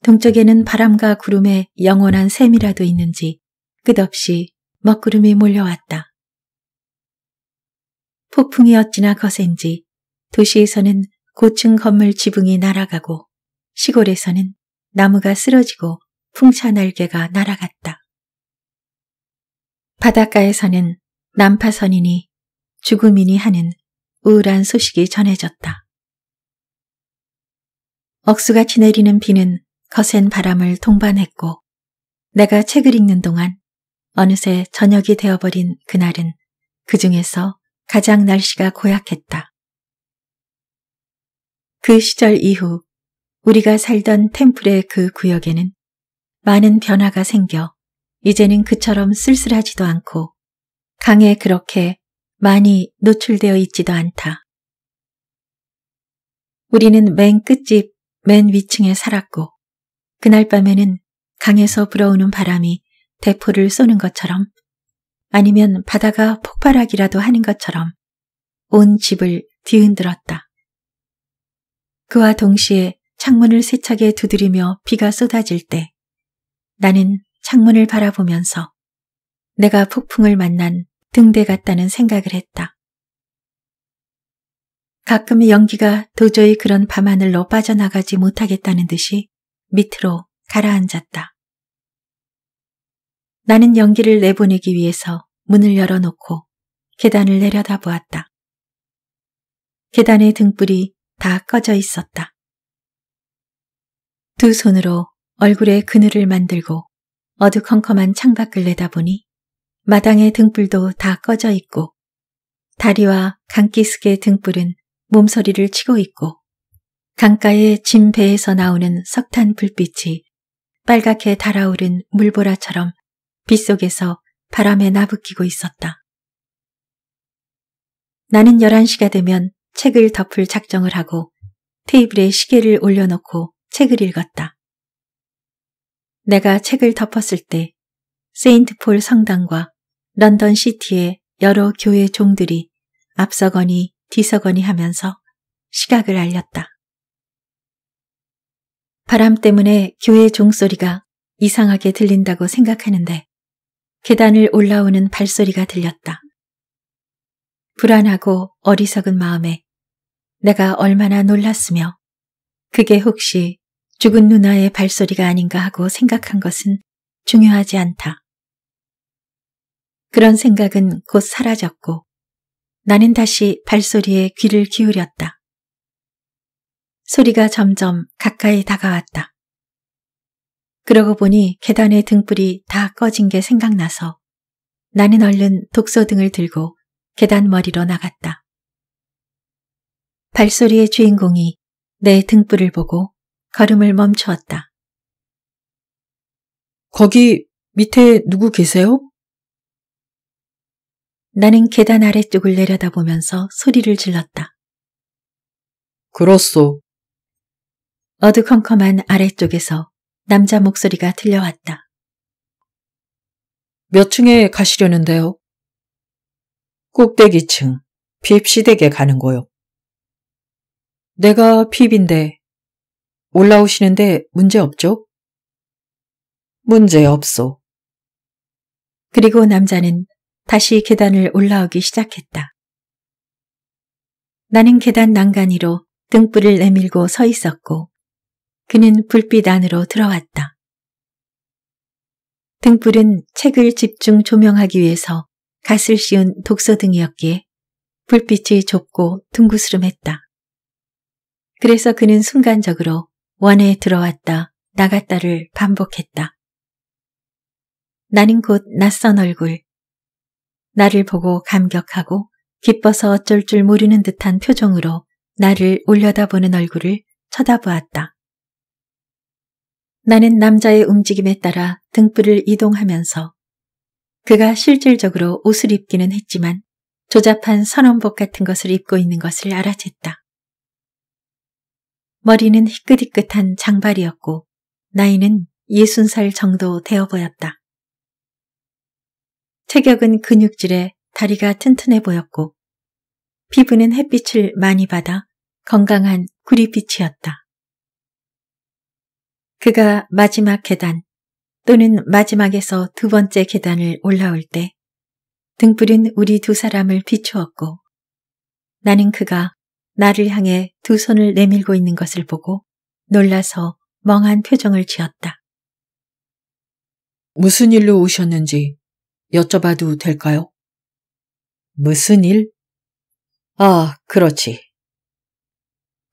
S1: 동쪽에는 바람과 구름의 영원한 샘이라도 있는지 끝없이 먹구름이 몰려왔다. 폭풍이 어찌나 거센지 도시에서는 고층 건물 지붕이 날아가고 시골에서는 나무가 쓰러지고 풍차 날개가 날아갔다. 바닷가에서는 난파선이니 죽음이니 하는 우울한 소식이 전해졌다. 억수같이 내리는 비는 거센 바람을 동반했고 내가 책을 읽는 동안 어느새 저녁이 되어버린 그날은 그 중에서 가장 날씨가 고약했다. 그 시절 이후 우리가 살던 템플의 그 구역에는 많은 변화가 생겨 이제는 그처럼 쓸쓸하지도 않고 강에 그렇게 많이 노출되어 있지도 않다. 우리는 맨 끝집 맨 위층에 살았고 그날 밤에는 강에서 불어오는 바람이 대포를 쏘는 것처럼 아니면 바다가 폭발하기라도 하는 것처럼 온 집을 뒤흔들었다. 그와 동시에 창문을 세차게 두드리며 비가 쏟아질 때 나는 창문을 바라보면서 내가 폭풍을 만난 등대 같다는 생각을 했다. 가끔 연기가 도저히 그런 밤하늘로 빠져나가지 못하겠다는 듯이 밑으로 가라앉았다. 나는 연기를 내보내기 위해서 문을 열어놓고 계단을 내려다보았다. 계단의 등불이 다 꺼져 있었다. 두 손으로 얼굴에 그늘을 만들고 어두컴컴한 창밖을 내다보니 마당의 등불도 다 꺼져 있고 다리와 강기스의 등불은 몸서리를 치고 있고 강가의 짐 배에서 나오는 석탄 불빛이 빨갛게 달아오른 물보라처럼 빗속에서 바람에 나부끼고 있었다. 나는 11시가 되면 책을 덮을 작정을 하고 테이블에 시계를 올려놓고 책을 읽었다. 내가 책을 덮었을 때 세인트폴 성당과 런던 시티의 여러 교회 종들이 앞서거니 뒤서거니 하면서 시각을 알렸다. 바람 때문에 교회 종소리가 이상하게 들린다고 생각하는데 계단을 올라오는 발소리가 들렸다. 불안하고 어리석은 마음에 내가 얼마나 놀랐으며 그게 혹시 죽은 누나의 발소리가 아닌가 하고 생각한 것은 중요하지 않다. 그런 생각은 곧 사라졌고 나는 다시 발소리에 귀를 기울였다. 소리가 점점 가까이 다가왔다. 그러고 보니 계단의 등불이 다 꺼진 게 생각나서 나는 얼른 독서등을 들고 계단 머리로 나갔다. 발소리의 주인공이 내 등불을 보고 걸음을 멈추었다. 거기 밑에 누구 계세요? 나는 계단 아래쪽을 내려다보면서 소리를 질렀다. 그렇소. 어두컴컴한 아래쪽에서 남자 목소리가 들려왔다. 몇 층에 가시려는데요? 꼭대기층, 빕시댁에 가는 거요. 내가 핍인데 올라오시는데 문제 없죠? 문제 없소. 그리고 남자는 다시 계단을 올라오기 시작했다. 나는 계단 난간이로 등불을 내밀고 서 있었고 그는 불빛 안으로 들어왔다. 등불은 책을 집중 조명하기 위해서 갓을 씌운 독서등이었기에 불빛이 좁고 둥그스름했다. 그래서 그는 순간적으로 원에 들어왔다 나갔다를 반복했다. 나는 곧 낯선 얼굴. 나를 보고 감격하고 기뻐서 어쩔 줄 모르는 듯한 표정으로 나를 올려다보는 얼굴을 쳐다보았다. 나는 남자의 움직임에 따라 등불을 이동하면서 그가 실질적으로 옷을 입기는 했지만 조잡한 선원복 같은 것을 입고 있는 것을 알아챘다. 머리는 희끗희끗한 장발이었고 나이는 6 0살 정도 되어 보였다. 체격은 근육질에 다리가 튼튼해 보였고 피부는 햇빛을 많이 받아 건강한 구리빛이었다. 그가 마지막 계단 또는 마지막에서 두 번째 계단을 올라올 때 등불은 우리 두 사람을 비추었고 나는 그가 나를 향해 두 손을 내밀고 있는 것을 보고 놀라서 멍한 표정을 지었다. 무슨 일로 오셨는지 여쭤봐도 될까요? 무슨 일? 아, 그렇지.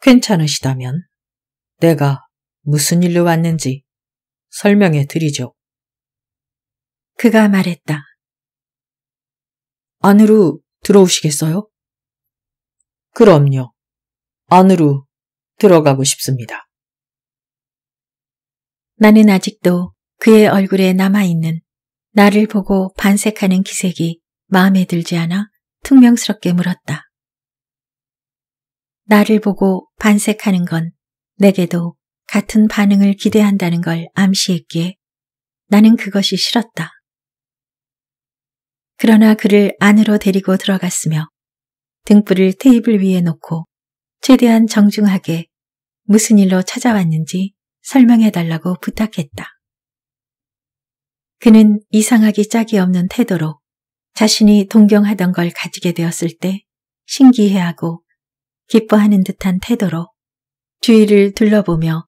S1: 괜찮으시다면 내가 무슨 일로 왔는지 설명해 드리죠. 그가 말했다. 안으로 들어오시겠어요? 그럼요. 안으로 들어가고 싶습니다. 나는 아직도 그의 얼굴에 남아있는 나를 보고 반색하는 기색이 마음에 들지 않아 퉁명스럽게 물었다. 나를 보고 반색하는 건 내게도 같은 반응을 기대한다는 걸 암시했기에 나는 그것이 싫었다. 그러나 그를 안으로 데리고 들어갔으며 등불을 테이블 위에 놓고 최대한 정중하게 무슨 일로 찾아왔는지 설명해달라고 부탁했다. 그는 이상하기 짝이 없는 태도로 자신이 동경하던 걸 가지게 되었을 때 신기해하고 기뻐하는 듯한 태도로 주위를 둘러보며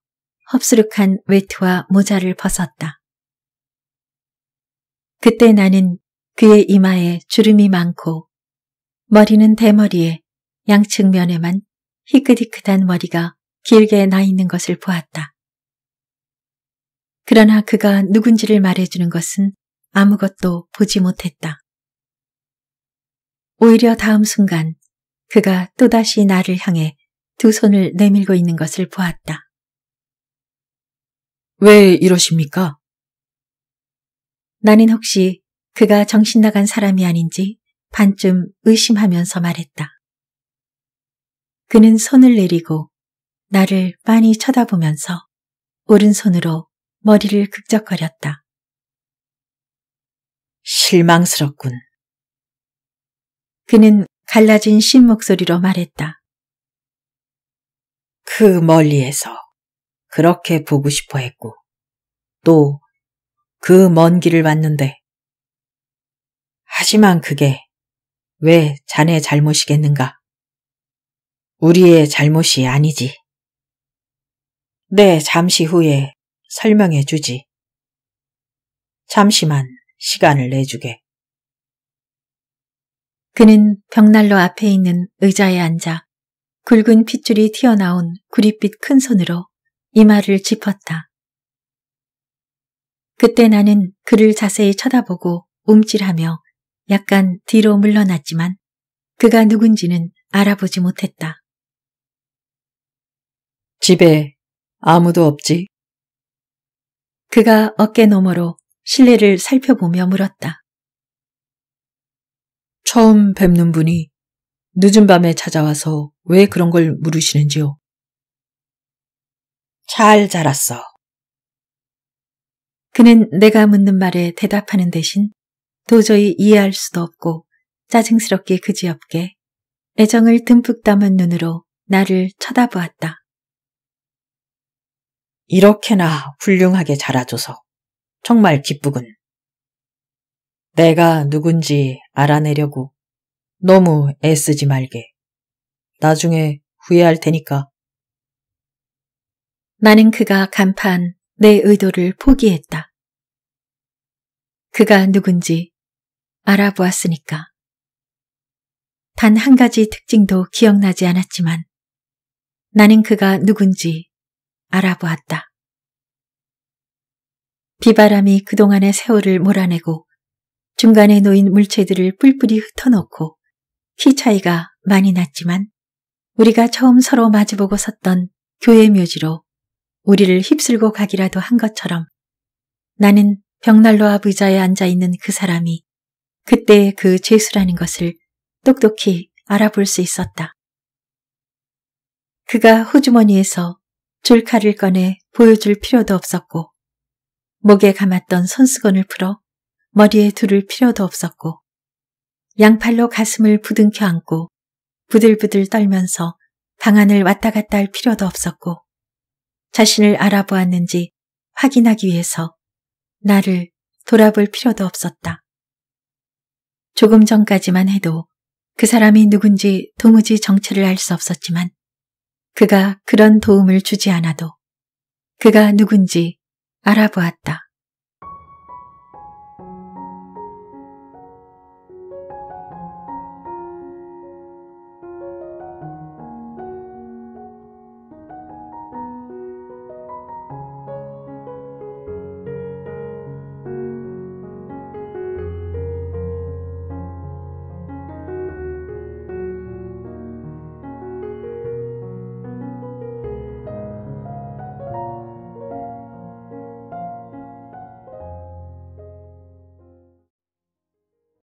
S1: 흡스룩한 외투와 모자를 벗었다. 그때 나는 그의 이마에 주름이 많고 머리는 대머리에 양측면에만 희끗희끗한 머리가 길게 나 있는 것을 보았다. 그러나 그가 누군지를 말해주는 것은 아무것도 보지 못했다. 오히려 다음 순간 그가 또다시 나를 향해 두 손을 내밀고 있는 것을 보았다. 왜 이러십니까? 나는 혹시 그가 정신 나간 사람이 아닌지 반쯤 의심하면서 말했다. 그는 손을 내리고 나를 빤히 쳐다보면서 오른손으로 머리를 극적거렸다. 실망스럽군. 그는 갈라진 신 목소리로 말했다. 그 멀리에서 그렇게 보고 싶어 했고 또 그 먼 길을 왔는데 하지만 그게 왜 자네 잘못이겠는가? 우리의 잘못이 아니지. 네, 잠시 후에 설명해 주지. 잠시만 시간을 내주게. 그는 벽난로 앞에 있는 의자에 앉아 굵은 핏줄이 튀어나온 구릿빛 큰 손으로 이마를 짚었다. 그때 나는 그를 자세히 쳐다보고 움찔하며 약간 뒤로 물러났지만 그가 누군지는 알아보지 못했다. 집에 아무도 없지? 그가 어깨 너머로 실내를 살펴보며 물었다. 처음 뵙는 분이 늦은 밤에 찾아와서 왜 그런 걸 물으시는지요? 잘 자랐어. 그는 내가 묻는 말에 대답하는 대신 도저히 이해할 수도 없고 짜증스럽게 그지없게 애정을 듬뿍 담은 눈으로 나를 쳐다보았다. 이렇게나 훌륭하게 자라줘서 정말 기쁘군. 내가 누군지 알아내려고 너무 애쓰지 말게. 나중에 후회할 테니까. 나는 그가 간판 내 의도를 포기했다. 그가 누군지 알아보았으니까. 단 한 가지 특징도 기억나지 않았지만 나는 그가 누군지 알아보았다. 비바람이 그동안의 세월을 몰아내고 중간에 놓인 물체들을 뿔뿔이 흩어놓고 키 차이가 많이 났지만 우리가 처음 서로 마주보고 섰던 교회 묘지로 우리를 휩쓸고 가기라도 한 것처럼 나는 벽난로와 의자에 앉아있는 그 사람이 그때의 그 죄수라는 것을 똑똑히 알아볼 수 있었다. 그가 호주머니에서 줄칼을 꺼내 보여줄 필요도 없었고 목에 감았던 손수건을 풀어 머리에 두를 필요도 없었고 양팔로 가슴을 부둥켜 안고 부들부들 떨면서 방안을 왔다 갔다 할 필요도 없었고 자신을 알아보았는지 확인하기 위해서 나를 돌아볼 필요도 없었다. 조금 전까지만 해도 그 사람이 누군지 도무지 정체를 알 수 없었지만 그가 그런 도움을 주지 않아도 그가 누군지 알아보았다.